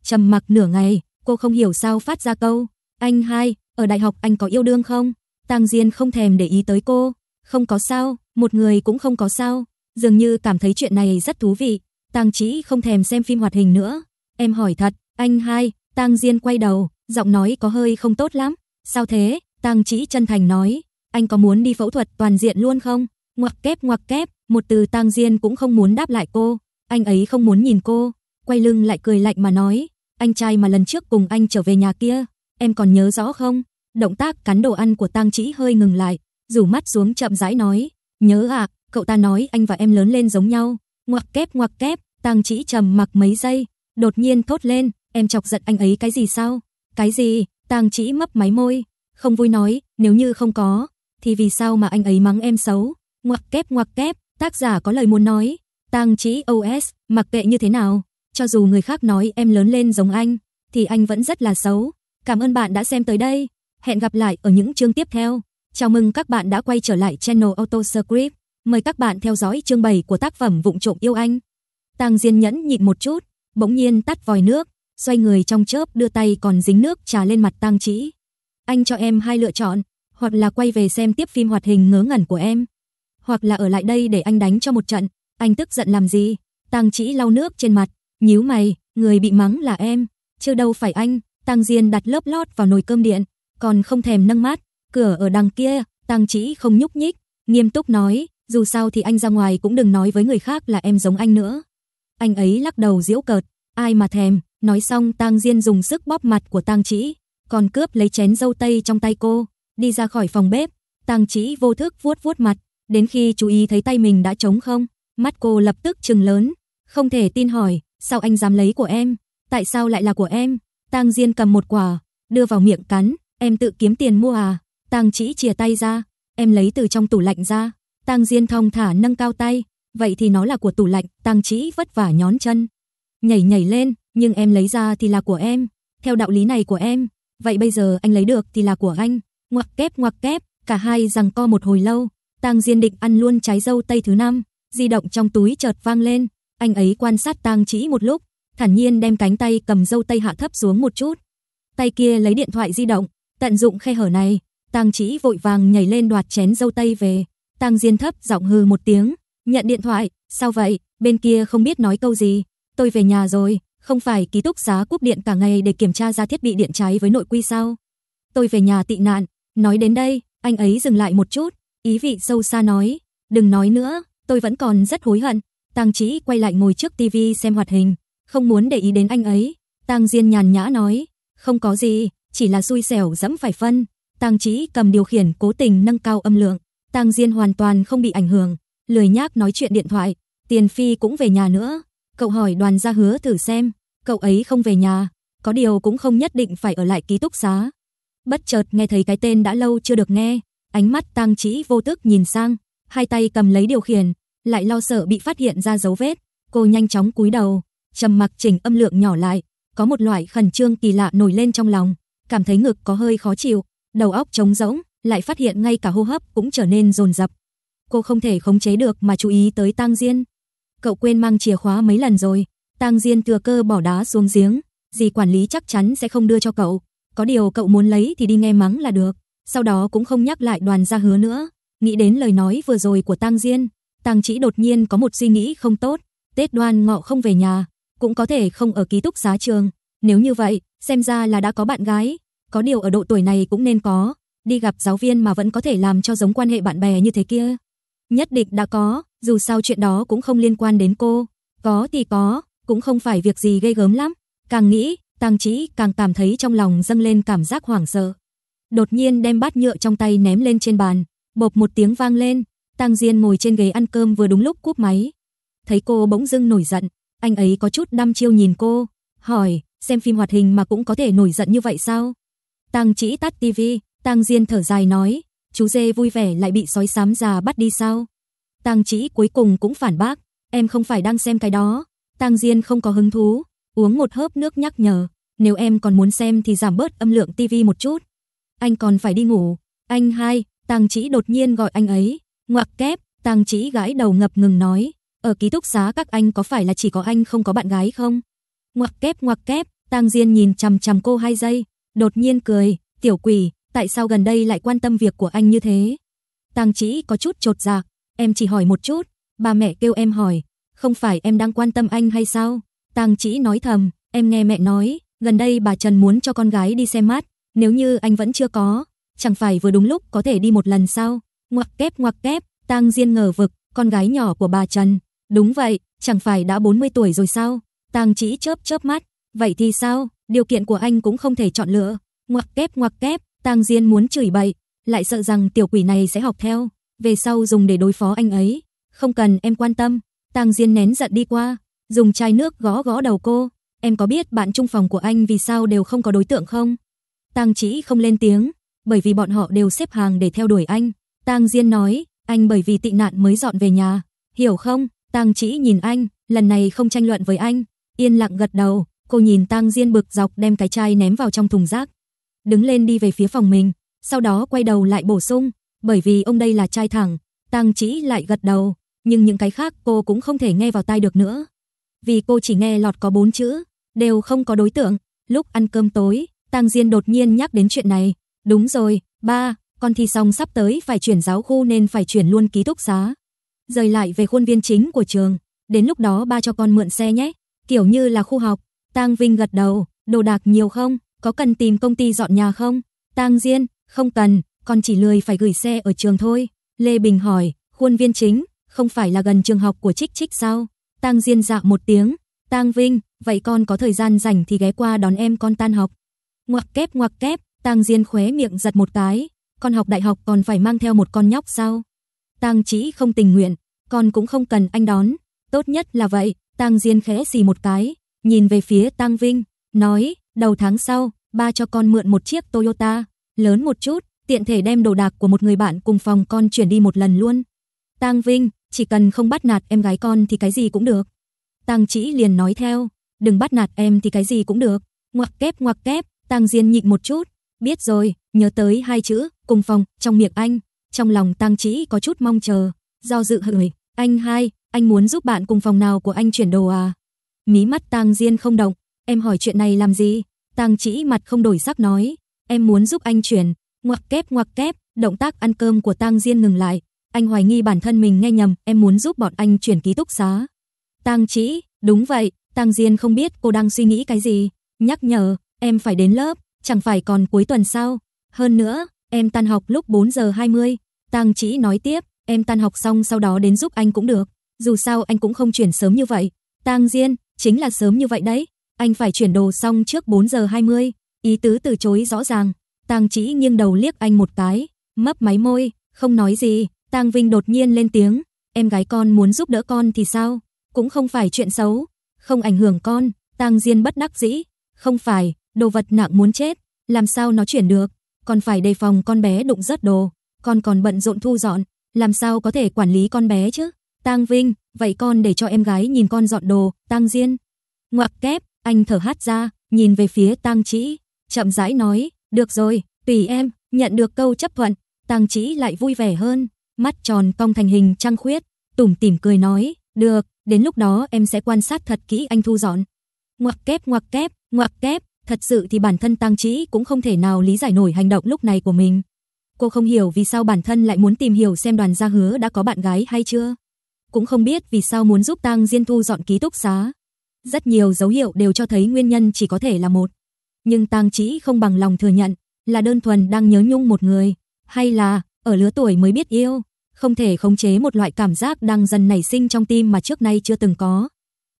Trầm mặc nửa ngày, cô không hiểu sao phát ra câu, "Anh hai, ở đại học anh có yêu đương không?" Tang Diên không thèm để ý tới cô, "Không có sao, một người cũng không có sao." Dường như cảm thấy chuyện này rất thú vị, Tang Chỉ không thèm xem phim hoạt hình nữa, Em hỏi thật, anh hai, Tang Diên quay đầu, giọng nói có hơi không tốt lắm. Sao thế? Tang Chỉ chân thành nói, anh có muốn đi phẫu thuật toàn diện luôn không? Ngoặc kép ngoặc kép, một từ Tang Diên cũng không muốn đáp lại cô, anh ấy không muốn nhìn cô, quay lưng lại cười lạnh mà nói, anh trai mà lần trước cùng anh trở về nhà kia, em còn nhớ rõ không? Động tác cắn đồ ăn của Tang Chỉ hơi ngừng lại, rủ mắt xuống chậm rãi nói, nhớ ạ, à, cậu ta nói anh và em lớn lên giống nhau. Ngoặc kép ngoặc kép, Tang Chỉ trầm mặc mấy giây, đột nhiên thốt lên, em chọc giận anh ấy cái gì sao? Cái gì? Tang Chỉ mấp máy môi, không vui nói, nếu như không có, thì vì sao mà anh ấy mắng em xấu? Ngoặc kép ngoặc kép, tác giả có lời muốn nói, Tang Chỉ OS, mặc kệ như thế nào, cho dù người khác nói em lớn lên giống anh, thì anh vẫn rất là xấu. Cảm ơn bạn đã xem tới đây, hẹn gặp lại ở những chương tiếp theo. Chào mừng các bạn đã quay trở lại channel Autoscript. Mời các bạn theo dõi chương 7 của tác phẩm Vụng trộm yêu anh. Tang Diên nhẫn nhịn một chút, bỗng nhiên tắt vòi nước, xoay người trong chớp đưa tay còn dính nước trà lên mặt Tang trí Anh cho em hai lựa chọn, hoặc là quay về xem tiếp phim hoạt hình ngớ ngẩn của em, hoặc là ở lại đây để anh đánh cho một trận. Anh tức giận làm gì? Tang trí lau nước trên mặt, nhíu mày, người bị mắng là em, chứ đâu phải anh. Tang Diên đặt lớp lót vào nồi cơm điện, còn không thèm nâng mắt cửa ở đằng kia, Tang trí không nhúc nhích, nghiêm túc nói, dù sao thì anh ra ngoài cũng đừng nói với người khác là em giống anh nữa. Anh ấy lắc đầu giễu cợt, ai mà thèm, nói xong Tang Diên dùng sức bóp mặt của Tang Chỉ, còn cướp lấy chén dâu tây trong tay cô, đi ra khỏi phòng bếp. Tang Chỉ vô thức vuốt vuốt mặt, đến khi chú ý thấy tay mình đã trống không, mắt cô lập tức trừng lớn, không thể tin hỏi, sao anh dám lấy của em? Tại sao lại là của em? Tang Diên cầm một quả, đưa vào miệng cắn, em tự kiếm tiền mua à? Tang Chỉ chìa tay ra, em lấy từ trong tủ lạnh ra. Tang Diên thong thả nâng cao tay, vậy thì nó là của tủ lạnh, Tăng Chí vất vả nhón chân. Nhảy nhảy lên, nhưng em lấy ra thì là của em, theo đạo lý này của em, vậy bây giờ anh lấy được thì là của anh. Ngoặc kép ngoặc kép, cả hai rằng co một hồi lâu, Tang Diên định ăn luôn trái dâu tây thứ năm, di động trong túi chợt vang lên, anh ấy quan sát Tang Chỉ một lúc, thản nhiên đem cánh tay cầm dâu tây hạ thấp xuống một chút. Tay kia lấy điện thoại di động, tận dụng khe hở này, Tang Chỉ vội vàng nhảy lên đoạt chén dâu tây về. Tang Diên thấp giọng hừ một tiếng, Nhận điện thoại, sao vậy? Bên kia không biết nói câu gì. Tôi về nhà rồi, không phải ký túc xá cúp điện cả ngày để kiểm tra ra thiết bị điện trái với nội quy sao? Tôi về nhà tị nạn, nói đến đây, anh ấy dừng lại một chút, ý vị sâu xa nói, đừng nói nữa, tôi vẫn còn rất hối hận. Tang trí quay lại ngồi trước tivi xem hoạt hình, không muốn để ý đến anh ấy. Tang Diên nhàn nhã nói, không có gì, chỉ là xui xẻo dẫm phải phân. Tang trí cầm điều khiển cố tình nâng cao âm lượng, Tang Diên hoàn toàn không bị ảnh hưởng, lười nhác nói chuyện điện thoại, Tiền Phi cũng về nhà nữa. Cậu hỏi đoàn gia hứa thử xem, cậu ấy không về nhà, có điều cũng không nhất định phải ở lại ký túc xá. Bất chợt nghe thấy cái tên đã lâu chưa được nghe, ánh mắt tăng trĩ vô tức nhìn sang, hai tay cầm lấy điều khiển, lại lo sợ bị phát hiện ra dấu vết, cô nhanh chóng cúi đầu, trầm mặc chỉnh âm lượng nhỏ lại, có một loại khẩn trương kỳ lạ nổi lên trong lòng, cảm thấy ngực có hơi khó chịu, đầu óc trống rỗng, lại phát hiện ngay cả hô hấp cũng trở nên dồn dập cô không thể khống chế được mà chú ý tới Tang Diên. Cậu quên mang chìa khóa mấy lần rồi, Tang Diên thừa cơ bỏ đá xuống giếng, gì quản lý chắc chắn sẽ không đưa cho cậu, có điều cậu muốn lấy thì đi nghe mắng là được, sau đó cũng không nhắc lại đoàn gia hứa nữa. Nghĩ đến lời nói vừa rồi của Tang Diên, Tang Chỉ đột nhiên có một suy nghĩ không tốt, Tết Đoan Ngọ không về nhà, cũng có thể không ở ký túc xá trường, nếu như vậy, xem ra là đã có bạn gái, có điều ở độ tuổi này cũng nên có, đi gặp giáo viên mà vẫn có thể làm cho giống quan hệ bạn bè như thế kia. Nhất định đã có, dù sao chuyện đó cũng không liên quan đến cô. Có thì có, cũng không phải việc gì gây gớm lắm. Càng nghĩ, Tang Chỉ càng cảm thấy trong lòng dâng lên cảm giác hoảng sợ. Đột nhiên đem bát nhựa trong tay ném lên trên bàn, bộp một tiếng vang lên, Tang Diên ngồi trên ghế ăn cơm vừa đúng lúc cúp máy. Thấy cô bỗng dưng nổi giận, anh ấy có chút đăm chiêu nhìn cô, hỏi, xem phim hoạt hình mà cũng có thể nổi giận như vậy sao? Tang Chỉ tắt tivi, Tang Diên thở dài nói, chú dê vui vẻ lại bị sói xám già bắt đi sao? Tang Chỉ cuối cùng cũng phản bác, em không phải đang xem cái đó. Tang Diên không có hứng thú, uống một hớp nước nhắc nhở, nếu em còn muốn xem thì giảm bớt âm lượng tivi một chút. Anh còn phải đi ngủ. Anh hai, Tang Chỉ đột nhiên gọi anh ấy, ngoặc kép, Tang Chỉ gãi đầu ngập ngừng nói, ở ký túc xá các anh có phải là chỉ có anh không có bạn gái không? Ngoặc kép ngoặc kép, Tang Diên nhìn chằm chằm cô hai giây, đột nhiên cười, tiểu quỷ, tại sao gần đây lại quan tâm việc của anh như thế? Tang Chỉ có chút trột dạ, em chỉ hỏi một chút, bà mẹ kêu em hỏi, không phải em đang quan tâm anh hay sao? Tang Chỉ nói thầm, em nghe mẹ nói, gần đây bà Trần muốn cho con gái đi xem mắt, nếu như anh vẫn chưa có, chẳng phải vừa đúng lúc có thể đi một lần sao? Ngoặc kép ngoặc kép, Tang Diên ngờ vực, con gái nhỏ của bà Trần. Đúng vậy, chẳng phải đã 40 tuổi rồi sao? Tang Chỉ chớp chớp mắt, vậy thì sao? Điều kiện của anh cũng không thể chọn lựa. Ngoặc kép ngoặc kép, Tang Diên muốn chửi bậy, lại sợ rằng tiểu quỷ này sẽ học theo, về sau dùng để đối phó anh ấy. Không cần em quan tâm. Tang Diên nén giận đi qua, dùng chai nước gõ gõ đầu cô. Em có biết bạn trung phòng của anh vì sao đều không có đối tượng không? Tang Chỉ không lên tiếng, bởi vì bọn họ đều xếp hàng để theo đuổi anh. Tang Diên nói, anh bởi vì tị nạn mới dọn về nhà, hiểu không? Tang Chỉ nhìn anh, lần này không tranh luận với anh, yên lặng gật đầu. Cô nhìn Tang Diên bực dọc đem cái chai ném vào trong thùng rác đứng lên đi về phía phòng mình, sau đó quay đầu lại bổ sung, bởi vì ông đây là trai thẳng, Tang Chỉ lại gật đầu, nhưng những cái khác cô cũng không thể nghe vào tai được nữa. Vì cô chỉ nghe lọt có bốn chữ, đều không có đối tượng. Lúc ăn cơm tối, Tang Diên đột nhiên nhắc đến chuyện này, "Đúng rồi, ba, con thi xong sắp tới phải chuyển giáo khu nên phải chuyển luôn ký túc xá." Rời lại về khuôn viên chính của trường, đến lúc đó ba cho con mượn xe nhé, kiểu như là khu học. Tang Vinh gật đầu, "Đồ đạc nhiều không?" có cần tìm công ty dọn nhà không? Tang Diên, không cần, con chỉ lười phải gửi xe ở trường thôi. Lê Bình hỏi, khuôn viên chính, không phải là gần trường học của Trích Trích sao? Tang Diên dạ một tiếng, Tang Vinh, vậy con có thời gian rảnh thì ghé qua đón em con tan học. Ngoặc kép ngoặc kép, Tang Diên khóe miệng giật một cái, con học đại học còn phải mang theo một con nhóc sao? Tang Chí không tình nguyện, con cũng không cần anh đón, tốt nhất là vậy, Tang Diên khẽ xì một cái, nhìn về phía Tang Vinh, nói, Đầu tháng sau, ba cho con mượn một chiếc Toyota, lớn một chút, tiện thể đem đồ đạc của một người bạn cùng phòng con chuyển đi một lần luôn. Tang Vinh, chỉ cần không bắt nạt em gái con thì cái gì cũng được. Tang Chỉ liền nói theo, đừng bắt nạt em thì cái gì cũng được. Ngoặc kép ngoặc kép, Tang Diên nhịn một chút, biết rồi, nhớ tới hai chữ cùng phòng trong miệng anh, trong lòng Tang Chỉ có chút mong chờ, do dự hửi, anh hai, anh muốn giúp bạn cùng phòng nào của anh chuyển đồ à? Mí mắt Tang Diên không động, Em hỏi chuyện này làm gì? Tang Chỉ mặt không đổi sắc nói, em muốn giúp anh chuyển. Ngoặc kép ngoặc kép, động tác ăn cơm của Tang Diên ngừng lại, anh hoài nghi bản thân mình nghe nhầm, em muốn giúp bọn anh chuyển ký túc xá. Tang Chỉ, đúng vậy, Tang Diên không biết cô đang suy nghĩ cái gì, nhắc nhở, em phải đến lớp, chẳng phải còn cuối tuần sau Hơn nữa, em tan học lúc 4 giờ 20, Tang Chỉ nói tiếp, em tan học xong sau đó đến giúp anh cũng được, dù sao anh cũng không chuyển sớm như vậy. Tang Diên, chính là sớm như vậy đấy, anh phải chuyển đồ xong trước 4 giờ 20, ý tứ từ chối rõ ràng. Tang Chỉ nghiêng đầu liếc anh một cái, mấp máy môi, không nói gì. Tang Vinh đột nhiên lên tiếng, "Em gái con muốn giúp đỡ con thì sao? Cũng không phải chuyện xấu, không ảnh hưởng con." Tang Diên bất đắc dĩ, "Không phải, đồ vật nặng muốn chết, làm sao nó chuyển được, còn phải đề phòng con bé đụng rớt đồ, con còn bận rộn thu dọn, làm sao có thể quản lý con bé chứ?" Tang Vinh, "Vậy con để cho em gái nhìn con dọn đồ." Tang Diên, ngoặc kép, anh thở hát ra, nhìn về phía tăng Chỉ, chậm rãi nói, "Được rồi, tùy em." Nhận được câu chấp thuận, tăng Chỉ lại vui vẻ hơn, mắt tròn cong thành hình trăng khuyết, tủm tỉm cười nói, "Được, đến lúc đó em sẽ quan sát thật kỹ anh thu dọn." Ngoặc kép ngoặc kép, ngoặc kép, thật sự thì bản thân tăng Chỉ cũng không thể nào lý giải nổi hành động lúc này của mình. Cô không hiểu vì sao bản thân lại muốn tìm hiểu xem đoàn gia hứa đã có bạn gái hay chưa. Cũng không biết vì sao muốn giúp tăng Diên thu dọn ký túc xá. Rất nhiều dấu hiệu đều cho thấy nguyên nhân chỉ có thể là một. Nhưng Tang Chỉ không bằng lòng thừa nhận, là đơn thuần đang nhớ nhung một người, hay là ở lứa tuổi mới biết yêu, không thể khống chế một loại cảm giác đang dần nảy sinh trong tim mà trước nay chưa từng có.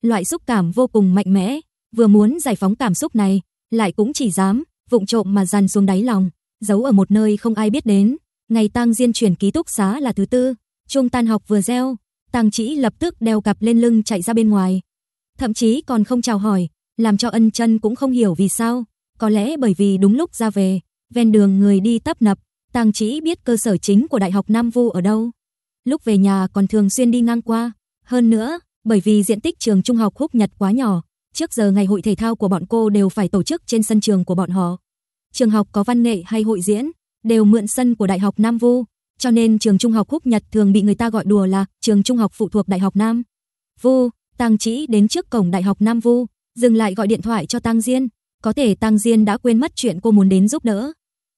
Loại xúc cảm vô cùng mạnh mẽ, vừa muốn giải phóng cảm xúc này, lại cũng chỉ dám vụng trộm mà dằn xuống đáy lòng, giấu ở một nơi không ai biết đến. Ngày tang diên chuyển ký túc xá là thứ tư, chuông tan học vừa reo, tang chỉ lập tức đeo cặp lên lưng chạy ra bên ngoài, thậm chí còn không chào hỏi, làm cho ân chân cũng không hiểu vì sao. Có lẽ bởi vì đúng lúc ra về, ven đường người đi tấp nập, Tàng Chỉ biết cơ sở chính của Đại học Nam Vu ở đâu. Lúc về nhà còn thường xuyên đi ngang qua. Hơn nữa, bởi vì diện tích trường trung học Húc Nhật quá nhỏ, trước giờ ngày hội thể thao của bọn cô đều phải tổ chức trên sân trường của bọn họ. Trường học có văn nghệ hay hội diễn, đều mượn sân của Đại học Nam Vu, cho nên trường trung học Húc Nhật thường bị người ta gọi đùa là trường trung học phụ thuộc Đại học Nam Vu. Tang Chỉ đến trước cổng đại học Nam Vu, dừng lại gọi điện thoại cho Tang Diên, có thể Tang Diên đã quên mất chuyện cô muốn đến giúp đỡ.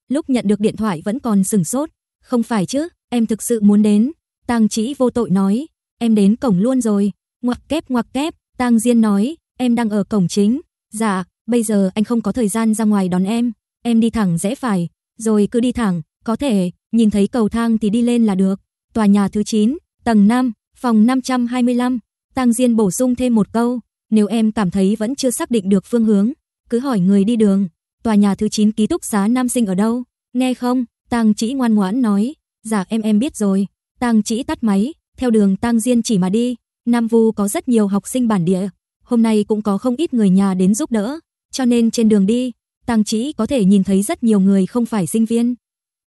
Lúc nhận được điện thoại vẫn còn sừng sốt, không phải chứ, em thực sự muốn đến. Tang Chỉ vô tội nói, em đến cổng luôn rồi. Ngoặc kép ngoặc kép, Tang Diên nói, em đang ở cổng chính. Dạ, bây giờ anh không có thời gian ra ngoài đón em, em đi thẳng rẽ phải, rồi cứ đi thẳng, có thể nhìn thấy cầu thang thì đi lên là được. Tòa nhà thứ 9, tầng 5, phòng 525, Tang Diên bổ sung thêm một câu, nếu em cảm thấy vẫn chưa xác định được phương hướng, cứ hỏi người đi đường, tòa nhà thứ 9 ký túc xá Nam Sinh ở đâu, nghe không? Tang Chỉ ngoan ngoãn nói, dạ em em biết rồi. Tang Chỉ tắt máy, theo đường Tang Diên chỉ mà đi. Nam Vu có rất nhiều học sinh bản địa, hôm nay cũng có không ít người nhà đến giúp đỡ, cho nên trên đường đi, Tang Chỉ có thể nhìn thấy rất nhiều người không phải sinh viên.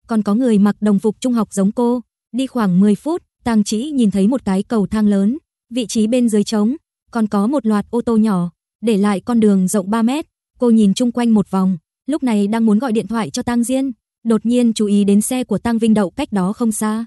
Còn có người mặc đồng phục trung học giống cô, đi khoảng 10 phút, Tang Chỉ nhìn thấy một cái cầu thang lớn, vị trí bên dưới trống, còn có một loạt ô tô nhỏ, để lại con đường rộng 3 mét. Cô nhìn chung quanh một vòng, lúc này đang muốn gọi điện thoại cho tăng Diên, đột nhiên chú ý đến xe của tăng Vinh đậu cách đó không xa.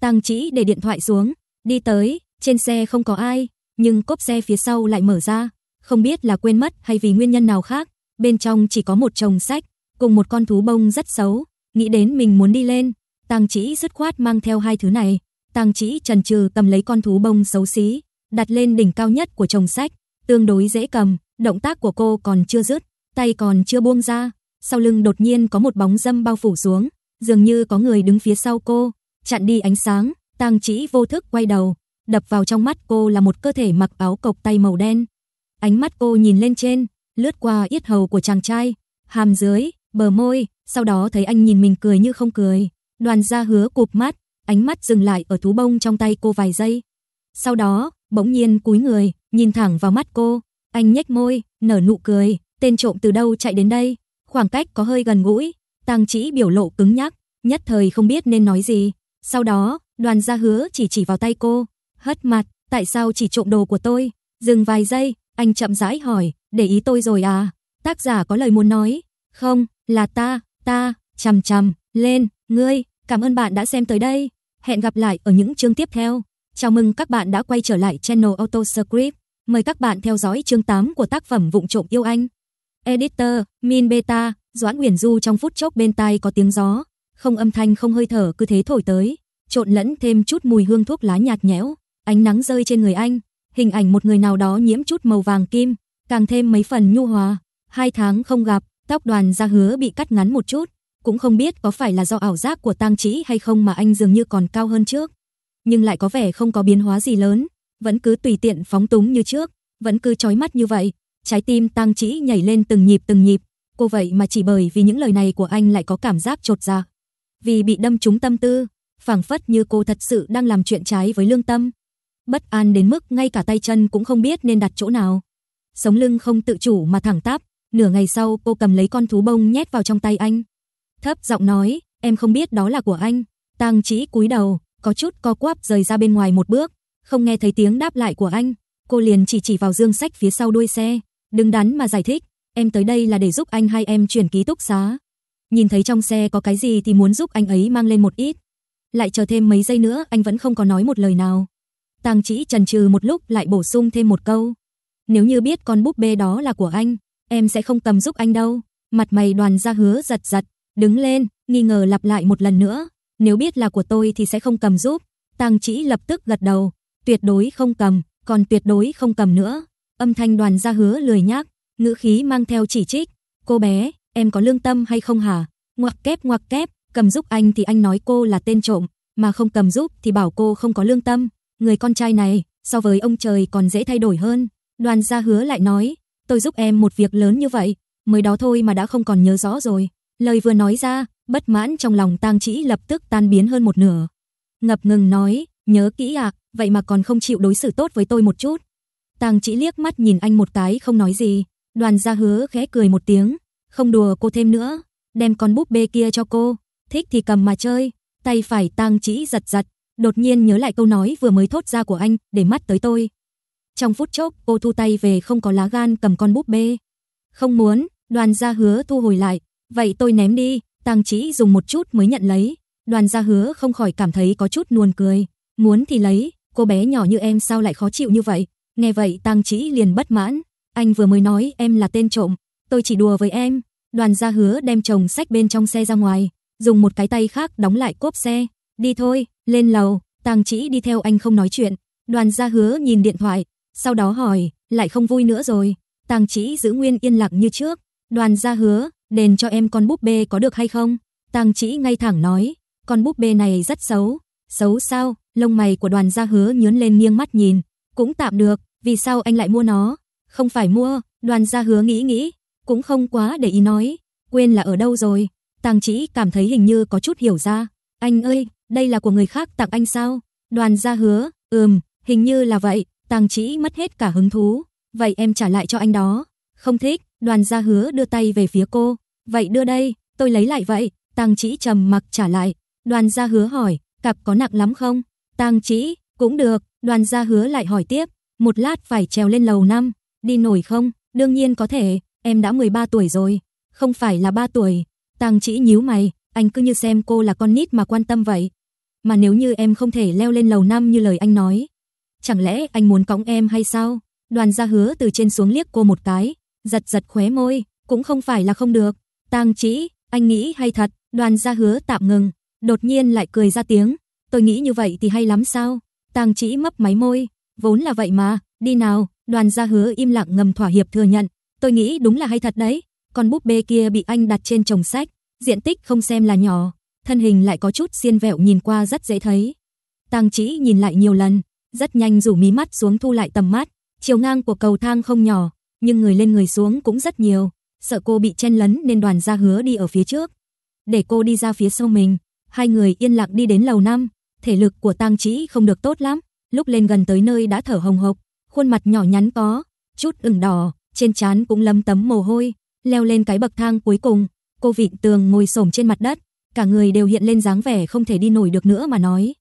Tăng Chỉ để điện thoại xuống, đi tới, trên xe không có ai, nhưng cốp xe phía sau lại mở ra, không biết là quên mất hay vì nguyên nhân nào khác, bên trong chỉ có một chồng sách cùng một con thú bông rất xấu, nghĩ đến mình muốn đi lên, tăng Chỉ dứt khoát mang theo hai thứ này, Tang Chỉ trần trừ cầm lấy con thú bông xấu xí, đặt lên đỉnh cao nhất của chồng sách, tương đối dễ cầm, động tác của cô còn chưa dứt, tay còn chưa buông ra, sau lưng đột nhiên có một bóng dâm bao phủ xuống, dường như có người đứng phía sau cô, chặn đi ánh sáng, Tang Chỉ vô thức quay đầu, đập vào trong mắt cô là một cơ thể mặc áo cộc tay màu đen. Ánh mắt cô nhìn lên trên, lướt qua yết hầu của chàng trai, hàm dưới, bờ môi, sau đó thấy anh nhìn mình cười như không cười. Đoàn gia hứa cụp mắt, ánh mắt dừng lại ở thú bông trong tay cô vài giây. Sau đó, bỗng nhiên cúi người, nhìn thẳng vào mắt cô, anh nhếch môi, nở nụ cười, tên trộm từ đâu chạy đến đây? Khoảng cách có hơi gần gũi, Tang Chỉ biểu lộ cứng nhắc, nhất thời không biết nên nói gì. Sau đó, Đoàn Gia Hứa chỉ chỉ vào tay cô, hất mặt, tại sao chỉ trộm đồ của tôi? Dừng vài giây, anh chậm rãi hỏi, để ý tôi rồi à? Tác giả có lời muốn nói. Không, là ta, ta, chằm chằm, lên, ngươi, Cảm ơn bạn đã xem tới đây. Hẹn gặp lại ở những chương tiếp theo. Chào mừng các bạn đã quay trở lại channel AutoScript. Mời các bạn theo dõi chương 8 của tác phẩm Vụng trộm yêu anh. Editor, Min Beta, Doãn Huyền Du trong phút chốc bên tai có tiếng gió, không âm thanh không hơi thở cứ thế thổi tới, trộn lẫn thêm chút mùi hương thuốc lá nhạt nhẽo, ánh nắng rơi trên người anh, hình ảnh một người nào đó nhiễm chút màu vàng kim, càng thêm mấy phần nhu hòa. Hai tháng không gặp, tóc đoàn ra hứa bị cắt ngắn một chút, cũng không biết có phải là do ảo giác của tang trí hay không mà anh dường như còn cao hơn trước. Nhưng lại có vẻ không có biến hóa gì lớn, vẫn cứ tùy tiện phóng túng như trước, vẫn cứ chói mắt như vậy. Trái tim tang trí nhảy lên từng nhịp từng nhịp, cô vậy mà chỉ bởi vì những lời này của anh lại có cảm giác trột dạ. Vì bị đâm trúng tâm tư, phảng phất như cô thật sự đang làm chuyện trái với lương tâm. Bất an đến mức ngay cả tay chân cũng không biết nên đặt chỗ nào. Sống lưng không tự chủ mà thẳng tắp, nửa ngày sau cô cầm lấy con thú bông nhét vào trong tay anh thấp giọng nói, "Em không biết đó là của anh." Tang Chí cúi đầu, có chút co quắp rời ra bên ngoài một bước, không nghe thấy tiếng đáp lại của anh, cô liền chỉ chỉ vào dương sách phía sau đuôi xe, đứng đắn mà giải thích, "Em tới đây là để giúp anh hai em chuyển ký túc xá." Nhìn thấy trong xe có cái gì thì muốn giúp anh ấy mang lên một ít. Lại chờ thêm mấy giây nữa, anh vẫn không có nói một lời nào. Tang Chỉ chần chừ một lúc lại bổ sung thêm một câu, "Nếu như biết con búp bê đó là của anh, em sẽ không cầm giúp anh đâu." Mặt mày Đoàn ra Hứa giật giật, Đứng lên, nghi ngờ lặp lại một lần nữa. Nếu biết là của tôi thì sẽ không cầm giúp. Tang Chỉ lập tức gật đầu, tuyệt đối không cầm, còn tuyệt đối không cầm nữa. Âm thanh đoàn gia hứa lười nhác, ngữ khí mang theo chỉ trích. Cô bé, em có lương tâm hay không hả? Ngoặc kép ngoặc kép, cầm giúp anh thì anh nói cô là tên trộm, mà không cầm giúp thì bảo cô không có lương tâm. Người con trai này, so với ông trời còn dễ thay đổi hơn. Đoàn gia hứa lại nói, tôi giúp em một việc lớn như vậy, mới đó thôi mà đã không còn nhớ rõ rồi. Lời vừa nói ra, bất mãn trong lòng Tang Chỉ lập tức tan biến hơn một nửa. Ngập ngừng nói, nhớ kỹ ạ, à, vậy mà còn không chịu đối xử tốt với tôi một chút. Tang Chỉ liếc mắt nhìn anh một cái không nói gì, Đoàn Gia Hứa khẽ cười một tiếng, không đùa cô thêm nữa, đem con búp bê kia cho cô, thích thì cầm mà chơi. Tay phải Tang Chỉ giật giật, đột nhiên nhớ lại câu nói vừa mới thốt ra của anh, để mắt tới tôi. Trong phút chốc, cô thu tay về không có lá gan cầm con búp bê. Không muốn, Đoàn Gia Hứa thu hồi lại, Vậy tôi ném đi, tăng Chí dùng một chút mới nhận lấy. Đoàn Gia Hứa không khỏi cảm thấy có chút nuồn cười, muốn thì lấy, cô bé nhỏ như em sao lại khó chịu như vậy? Nghe vậy tăng Chí liền bất mãn, anh vừa mới nói em là tên trộm, tôi chỉ đùa với em. Đoàn Gia Hứa đem chồng sách bên trong xe ra ngoài, dùng một cái tay khác đóng lại cốp xe, đi thôi, lên lầu, tăng Chí đi theo anh không nói chuyện. Đoàn Gia Hứa nhìn điện thoại, sau đó hỏi, lại không vui nữa rồi. Tang chỉ giữ nguyên yên lặng như trước. Đoàn Gia Hứa, đền cho em con búp bê có được hay không? Tàng Chỉ ngay thẳng nói, con búp bê này rất xấu. Xấu sao? Lông mày của Đoàn Gia Hứa nhướn lên nghiêng mắt nhìn, cũng tạm được, vì sao anh lại mua nó? Không phải mua, Đoàn Gia Hứa nghĩ nghĩ, cũng không quá để ý nói, quên là ở đâu rồi. Tàng Chỉ cảm thấy hình như có chút hiểu ra. Anh ơi, đây là của người khác tặng anh sao? Đoàn Gia Hứa, ừm, hình như là vậy. Tàng Chỉ mất hết cả hứng thú, vậy em trả lại cho anh đó. Không thích, Đoàn Gia Hứa đưa tay về phía cô, Vậy đưa đây, tôi lấy lại vậy. Tang Chỉ trầm mặc trả lại. Đoàn gia hứa hỏi, cặp có nặng lắm không? Tang Chỉ, cũng được. Đoàn gia hứa lại hỏi tiếp, một lát phải trèo lên lầu năm, đi nổi không? Đương nhiên có thể, em đã 13 tuổi rồi, không phải là 3 tuổi. Tang Chỉ nhíu mày, anh cứ như xem cô là con nít mà quan tâm vậy. Mà nếu như em không thể leo lên lầu năm như lời anh nói, chẳng lẽ anh muốn cõng em hay sao? Đoàn gia hứa từ trên xuống liếc cô một cái, giật giật khóe môi, cũng không phải là không được, Tang Chỉ, anh nghĩ hay thật, Đoàn Gia Hứa tạm ngừng, đột nhiên lại cười ra tiếng, tôi nghĩ như vậy thì hay lắm sao? Tang Chỉ mấp máy môi, vốn là vậy mà, đi nào, Đoàn Gia Hứa im lặng ngầm thỏa hiệp thừa nhận, tôi nghĩ đúng là hay thật đấy, con búp bê kia bị anh đặt trên chồng sách, diện tích không xem là nhỏ, thân hình lại có chút xiên vẹo nhìn qua rất dễ thấy. Tang Chỉ nhìn lại nhiều lần, rất nhanh rủ mí mắt xuống thu lại tầm mắt, chiều ngang của cầu thang không nhỏ, nhưng người lên người xuống cũng rất nhiều, sợ cô bị chen lấn nên đoàn gia hứa đi ở phía trước. Để cô đi ra phía sau mình, hai người yên lặng đi đến lầu năm, thể lực của Tang Chí không được tốt lắm, lúc lên gần tới nơi đã thở hồng hộc, khuôn mặt nhỏ nhắn có chút ửng đỏ, trên trán cũng lấm tấm mồ hôi, leo lên cái bậc thang cuối cùng, cô vịn tường ngồi xổm trên mặt đất, cả người đều hiện lên dáng vẻ không thể đi nổi được nữa mà nói: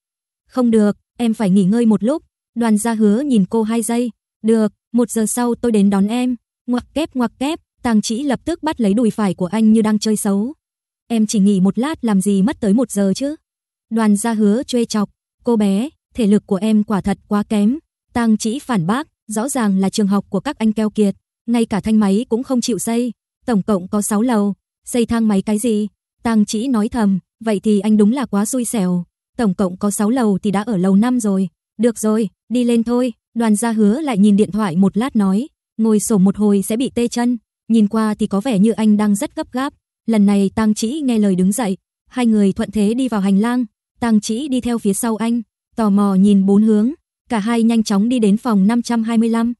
"Không được, em phải nghỉ ngơi một lúc." Đoàn Gia Hứa nhìn cô hai giây, "Được, một giờ sau tôi đến đón em." Ngoặc kép ngoặc kép, Tang Chỉ lập tức bắt lấy đùi phải của anh như đang chơi xấu. Em chỉ nghỉ một lát làm gì mất tới một giờ chứ? Đoàn Gia Hứa chê chọc, cô bé, thể lực của em quả thật quá kém. Tang Chỉ phản bác, rõ ràng là trường học của các anh keo kiệt, ngay cả thanh máy cũng không chịu xây, tổng cộng có 6 lầu, xây thang máy cái gì? Tang Chỉ nói thầm, vậy thì anh đúng là quá xui xẻo, tổng cộng có 6 lầu thì đã ở lầu 5 rồi. Được rồi, đi lên thôi, đoàn gia hứa lại nhìn điện thoại một lát nói, ngồi sổ một hồi sẽ bị tê chân, Nhìn qua thì có vẻ như anh đang rất gấp gáp. Lần này Tang Chỉ nghe lời đứng dậy, hai người thuận thế đi vào hành lang, Tang Chỉ đi theo phía sau anh, tò mò nhìn bốn hướng, cả hai nhanh chóng đi đến phòng 525.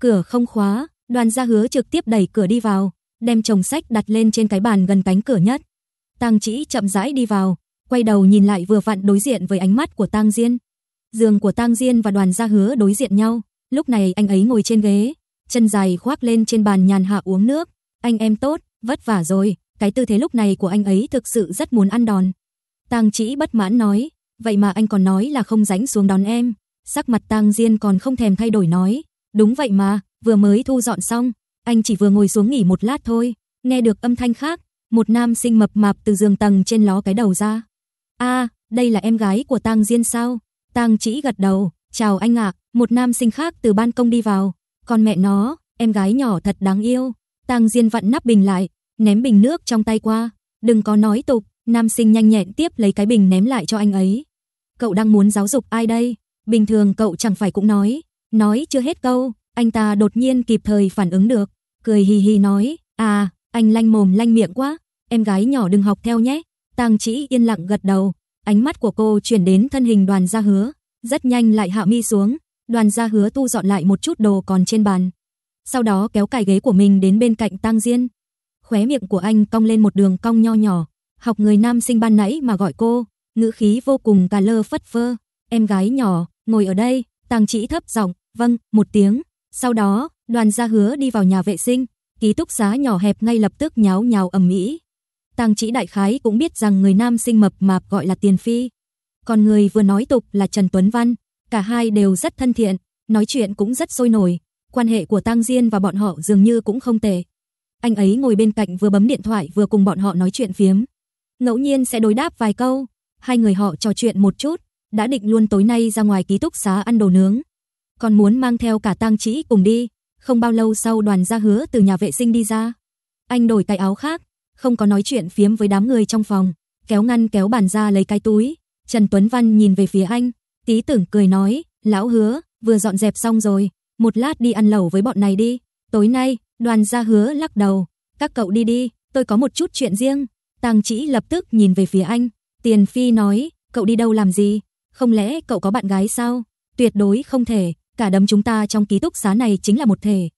Cửa không khóa, Đoàn Gia Hứa trực tiếp đẩy cửa đi vào, đem chồng sách đặt lên trên cái bàn gần cánh cửa nhất. Tang Chỉ chậm rãi đi vào, quay đầu nhìn lại vừa vặn đối diện với ánh mắt của Tang Diên. Giường của Tang Diên và Đoàn Gia Hứa đối diện nhau, lúc này anh ấy ngồi trên ghế, chân dài khoác lên trên bàn nhàn hạ uống nước. Anh em tốt, vất vả rồi, cái tư thế lúc này của anh ấy thực sự rất muốn ăn đòn. Tang Chỉ bất mãn nói, vậy mà anh còn nói là không rảnh xuống đón em. Sắc mặt Tang Diên còn không thèm thay đổi nói, đúng vậy mà, vừa mới thu dọn xong, anh chỉ vừa ngồi xuống nghỉ một lát thôi. Nghe được âm thanh khác, một nam sinh mập mạp từ giường tầng trên ló cái đầu ra. "A, đây là em gái của Tang Diên sao?" Tang Chỉ gật đầu, "Chào anh ạ." Một nam sinh khác từ ban công đi vào, con mẹ nó, em gái nhỏ thật đáng yêu. Tang Diên vặn nắp bình lại, ném bình nước trong tay qua, đừng có nói tục, nam sinh nhanh nhẹn tiếp lấy cái bình ném lại cho anh ấy. Cậu đang muốn giáo dục ai đây? Bình thường cậu chẳng phải cũng nói, nói chưa hết câu, anh ta đột nhiên kịp thời phản ứng được, cười hì hì nói, "À, anh lanh mồm lanh miệng quá, em gái nhỏ đừng học theo nhé." Tang Chỉ yên lặng gật đầu, ánh mắt của cô chuyển đến thân hình Đoàn Gia Hứa, rất nhanh lại hạ mi xuống, Đoàn gia hứa tu dọn lại một chút đồ còn trên bàn. Sau đó kéo cái ghế của mình đến bên cạnh Tang Diên. Khóe miệng của anh cong lên một đường cong nho nhỏ, học người nam sinh ban nãy mà gọi cô, ngữ khí vô cùng cà lơ phất phơ. Em gái nhỏ, ngồi ở đây, Tang Chỉ thấp giọng, "Vâng" một tiếng. Sau đó, Đoàn gia hứa đi vào nhà vệ sinh, ký túc xá nhỏ hẹp ngay lập tức nháo nhào ẩm mỹ, Tang Chỉ đại khái cũng biết rằng người nam sinh mập mạp gọi là Tiền Phi, còn người vừa nói tục là Trần Tuấn Văn, Cả hai đều rất thân thiện, nói chuyện cũng rất sôi nổi. Quan hệ của Tang Diên và bọn họ dường như cũng không tệ. Anh ấy ngồi bên cạnh vừa bấm điện thoại vừa cùng bọn họ nói chuyện phiếm. Ngẫu nhiên sẽ đối đáp vài câu, hai người họ trò chuyện một chút, đã định luôn tối nay ra ngoài ký túc xá ăn đồ nướng. Còn muốn mang theo cả Tang Chỉ cùng đi. Không bao lâu sau đoàn ra hứa từ nhà vệ sinh đi ra. Anh đổi cái áo khác, không có nói chuyện phiếm với đám người trong phòng, kéo ngăn kéo bàn ra lấy cái túi. Trần Tuấn Văn nhìn về phía anh, Tý tưởng cười nói, lão hứa, vừa dọn dẹp xong rồi, một lát đi ăn lẩu với bọn này đi. Tối nay, đoàn gia hứa lắc đầu, các cậu đi đi, tôi có một chút chuyện riêng. Tàng chỉ lập tức nhìn về phía anh, tiền phi nói, cậu đi đâu làm gì? Không lẽ cậu có bạn gái sao? Tuyệt đối không thể, cả đấm chúng ta trong ký túc xá này chính là một thể.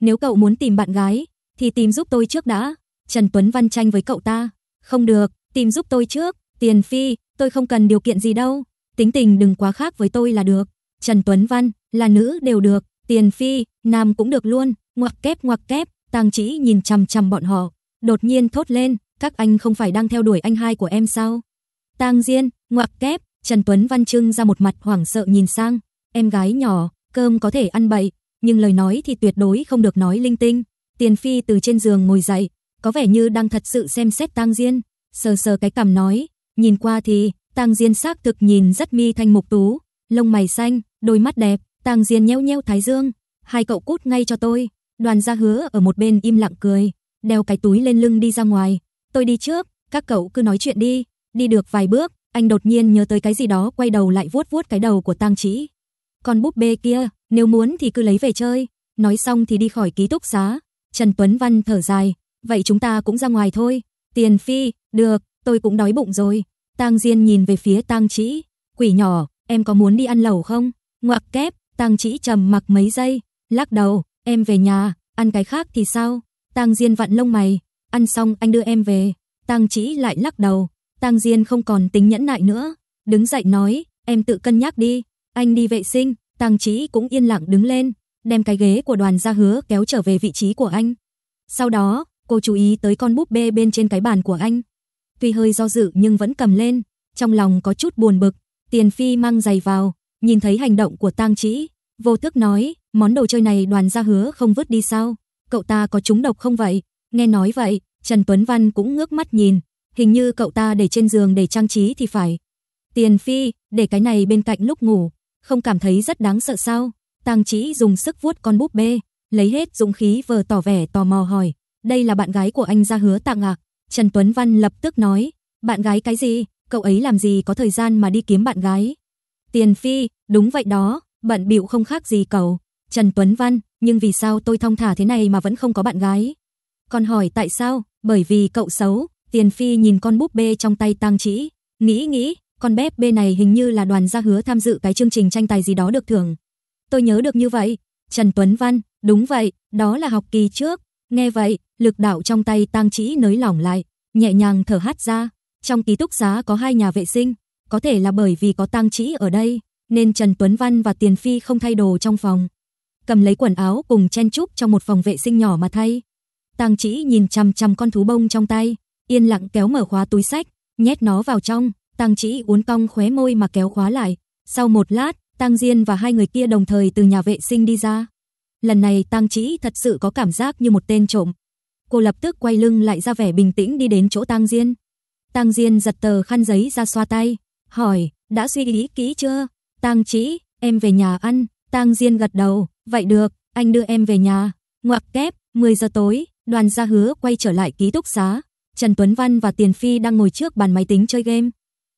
Nếu cậu muốn tìm bạn gái, thì tìm giúp tôi trước đã. Trần Tuấn Văn tranh với cậu ta. Không được, tìm giúp tôi trước. Tiền Phi, tôi không cần điều kiện gì đâu tính tình đừng quá khác với tôi là được. Trần Tuấn Văn, là nữ đều được, tiền phi, nam cũng được luôn, ngoặc kép ngoặc kép, Tàng Chỉ nhìn chằm chằm bọn họ, đột nhiên thốt lên, các anh không phải đang theo đuổi anh hai của em sao? Tàng Diên, ngoặc kép, Trần Tuấn Văn trưng ra một mặt hoảng sợ nhìn sang, em gái nhỏ, cơm có thể ăn bậy, nhưng lời nói thì tuyệt đối không được nói linh tinh. Tiền Phi từ trên giường ngồi dậy, có vẻ như đang thật sự xem xét Tang Diên, sờ sờ cái cằm nói, nhìn qua thì Tang Diên xác thực nhìn rất mi thanh mục tú, lông mày xanh, đôi mắt đẹp, Tang Diên nhéo nhéo thái dương, hai cậu cút ngay cho tôi. Đoàn Gia Hứa ở một bên im lặng cười, đeo cái túi lên lưng đi ra ngoài. Tôi đi trước, các cậu cứ nói chuyện đi. Đi được vài bước, anh đột nhiên nhớ tới cái gì đó, quay đầu lại vuốt vuốt cái đầu của Tang Chí. Con búp bê kia, nếu muốn thì cứ lấy về chơi. Nói xong thì đi khỏi ký túc xá. Trần Tuấn Văn thở dài, vậy chúng ta cũng ra ngoài thôi. Tiền Phi, được, tôi cũng đói bụng rồi. Tang Diên nhìn về phía Tang Chỉ, "Quỷ nhỏ, em có muốn đi ăn lẩu không?" Ngoặc kép, Tang Chỉ trầm mặc mấy giây, lắc đầu, "Em về nhà, ăn cái khác thì sao?" Tang Diên vặn lông mày, "Ăn xong anh đưa em về." Tang Chỉ lại lắc đầu, Tang Diên không còn tính nhẫn nại nữa, đứng dậy nói, "Em tự cân nhắc đi, anh đi vệ sinh." Tang Chỉ cũng yên lặng đứng lên, đem cái ghế của Đoàn Gia Hứa kéo trở về vị trí của anh. Sau đó, cô chú ý tới con búp bê bên trên cái bàn của anh tuy hơi do dự nhưng vẫn cầm lên, trong lòng có chút buồn bực. Tiền Phi mang giày vào, nhìn thấy hành động của Tang Trĩ, vô thức nói, món đồ chơi này đoàn gia hứa không vứt đi sao? Cậu ta có trúng độc không vậy? Nghe nói vậy, Trần Tuấn Văn cũng ngước mắt nhìn, hình như cậu ta để trên giường để trang trí thì phải. Tiền Phi, để cái này bên cạnh lúc ngủ, không cảm thấy rất đáng sợ sao? Tang Trĩ dùng sức vuốt con búp bê, lấy hết dũng khí vờ tỏ vẻ tò mò hỏi, đây là bạn gái của anh gia hứa tặng à? Trần Tuấn Văn lập tức nói, bạn gái cái gì, cậu ấy làm gì có thời gian mà đi kiếm bạn gái. Tiền Phi, đúng vậy đó, bận bịu không khác gì cậu. Trần Tuấn Văn, nhưng vì sao tôi thong thả thế này mà vẫn không có bạn gái? Con hỏi tại sao? Bởi vì cậu xấu. Tiền Phi nhìn con búp bê trong tay Tang Chỉ, nghĩ nghĩ, con bếp bê này hình như là đoàn gia hứa tham dự cái chương trình tranh tài gì đó được thưởng. Tôi nhớ được như vậy. Trần Tuấn Văn, đúng vậy, đó là học kỳ trước, Nghe vậy, lực đạo trong tay Tang Chỉ nới lỏng lại, nhẹ nhàng thở hát ra. Trong ký túc xá có hai nhà vệ sinh, có thể là bởi vì có Tang Chỉ ở đây, nên Trần Tuấn Văn và Tiền Phi không thay đồ trong phòng. Cầm lấy quần áo cùng chen chúc trong một phòng vệ sinh nhỏ mà thay. Tang Chỉ nhìn chằm chằm con thú bông trong tay, yên lặng kéo mở khóa túi sách, nhét nó vào trong, Tang Chỉ uốn cong khóe môi mà kéo khóa lại. Sau một lát, Tang Diên và hai người kia đồng thời từ nhà vệ sinh đi ra. Lần này tăng Chỉ thật sự có cảm giác như một tên trộm. Cô lập tức quay lưng lại ra vẻ bình tĩnh đi đến chỗ tăng Diên. tăng Diên giật tờ khăn giấy ra xoa tay, hỏi, đã suy nghĩ kỹ chưa? tăng Chỉ, em về nhà ăn. tăng Diên gật đầu, vậy được, anh đưa em về nhà. Ngoặc kép, 10 giờ tối, đoàn gia hứa quay trở lại ký túc xá. Trần Tuấn Văn và Tiền Phi đang ngồi trước bàn máy tính chơi game.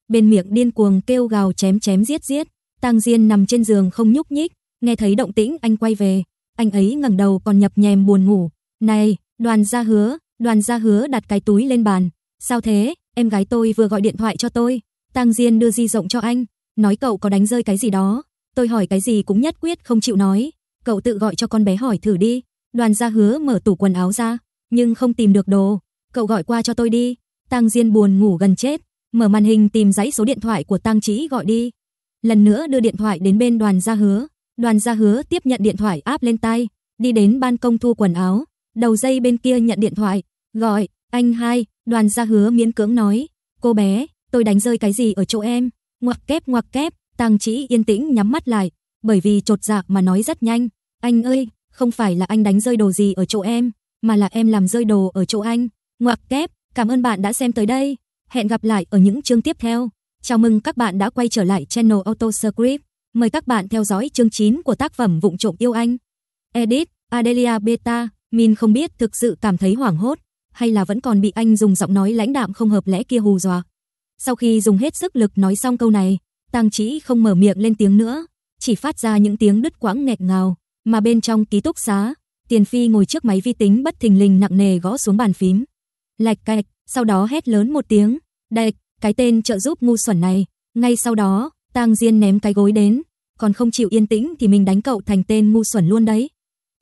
Bên miệng điên cuồng kêu gào chém chém giết giết. tăng Diên nằm trên giường không nhúc nhích, nghe thấy động tĩnh anh quay về, anh ấy ngẩng đầu còn nhập nhèm buồn ngủ. Này, đoàn gia hứa, đoàn gia hứa đặt cái túi lên bàn. Sao thế, em gái tôi vừa gọi điện thoại cho tôi. Tang Diên đưa di rộng cho anh, nói cậu có đánh rơi cái gì đó. Tôi hỏi cái gì cũng nhất quyết không chịu nói. Cậu tự gọi cho con bé hỏi thử đi. Đoàn gia hứa mở tủ quần áo ra, nhưng không tìm được đồ. Cậu gọi qua cho tôi đi. Tang Diên buồn ngủ gần chết, mở màn hình tìm dãy số điện thoại của Tang Chí gọi đi. Lần nữa đưa điện thoại đến bên đoàn gia hứa. Đoàn gia hứa tiếp nhận điện thoại áp lên tay, đi đến ban công thu quần áo, đầu dây bên kia nhận điện thoại, gọi, anh hai, đoàn gia hứa miễn cưỡng nói, cô bé, tôi đánh rơi cái gì ở chỗ em, ngoặc kép ngoặc kép, tàng chỉ yên tĩnh nhắm mắt lại, bởi vì trột dạ mà nói rất nhanh, anh ơi, không phải là anh đánh rơi đồ gì ở chỗ em, mà là em làm rơi đồ ở chỗ anh, ngoặc kép, cảm ơn bạn đã xem tới đây, hẹn gặp lại ở những chương tiếp theo, chào mừng các bạn đã quay trở lại channel Autoscript. Mời các bạn theo dõi chương 9 của tác phẩm Vụng trộm yêu anh. Edit, Adelia Beta, Min không biết thực sự cảm thấy hoảng hốt, hay là vẫn còn bị anh dùng giọng nói lãnh đạm không hợp lẽ kia hù dọa. Sau khi dùng hết sức lực nói xong câu này, Tăng Chí không mở miệng lên tiếng nữa, chỉ phát ra những tiếng đứt quãng nghẹt ngào, mà bên trong ký túc xá, Tiền Phi ngồi trước máy vi tính bất thình lình nặng nề gõ xuống bàn phím. Lạch cạch, sau đó hét lớn một tiếng, "Đạch!" Cái tên trợ giúp ngu xuẩn này, ngay sau đó, Tang Diên ném cái gối đến, còn không chịu yên tĩnh thì mình đánh cậu thành tên ngu xuẩn luôn đấy.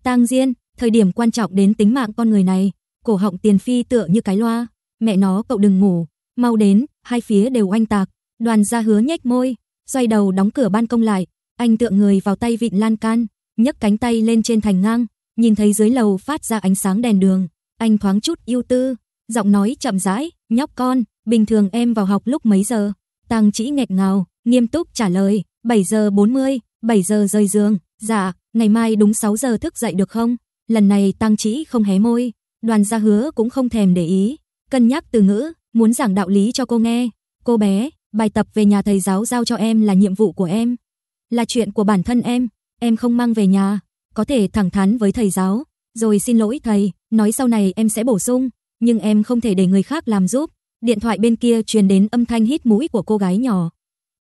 Tang Diên, thời điểm quan trọng đến tính mạng con người này, cổ họng Tiền Phi tựa như cái loa, mẹ nó cậu đừng ngủ, mau đến, hai phía đều oanh tạc. Đoàn Gia Hứa nhếch môi, xoay đầu đóng cửa ban công lại, anh tựa người vào tay vịn lan can, nhấc cánh tay lên trên thành ngang, nhìn thấy dưới lầu phát ra ánh sáng đèn đường, anh thoáng chút ưu tư, giọng nói chậm rãi, "Nhóc con, bình thường em vào học lúc mấy giờ?" Tang Chỉ nghẹt ngào, nghiêm túc trả lời, 7 giờ 40, 7 giờ rời giường, dạ, ngày mai đúng 6 giờ thức dậy được không? Lần này Tăng Chỉ không hé môi, Đoàn Gia Hứa cũng không thèm để ý, cân nhắc từ ngữ, muốn giảng đạo lý cho cô nghe. Cô bé, bài tập về nhà thầy giáo giao cho em là nhiệm vụ của em, là chuyện của bản thân em, em không mang về nhà, có thể thẳng thắn với thầy giáo, rồi xin lỗi thầy, nói sau này em sẽ bổ sung, nhưng em không thể để người khác làm giúp. Điện thoại bên kia truyền đến âm thanh hít mũi của cô gái nhỏ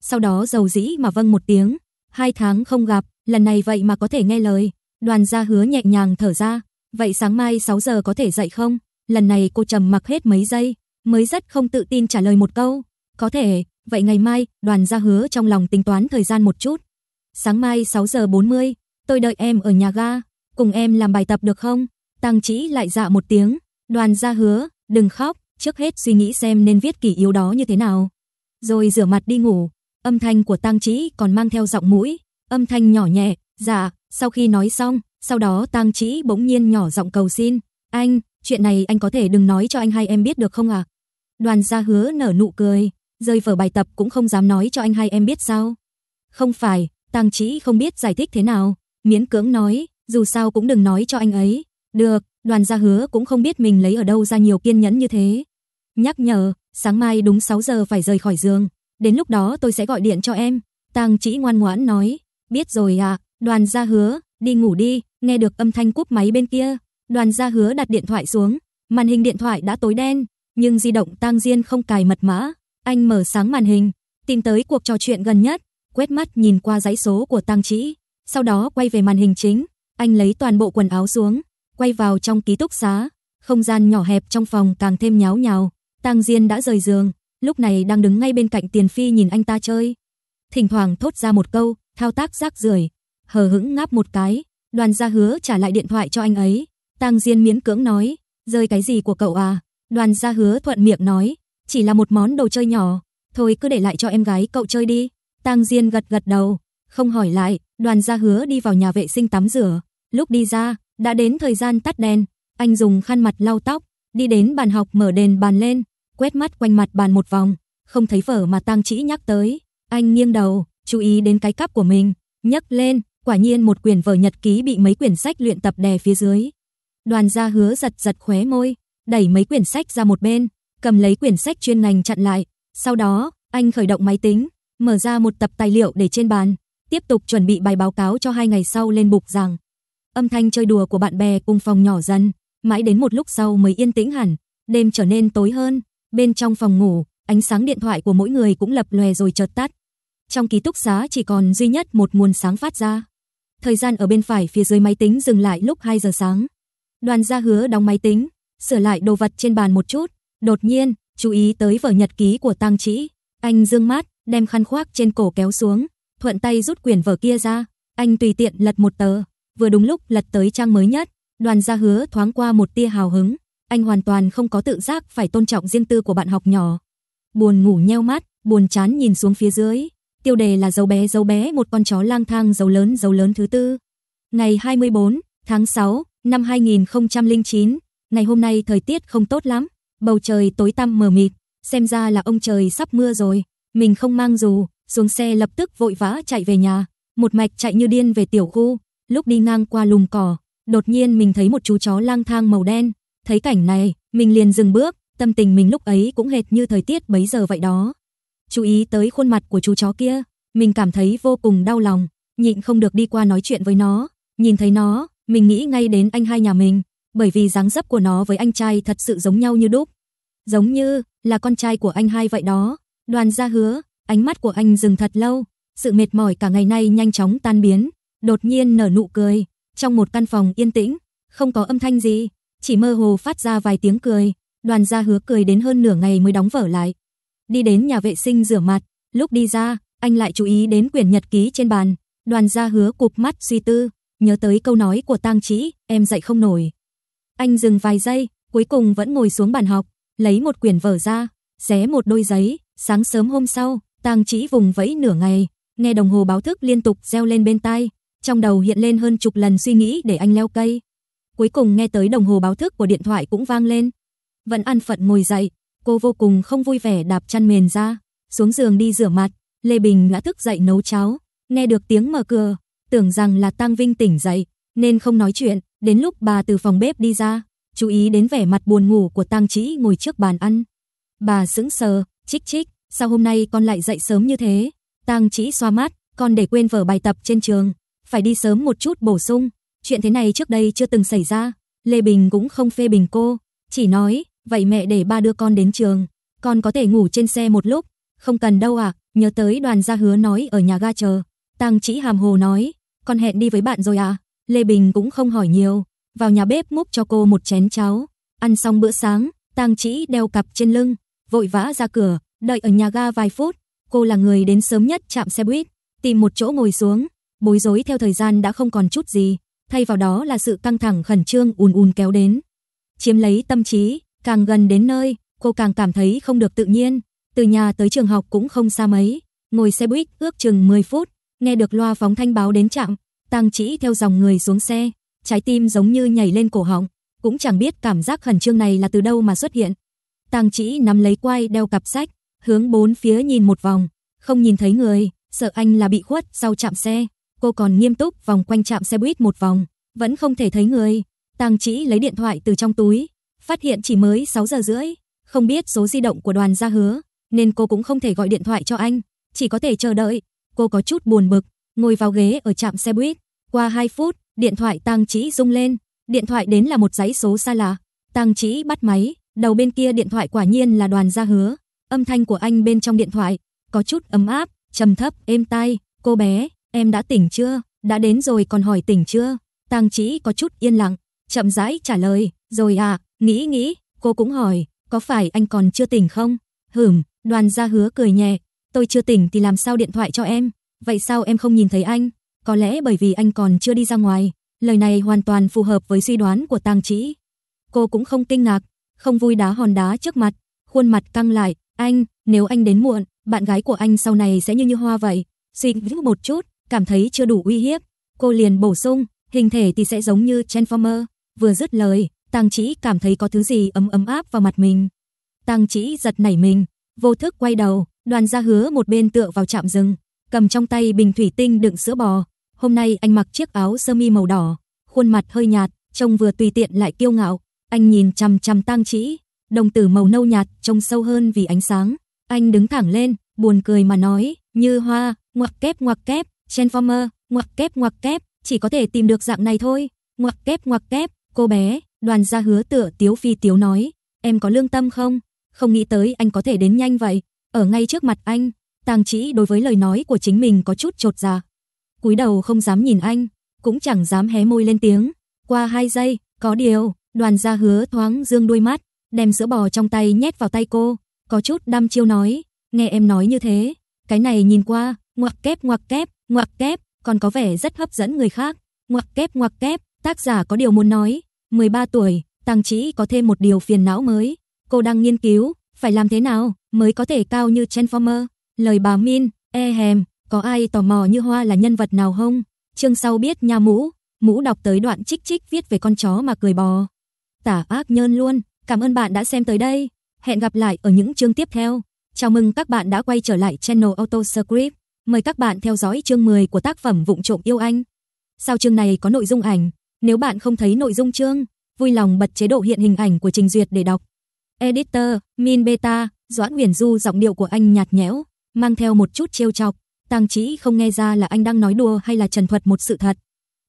sau đó dầu dĩ mà vâng một tiếng, hai tháng không gặp, lần này vậy mà có thể nghe lời, đoàn gia hứa nhẹ nhàng thở ra, vậy sáng mai 6 giờ có thể dậy không? Lần này cô trầm mặc hết mấy giây, mới rất không tự tin trả lời một câu, có thể, vậy ngày mai, đoàn gia hứa trong lòng tính toán thời gian một chút. Sáng mai 6 giờ 40, tôi đợi em ở nhà ga, cùng em làm bài tập được không? Tăng Chỉ lại dạ một tiếng, đoàn gia hứa, đừng khóc, trước hết suy nghĩ xem nên viết kỷ yếu đó như thế nào. Rồi rửa mặt đi ngủ, Âm thanh của Tang Chí còn mang theo giọng mũi, âm thanh nhỏ nhẹ, "Dạ." Sau khi nói xong, sau đó Tang Chí bỗng nhiên nhỏ giọng cầu xin, "Anh, chuyện này anh có thể đừng nói cho anh hai em biết được không ạ?" À? Đoàn Gia Hứa nở nụ cười, rơi vở bài tập cũng không dám nói cho anh hai em biết sao? Không phải, Tang Chí không biết giải thích thế nào, miễn cưỡng nói, dù sao cũng đừng nói cho anh ấy. Được, Đoàn Gia Hứa cũng không biết mình lấy ở đâu ra nhiều kiên nhẫn như thế. Nhắc nhở, sáng mai đúng 6 giờ phải rời khỏi giường, Đến lúc đó tôi sẽ gọi điện cho em. Tang Chỉ ngoan ngoãn nói, biết rồi à, đoàn gia hứa, đi ngủ đi, nghe được âm thanh cúp máy bên kia. Đoàn gia hứa đặt điện thoại xuống, màn hình điện thoại đã tối đen, nhưng di động Tang Diên không cài mật mã. Anh mở sáng màn hình, tìm tới cuộc trò chuyện gần nhất, quét mắt nhìn qua dãy số của Tang Chỉ, sau đó quay về màn hình chính, anh lấy toàn bộ quần áo xuống, quay vào trong ký túc xá, không gian nhỏ hẹp trong phòng càng thêm nháo nhào. Tang Diên đã rời giường, lúc này đang đứng ngay bên cạnh Tiền Phi nhìn anh ta chơi. Thỉnh thoảng thốt ra một câu, thao tác rác rưởi, hờ hững ngáp một cái, Đoàn Gia hứa trả lại điện thoại cho anh ấy. tăng Diên miến cưỡng nói, rơi cái gì của cậu à? Đoàn Gia hứa thuận miệng nói, chỉ là một món đồ chơi nhỏ, thôi cứ để lại cho em gái cậu chơi đi. tăng Diên gật gật đầu, không hỏi lại, Đoàn Gia hứa đi vào nhà vệ sinh tắm rửa, lúc đi ra, đã đến thời gian tắt đèn, anh dùng khăn mặt lau tóc, đi đến bàn học mở đèn bàn lên, quét mắt quanh mặt bàn một vòng, không thấy vở mà Tang Chỉ nhắc tới, anh nghiêng đầu, chú ý đến cái cắp của mình, nhấc lên, quả nhiên một quyển vở nhật ký bị mấy quyển sách luyện tập đè phía dưới. Đoàn Gia Hứa giật giật khóe môi, đẩy mấy quyển sách ra một bên, cầm lấy quyển sách chuyên ngành chặn lại, sau đó, anh khởi động máy tính, mở ra một tập tài liệu để trên bàn, tiếp tục chuẩn bị bài báo cáo cho hai ngày sau lên bục giảng. Âm thanh chơi đùa của bạn bè cùng phòng nhỏ dần, mãi đến một lúc sau mới yên tĩnh hẳn, đêm trở nên tối hơn, Bên trong phòng ngủ, ánh sáng điện thoại của mỗi người cũng lập lòe rồi chợt tắt. Trong ký túc xá chỉ còn duy nhất một nguồn sáng phát ra. Thời gian ở bên phải phía dưới máy tính dừng lại lúc 2 giờ sáng. Đoàn Gia Hứa đóng máy tính, sửa lại đồ vật trên bàn một chút, đột nhiên chú ý tới vở nhật ký của Tang Trĩ, anh dương mát đem khăn khoác trên cổ kéo xuống, thuận tay rút quyển vở kia ra, anh tùy tiện lật một tờ, vừa đúng lúc lật tới trang mới nhất, Đoàn Gia Hứa thoáng qua một tia hào hứng, anh hoàn toàn không có tự giác phải tôn trọng riêng tư của bạn học nhỏ. Buồn ngủ nheo mắt, buồn chán nhìn xuống phía dưới. Tiêu đề là dấu bé dấu bé một con chó lang thang dấu lớn dấu lớn thứ tư. Ngày 24 tháng 6 năm 2009, ngày hôm nay thời tiết không tốt lắm, bầu trời tối tăm mờ mịt, xem ra là ông trời sắp mưa rồi. Mình không mang dù, xuống xe lập tức vội vã chạy về nhà, một mạch chạy như điên về tiểu khu. Lúc đi ngang qua lùm cỏ, đột nhiên mình thấy một chú chó lang thang màu đen, Thấy cảnh này, mình liền dừng bước, tâm tình mình lúc ấy cũng hệt như thời tiết bấy giờ vậy đó. Chú ý tới khuôn mặt của chú chó kia, mình cảm thấy vô cùng đau lòng, nhịn không được đi qua nói chuyện với nó. Nhìn thấy nó, mình nghĩ ngay đến anh hai nhà mình, bởi vì dáng dấp của nó với anh trai thật sự giống nhau như đúc. Giống như là con trai của anh hai vậy đó. Đoàn Gia hứa, ánh mắt của anh dừng thật lâu, sự mệt mỏi cả ngày nay nhanh chóng tan biến, đột nhiên nở nụ cười, trong một căn phòng yên tĩnh, không có âm thanh gì, chỉ mơ hồ phát ra vài tiếng cười, đoàn gia hứa cười đến hơn nửa ngày mới đóng vở lại. Đi đến nhà vệ sinh rửa mặt, lúc đi ra, anh lại chú ý đến quyển nhật ký trên bàn, đoàn gia hứa cụp mắt suy tư, nhớ tới câu nói của tang trĩ, em dậy không nổi. Anh dừng vài giây, cuối cùng vẫn ngồi xuống bàn học, lấy một quyển vở ra, xé một đôi giấy, sáng sớm hôm sau, tang trĩ vùng vẫy nửa ngày, nghe đồng hồ báo thức liên tục reo lên bên tai, trong đầu hiện lên hơn chục lần suy nghĩ để anh leo cây. Cuối cùng nghe tới đồng hồ báo thức của điện thoại cũng vang lên. Vẫn ăn phận ngồi dậy, cô vô cùng không vui vẻ đạp chăn mền ra, xuống giường đi rửa mặt. Lê Bình đã thức dậy nấu cháo, nghe được tiếng mở cửa, tưởng rằng là Tăng Vinh tỉnh dậy, nên không nói chuyện. Đến lúc bà từ phòng bếp đi ra, chú ý đến vẻ mặt buồn ngủ của Tăng Chí ngồi trước bàn ăn. Bà sững sờ, chích chích, sao hôm nay con lại dậy sớm như thế? Tăng Chí xoa mắt, con để quên vở bài tập trên trường, phải đi sớm một chút bổ sung chuyện thế này trước đây chưa từng xảy ra. Lê Bình cũng không phê bình cô, chỉ nói, vậy mẹ để ba đưa con đến trường, con có thể ngủ trên xe một lúc, không cần đâu à? nhớ tới đoàn gia hứa nói ở nhà ga chờ. Tăng chỉ hàm hồ nói, con hẹn đi với bạn rồi à. Lê Bình cũng không hỏi nhiều, vào nhà bếp múc cho cô một chén cháo. Ăn xong bữa sáng, Tăng Chỉ đeo cặp trên lưng, vội vã ra cửa, đợi ở nhà ga vài phút. Cô là người đến sớm nhất chạm xe buýt, tìm một chỗ ngồi xuống, bối rối theo thời gian đã không còn chút gì thay vào đó là sự căng thẳng khẩn trương ùn ùn kéo đến. Chiếm lấy tâm trí, càng gần đến nơi, cô càng cảm thấy không được tự nhiên, từ nhà tới trường học cũng không xa mấy, ngồi xe buýt ước chừng 10 phút, nghe được loa phóng thanh báo đến trạm, Tăng Chỉ theo dòng người xuống xe, trái tim giống như nhảy lên cổ họng, cũng chẳng biết cảm giác khẩn trương này là từ đâu mà xuất hiện. Tang Chỉ nắm lấy quai đeo cặp sách, hướng bốn phía nhìn một vòng, không nhìn thấy người, sợ anh là bị khuất sau chạm xe cô còn nghiêm túc vòng quanh trạm xe buýt một vòng, vẫn không thể thấy người. Tang Chỉ lấy điện thoại từ trong túi, phát hiện chỉ mới 6 giờ rưỡi, không biết số di động của Đoàn Gia Hứa, nên cô cũng không thể gọi điện thoại cho anh, chỉ có thể chờ đợi. Cô có chút buồn bực, ngồi vào ghế ở trạm xe buýt, qua 2 phút, điện thoại Tang Chỉ rung lên, điện thoại đến là một giấy số xa lạ. Tang Chỉ bắt máy, đầu bên kia điện thoại quả nhiên là Đoàn Gia Hứa. Âm thanh của anh bên trong điện thoại có chút ấm áp, trầm thấp, êm tai, "Cô bé, Em đã tỉnh chưa? Đã đến rồi còn hỏi tỉnh chưa? Tang Chí có chút yên lặng, chậm rãi trả lời, "Rồi à, nghĩ nghĩ." Cô cũng hỏi, "Có phải anh còn chưa tỉnh không?" Hửm, Đoàn Gia Hứa cười nhẹ, "Tôi chưa tỉnh thì làm sao điện thoại cho em? Vậy sao em không nhìn thấy anh? Có lẽ bởi vì anh còn chưa đi ra ngoài." Lời này hoàn toàn phù hợp với suy đoán của Tang Chí. Cô cũng không kinh ngạc, không vui đá hòn đá trước mặt, khuôn mặt căng lại, "Anh, nếu anh đến muộn, bạn gái của anh sau này sẽ như như hoa vậy." Suy nghĩ một chút, cảm thấy chưa đủ uy hiếp, cô liền bổ sung, hình thể thì sẽ giống như Transformer. Vừa dứt lời, Tang Chỉ cảm thấy có thứ gì ấm ấm áp vào mặt mình. Tang Chỉ giật nảy mình, vô thức quay đầu, Đoàn Gia Hứa một bên tựa vào trạm rừng, cầm trong tay bình thủy tinh đựng sữa bò. Hôm nay anh mặc chiếc áo sơ mi màu đỏ, khuôn mặt hơi nhạt, trông vừa tùy tiện lại kiêu ngạo. Anh nhìn chằm chằm Tang Chỉ, đồng tử màu nâu nhạt trông sâu hơn vì ánh sáng. Anh đứng thẳng lên, buồn cười mà nói, "Như hoa, ngoặc kép ngoặc kép, Transformer, ngoặc kép ngoặc kép, chỉ có thể tìm được dạng này thôi. Ngoặc kép ngoặc kép, cô bé, đoàn gia hứa tựa Tiếu Phi Tiếu nói, em có lương tâm không? Không nghĩ tới anh có thể đến nhanh vậy, ở ngay trước mặt anh, Tàng Chỉ đối với lời nói của chính mình có chút trột dạ. Cúi đầu không dám nhìn anh, cũng chẳng dám hé môi lên tiếng. Qua hai giây, có điều, đoàn gia hứa thoáng dương đuôi mắt, đem sữa bò trong tay nhét vào tay cô, có chút đăm chiêu nói, nghe em nói như thế, cái này nhìn qua, ngoặc kép ngoặc kép, Ngoặc kép, còn có vẻ rất hấp dẫn người khác. Ngoặc kép ngoặc kép, tác giả có điều muốn nói. 13 tuổi, Tàng Chỉ có thêm một điều phiền não mới. Cô đang nghiên cứu, phải làm thế nào mới có thể cao như Transformer. Lời bà Min, e hèm, có ai tò mò như Hoa là nhân vật nào không? Chương sau biết nhà mũ, mũ đọc tới đoạn chích chích viết về con chó mà cười bò. Tả ác nhơn luôn, cảm ơn bạn đã xem tới đây. Hẹn gặp lại ở những chương tiếp theo. Chào mừng các bạn đã quay trở lại channel Autoscript. Mời các bạn theo dõi chương 10 của tác phẩm Vụng trộm yêu anh. Sau chương này có nội dung ảnh, nếu bạn không thấy nội dung chương, vui lòng bật chế độ hiện hình ảnh của trình duyệt để đọc. Editor, Min Beta, Doãn Huyền Du giọng điệu của anh nhạt nhẽo, mang theo một chút trêu chọc, Tăng Chí không nghe ra là anh đang nói đùa hay là trần thuật một sự thật.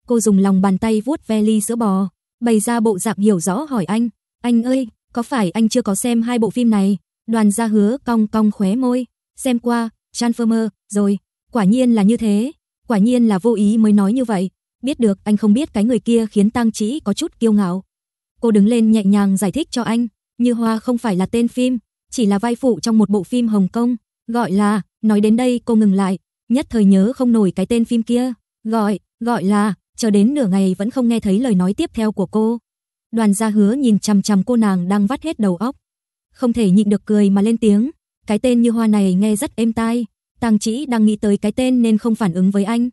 Cô dùng lòng bàn tay vuốt ve ly sữa bò, bày ra bộ dạng hiểu rõ hỏi anh, "Anh ơi, có phải anh chưa có xem hai bộ phim này?" Đoàn Gia Hứa cong cong khóe môi, "Xem qua, Transformer rồi." Quả nhiên là như thế, quả nhiên là vô ý mới nói như vậy, biết được anh không biết cái người kia khiến tăng Chỉ có chút kiêu ngạo. Cô đứng lên nhẹ nhàng giải thích cho anh, Như Hoa không phải là tên phim, chỉ là vai phụ trong một bộ phim Hồng Kông, gọi là, nói đến đây cô ngừng lại, nhất thời nhớ không nổi cái tên phim kia, gọi, gọi là, chờ đến nửa ngày vẫn không nghe thấy lời nói tiếp theo của cô. Đoàn Gia Hứa nhìn chằm chằm cô nàng đang vắt hết đầu óc, không thể nhịn được cười mà lên tiếng, cái tên Như Hoa này nghe rất êm tai, Tang Chỉ đang nghĩ tới cái tên nên không phản ứng với anh.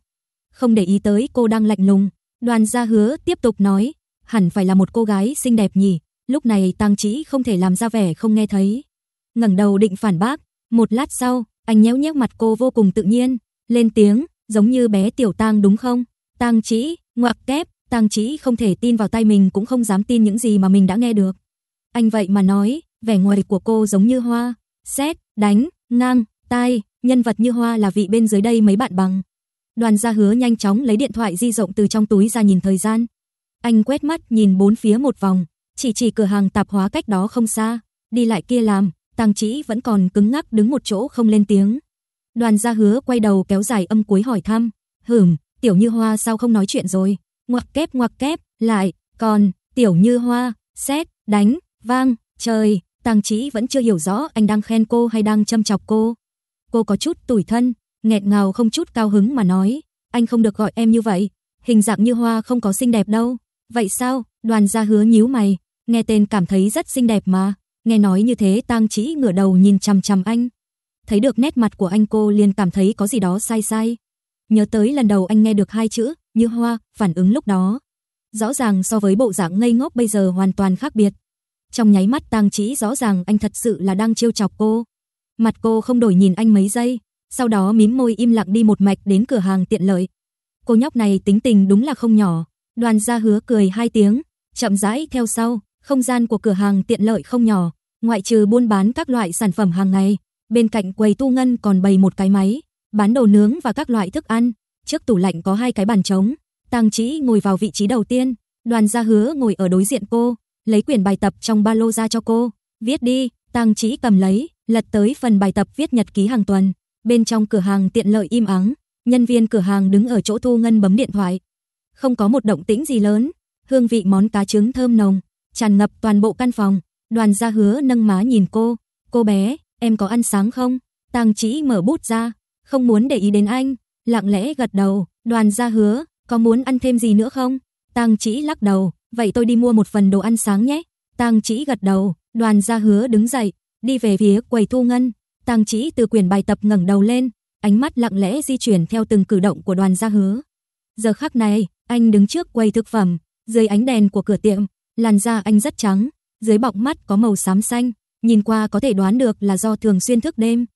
Không để ý tới cô đang lạnh lùng, Đoàn Gia Hứa tiếp tục nói, hẳn phải là một cô gái xinh đẹp nhỉ. Lúc này Tang Chỉ không thể làm ra vẻ không nghe thấy, ngẩng đầu định phản bác, một lát sau, anh nhéo nhéo mặt cô vô cùng tự nhiên, lên tiếng, giống như bé tiểu Tang đúng không? Tang Chỉ, ngoạc kép, Tang Chỉ không thể tin vào tay mình cũng không dám tin những gì mà mình đã nghe được. Anh vậy mà nói, vẻ ngoài của cô giống như hoa, sét, đánh, ngang, tai, nhân vật như hoa là vị bên dưới đây mấy bạn bằng. Đoàn Gia Hứa nhanh chóng lấy điện thoại di rộng từ trong túi ra nhìn thời gian. Anh quét mắt nhìn bốn phía một vòng, chỉ chỉ cửa hàng tạp hóa cách đó không xa, đi lại kia làm, Tàng Chỉ vẫn còn cứng ngắc đứng một chỗ không lên tiếng. Đoàn Gia Hứa quay đầu kéo dài âm cuối hỏi thăm, "Hửm, Tiểu Như Hoa sao không nói chuyện rồi?" Ngoặc kép ngoặc kép, lại, "Còn, Tiểu Như Hoa, xét, đánh, vang, trời." Tàng Chỉ vẫn chưa hiểu rõ anh đang khen cô hay đang châm chọc cô cô có chút tủi thân, nghẹt ngào không chút cao hứng mà nói, anh không được gọi em như vậy, hình dạng như hoa không có xinh đẹp đâu. Vậy sao? Đoàn Gia Hứa nhíu mày, nghe tên cảm thấy rất xinh đẹp mà. Nghe nói như thế, Tang Chỉ ngửa đầu nhìn chằm chằm anh. Thấy được nét mặt của anh cô liền cảm thấy có gì đó sai sai. Nhớ tới lần đầu anh nghe được hai chữ Như Hoa, phản ứng lúc đó, rõ ràng so với bộ dạng ngây ngốc bây giờ hoàn toàn khác biệt. Trong nháy mắt Tang Chỉ rõ ràng anh thật sự là đang trêu chọc cô. Mặt cô không đổi nhìn anh mấy giây, sau đó mím môi im lặng đi một mạch đến cửa hàng tiện lợi. Cô nhóc này tính tình đúng là không nhỏ. Đoàn Gia Hứa cười hai tiếng, chậm rãi theo sau, không gian của cửa hàng tiện lợi không nhỏ, ngoại trừ buôn bán các loại sản phẩm hàng ngày, bên cạnh quầy tu ngân còn bày một cái máy, bán đồ nướng và các loại thức ăn, trước tủ lạnh có hai cái bàn trống, Tang Chỉ ngồi vào vị trí đầu tiên, Đoàn Gia Hứa ngồi ở đối diện cô, lấy quyển bài tập trong ba lô ra cho cô, "Viết đi." Tang Chỉ cầm lấy, Lật tới phần bài tập viết nhật ký hàng tuần, bên trong cửa hàng tiện lợi im ắng, nhân viên cửa hàng đứng ở chỗ thu ngân bấm điện thoại. Không có một động tĩnh gì lớn, hương vị món cá trứng thơm nồng, tràn ngập toàn bộ căn phòng. Đoàn gia hứa nâng má nhìn cô, cô bé, em có ăn sáng không? Tàng chỉ mở bút ra, không muốn để ý đến anh, lặng lẽ gật đầu, đoàn gia hứa, có muốn ăn thêm gì nữa không? Tàng chỉ lắc đầu, vậy tôi đi mua một phần đồ ăn sáng nhé. Tàng chỉ gật đầu, đoàn gia hứa đứng dậy, đi về phía quầy thu ngân. Tàng Chỉ từ quyển bài tập ngẩng đầu lên, ánh mắt lặng lẽ di chuyển theo từng cử động của Đoàn Gia Hứa. Giờ khắc này, anh đứng trước quầy thực phẩm, dưới ánh đèn của cửa tiệm, làn da anh rất trắng, dưới bọng mắt có màu xám xanh, nhìn qua có thể đoán được là do thường xuyên thức đêm.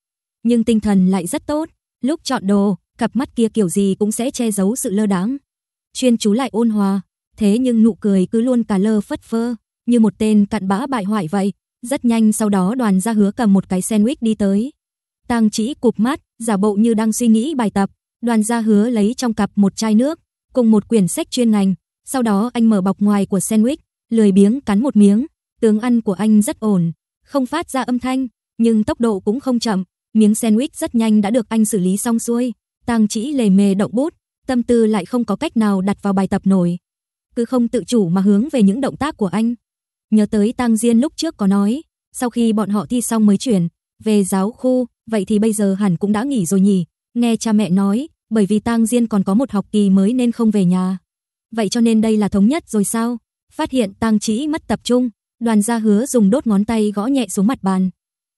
Nhưng tinh thần lại rất tốt, lúc chọn đồ, cặp mắt kia kiểu gì cũng sẽ che giấu sự lơ đãng. Chuyên chú lại ôn hòa, thế nhưng nụ cười cứ luôn cả lơ phất phơ, như một tên cặn bã bại hoại vậy, rất nhanh sau đó đoàn gia hứa cầm một cái sandwich đi tới. Tang chỉ cụp mắt, giả bộ như đang suy nghĩ bài tập. Đoàn gia hứa lấy trong cặp một chai nước, cùng một quyển sách chuyên ngành. Sau đó anh mở bọc ngoài của sandwich, lười biếng cắn một miếng. Tướng ăn của anh rất ổn, không phát ra âm thanh, nhưng tốc độ cũng không chậm. Miếng sandwich rất nhanh đã được anh xử lý xong xuôi. Tang chỉ lề mề động bút, tâm tư lại không có cách nào đặt vào bài tập nổi. Cứ không tự chủ mà hướng về những động tác của anh. Nhớ tới tăng Diên lúc trước có nói, sau khi bọn họ thi xong mới chuyển về giáo khu, vậy thì bây giờ hẳn cũng đã nghỉ rồi nhỉ? Nghe cha mẹ nói, bởi vì tăng Diên còn có một học kỳ mới nên không về nhà. Vậy cho nên đây là thống nhất rồi sao? Phát hiện tăng Chí mất tập trung, Đoàn Gia Hứa dùng đốt ngón tay gõ nhẹ xuống mặt bàn.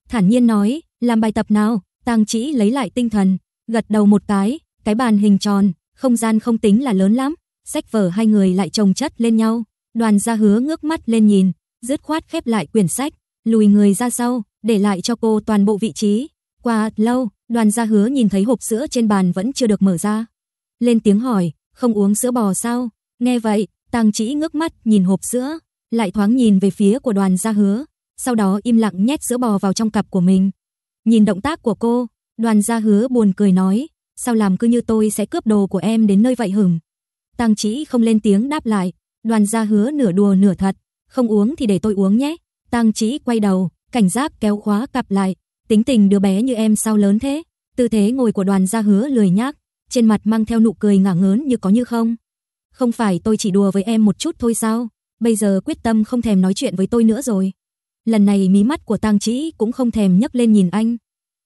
Thản nhiên nói, làm bài tập nào? tăng Chí lấy lại tinh thần, gật đầu một cái, cái bàn hình tròn, không gian không tính là lớn lắm, sách vở hai người lại chồng chất lên nhau. Đoàn Gia Hứa ngước mắt lên nhìn, dứt khoát khép lại quyển sách, lùi người ra sau, để lại cho cô toàn bộ vị trí. Qua lâu, đoàn gia hứa nhìn thấy hộp sữa trên bàn vẫn chưa được mở ra. Lên tiếng hỏi, không uống sữa bò sao? Nghe vậy, Tàng Chỉ ngước mắt nhìn hộp sữa, lại thoáng nhìn về phía của đoàn gia hứa, sau đó im lặng nhét sữa bò vào trong cặp của mình. Nhìn động tác của cô, đoàn gia hứa buồn cười nói, sao làm cứ như tôi sẽ cướp đồ của em đến nơi vậy hửm. Tàng Chỉ không lên tiếng đáp lại, đoàn gia hứa nửa đùa nửa thật, không uống thì để tôi uống nhé. Tăng Chí quay đầu, cảnh giác kéo khóa cặp lại, tính tình đứa bé như em sao lớn thế? Tư thế ngồi của Đoàn Gia Hứa lười nhác, trên mặt mang theo nụ cười ngả ngớn như có như không. Không phải tôi chỉ đùa với em một chút thôi sao? Bây giờ quyết tâm không thèm nói chuyện với tôi nữa rồi. Lần này mí mắt của Tăng Chí cũng không thèm nhấc lên nhìn anh.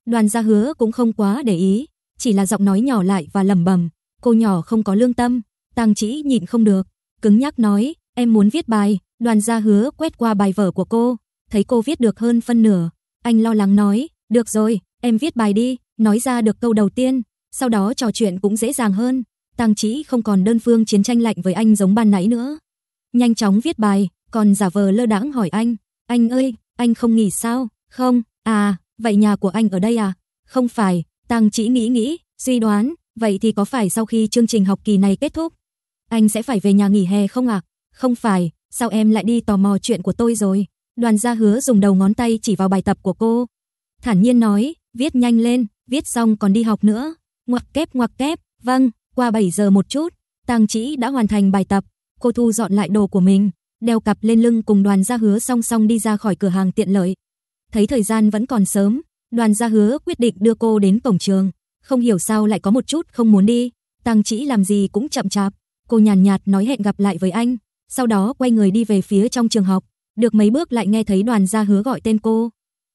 Đoàn Gia Hứa cũng không quá để ý, chỉ là giọng nói nhỏ lại và lẩm bẩm, cô nhỏ không có lương tâm. Tăng Chí nhìn không được, cứng nhắc nói, em muốn viết bài, Đoàn gia hứa quét qua bài vở của cô, thấy cô viết được hơn phân nửa. Anh lo lắng nói, được rồi, em viết bài đi, nói ra được câu đầu tiên, sau đó trò chuyện cũng dễ dàng hơn. Tăng Chí không còn đơn phương chiến tranh lạnh với anh giống ban nãy nữa. Nhanh chóng viết bài, còn giả vờ lơ đãng hỏi anh, "Anh ơi, anh không nghỉ sao?" "Không." "À, vậy nhà của anh ở đây à?" "Không phải." Tăng Chí nghĩ nghĩ, suy đoán, vậy thì có phải sau khi chương trình học kỳ này kết thúc, anh sẽ phải về nhà nghỉ hè không ạ? "Không phải." sao em lại đi tò mò chuyện của tôi rồi? Đoàn Gia Hứa dùng đầu ngón tay chỉ vào bài tập của cô, thản nhiên nói, viết nhanh lên, viết xong còn đi học nữa. Ngoặc kép ngoặc kép, vâng, qua 7 giờ một chút, Tang Chỉ đã hoàn thành bài tập, cô thu dọn lại đồ của mình, đeo cặp lên lưng cùng Đoàn Gia Hứa song song đi ra khỏi cửa hàng tiện lợi. Thấy thời gian vẫn còn sớm, Đoàn Gia Hứa quyết định đưa cô đến cổng trường, không hiểu sao lại có một chút không muốn đi, Tang Chỉ làm gì cũng chậm chạp, cô nhàn nhạt nói hẹn gặp lại với anh sau đó quay người đi về phía trong trường học, được mấy bước lại nghe thấy đoàn gia hứa gọi tên cô.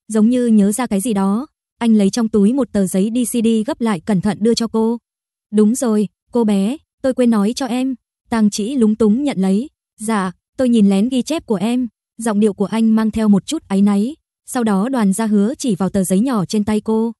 Giống như nhớ ra cái gì đó, anh lấy trong túi một tờ giấy DCD gấp lại cẩn thận đưa cho cô. Đúng rồi, cô bé, tôi quên nói cho em. Tang chỉ lúng túng nhận lấy. Dạ, tôi nhìn lén ghi chép của em. Giọng điệu của anh mang theo một chút áy náy. Sau đó đoàn gia hứa chỉ vào tờ giấy nhỏ trên tay cô.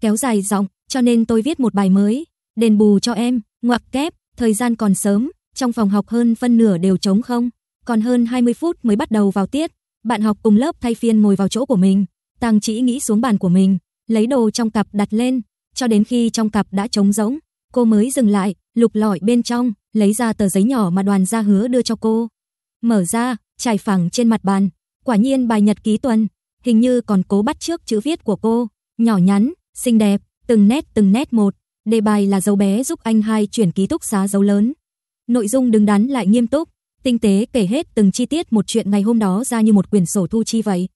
Kéo dài giọng, cho nên tôi viết một bài mới. Đền bù cho em, ngoặc kép, thời gian còn sớm, trong phòng học hơn phân nửa đều trống không, còn hơn 20 phút mới bắt đầu vào tiết. Bạn học cùng lớp thay phiên ngồi vào chỗ của mình, Tang Chỉ nghĩ xuống bàn của mình, lấy đồ trong cặp đặt lên, cho đến khi trong cặp đã trống rỗng, cô mới dừng lại, lục lọi bên trong, lấy ra tờ giấy nhỏ mà đoàn gia hứa đưa cho cô. Mở ra, trải phẳng trên mặt bàn, quả nhiên bài nhật ký tuần, hình như còn cố bắt trước chữ viết của cô, nhỏ nhắn, xinh đẹp, từng nét từng nét một, đề bài là dấu bé giúp anh hai chuyển ký túc xá dấu lớn. Nội dung đứng đắn lại nghiêm túc, tinh tế kể hết từng chi tiết một chuyện ngày hôm đó ra như một quyển sổ thu chi vậy.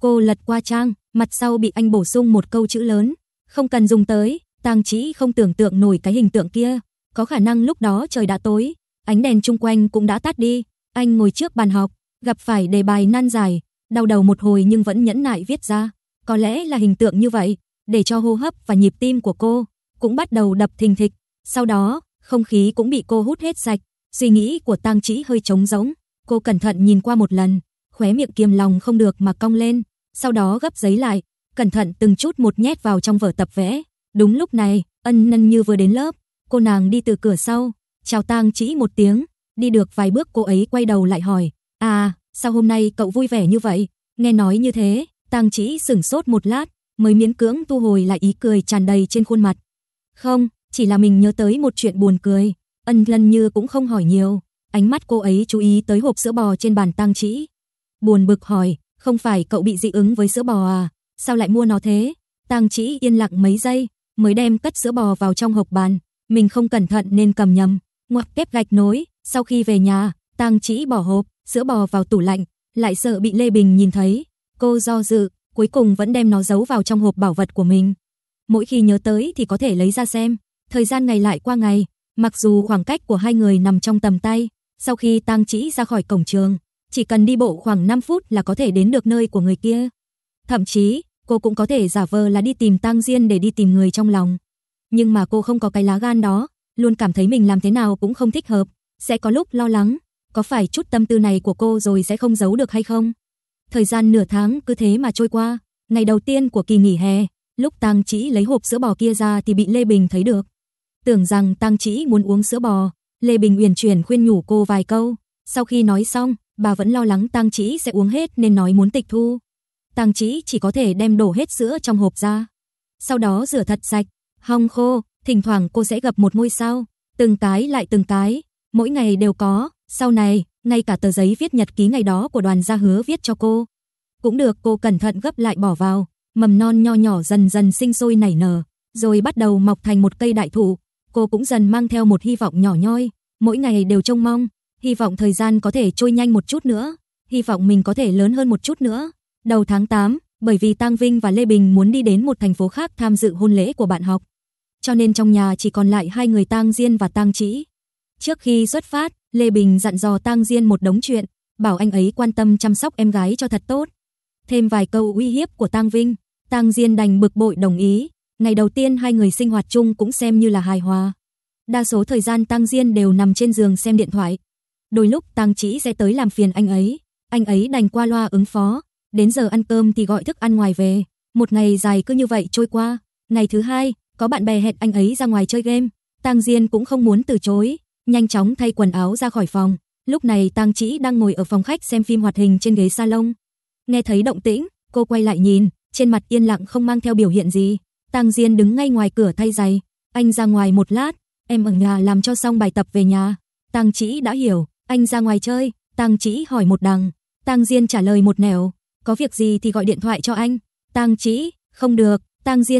Cô lật qua trang, mặt sau bị anh bổ sung một câu chữ lớn, không cần dùng tới, Tang Chỉ không tưởng tượng nổi cái hình tượng kia, có khả năng lúc đó trời đã tối, ánh đèn chung quanh cũng đã tắt đi, anh ngồi trước bàn học, gặp phải đề bài nan dài, đau đầu một hồi nhưng vẫn nhẫn nại viết ra, có lẽ là hình tượng như vậy, để cho hô hấp và nhịp tim của cô cũng bắt đầu đập thình thịch, sau đó, không khí cũng bị cô hút hết sạch, suy nghĩ của Tang Chỉ hơi trống rỗng, cô cẩn thận nhìn qua một lần, khóe miệng kiềm lòng không được mà cong lên, sau đó gấp giấy lại, cẩn thận từng chút một nhét vào trong vở tập vẽ. Đúng lúc này, Ân Nân Như vừa đến lớp, cô nàng đi từ cửa sau, chào Tang Chỉ một tiếng, đi được vài bước cô ấy quay đầu lại hỏi, "À, sao hôm nay cậu vui vẻ như vậy?" Nghe nói như thế, Tang Chỉ sững sốt một lát, mới miễn cưỡng tu hồi lại ý cười tràn đầy trên khuôn mặt. "Không, chỉ là mình nhớ tới một chuyện buồn cười. Ân Lân Như cũng không hỏi nhiều, ánh mắt cô ấy chú ý tới hộp sữa bò trên bàn Tăng Trĩ. Buồn bực hỏi, không phải cậu bị dị ứng với sữa bò à, sao lại mua nó thế? Tăng Trĩ yên lặng mấy giây, mới đem cất sữa bò vào trong hộp bàn, mình không cẩn thận nên cầm nhầm, ngoặc kép gạch nối, sau khi về nhà, Tăng Trĩ bỏ hộp, sữa bò vào tủ lạnh, lại sợ bị Lê Bình nhìn thấy, cô do dự, cuối cùng vẫn đem nó giấu vào trong hộp bảo vật của mình. Mỗi khi nhớ tới thì có thể lấy ra xem. Thời gian ngày lại qua ngày, mặc dù khoảng cách của hai người nằm trong tầm tay, sau khi Tang Chỉ ra khỏi cổng trường, chỉ cần đi bộ khoảng 5 phút là có thể đến được nơi của người kia. Thậm chí, cô cũng có thể giả vờ là đi tìm Tang Diên để đi tìm người trong lòng. Nhưng mà cô không có cái lá gan đó, luôn cảm thấy mình làm thế nào cũng không thích hợp, sẽ có lúc lo lắng, có phải chút tâm tư này của cô rồi sẽ không giấu được hay không? Thời gian nửa tháng cứ thế mà trôi qua, ngày đầu tiên của kỳ nghỉ hè, lúc Tang Chỉ lấy hộp sữa bò kia ra thì bị Lê Bình thấy được tưởng rằng tăng Chỉ muốn uống sữa bò, Lê Bình Uyển chuyển khuyên nhủ cô vài câu, sau khi nói xong, bà vẫn lo lắng tăng Chỉ sẽ uống hết nên nói muốn tịch thu. tăng Chỉ chỉ có thể đem đổ hết sữa trong hộp ra, sau đó rửa thật sạch, hong khô, thỉnh thoảng cô sẽ gặp một ngôi sao, từng cái lại từng cái, mỗi ngày đều có, sau này, ngay cả tờ giấy viết nhật ký ngày đó của đoàn gia hứa viết cho cô, cũng được cô cẩn thận gấp lại bỏ vào, mầm non nho nhỏ dần dần sinh sôi nảy nở, rồi bắt đầu mọc thành một cây đại thụ, cô cũng dần mang theo một hy vọng nhỏ nhoi, mỗi ngày đều trông mong, hy vọng thời gian có thể trôi nhanh một chút nữa, hy vọng mình có thể lớn hơn một chút nữa. Đầu tháng 8, bởi vì Tang Vinh và Lê Bình muốn đi đến một thành phố khác tham dự hôn lễ của bạn học, cho nên trong nhà chỉ còn lại hai người Tang Diên và Tang Chỉ. Trước khi xuất phát, Lê Bình dặn dò Tang Diên một đống chuyện, bảo anh ấy quan tâm chăm sóc em gái cho thật tốt. Thêm vài câu uy hiếp của Tang Vinh, Tang Diên đành bực bội đồng ý, Ngày đầu tiên hai người sinh hoạt chung cũng xem như là hài hòa. Đa số thời gian Tăng Diên đều nằm trên giường xem điện thoại. Đôi lúc Tăng Chỉ sẽ tới làm phiền anh ấy, anh ấy đành qua loa ứng phó, đến giờ ăn cơm thì gọi thức ăn ngoài về. Một ngày dài cứ như vậy trôi qua. Ngày thứ hai, có bạn bè hẹn anh ấy ra ngoài chơi game, tăng Diên cũng không muốn từ chối, nhanh chóng thay quần áo ra khỏi phòng. Lúc này tăng Chỉ đang ngồi ở phòng khách xem phim hoạt hình trên ghế salon. Nghe thấy động tĩnh, cô quay lại nhìn, trên mặt yên lặng không mang theo biểu hiện gì. Tang Diên đứng ngay ngoài cửa thay giày, anh ra ngoài một lát, em ở nhà làm cho xong bài tập về nhà. Tang Chỉ đã hiểu, anh ra ngoài chơi, Tang Chỉ hỏi một đằng, Tang Diên trả lời một nẻo, có việc gì thì gọi điện thoại cho anh. Tang Chỉ, không được, Tang Diên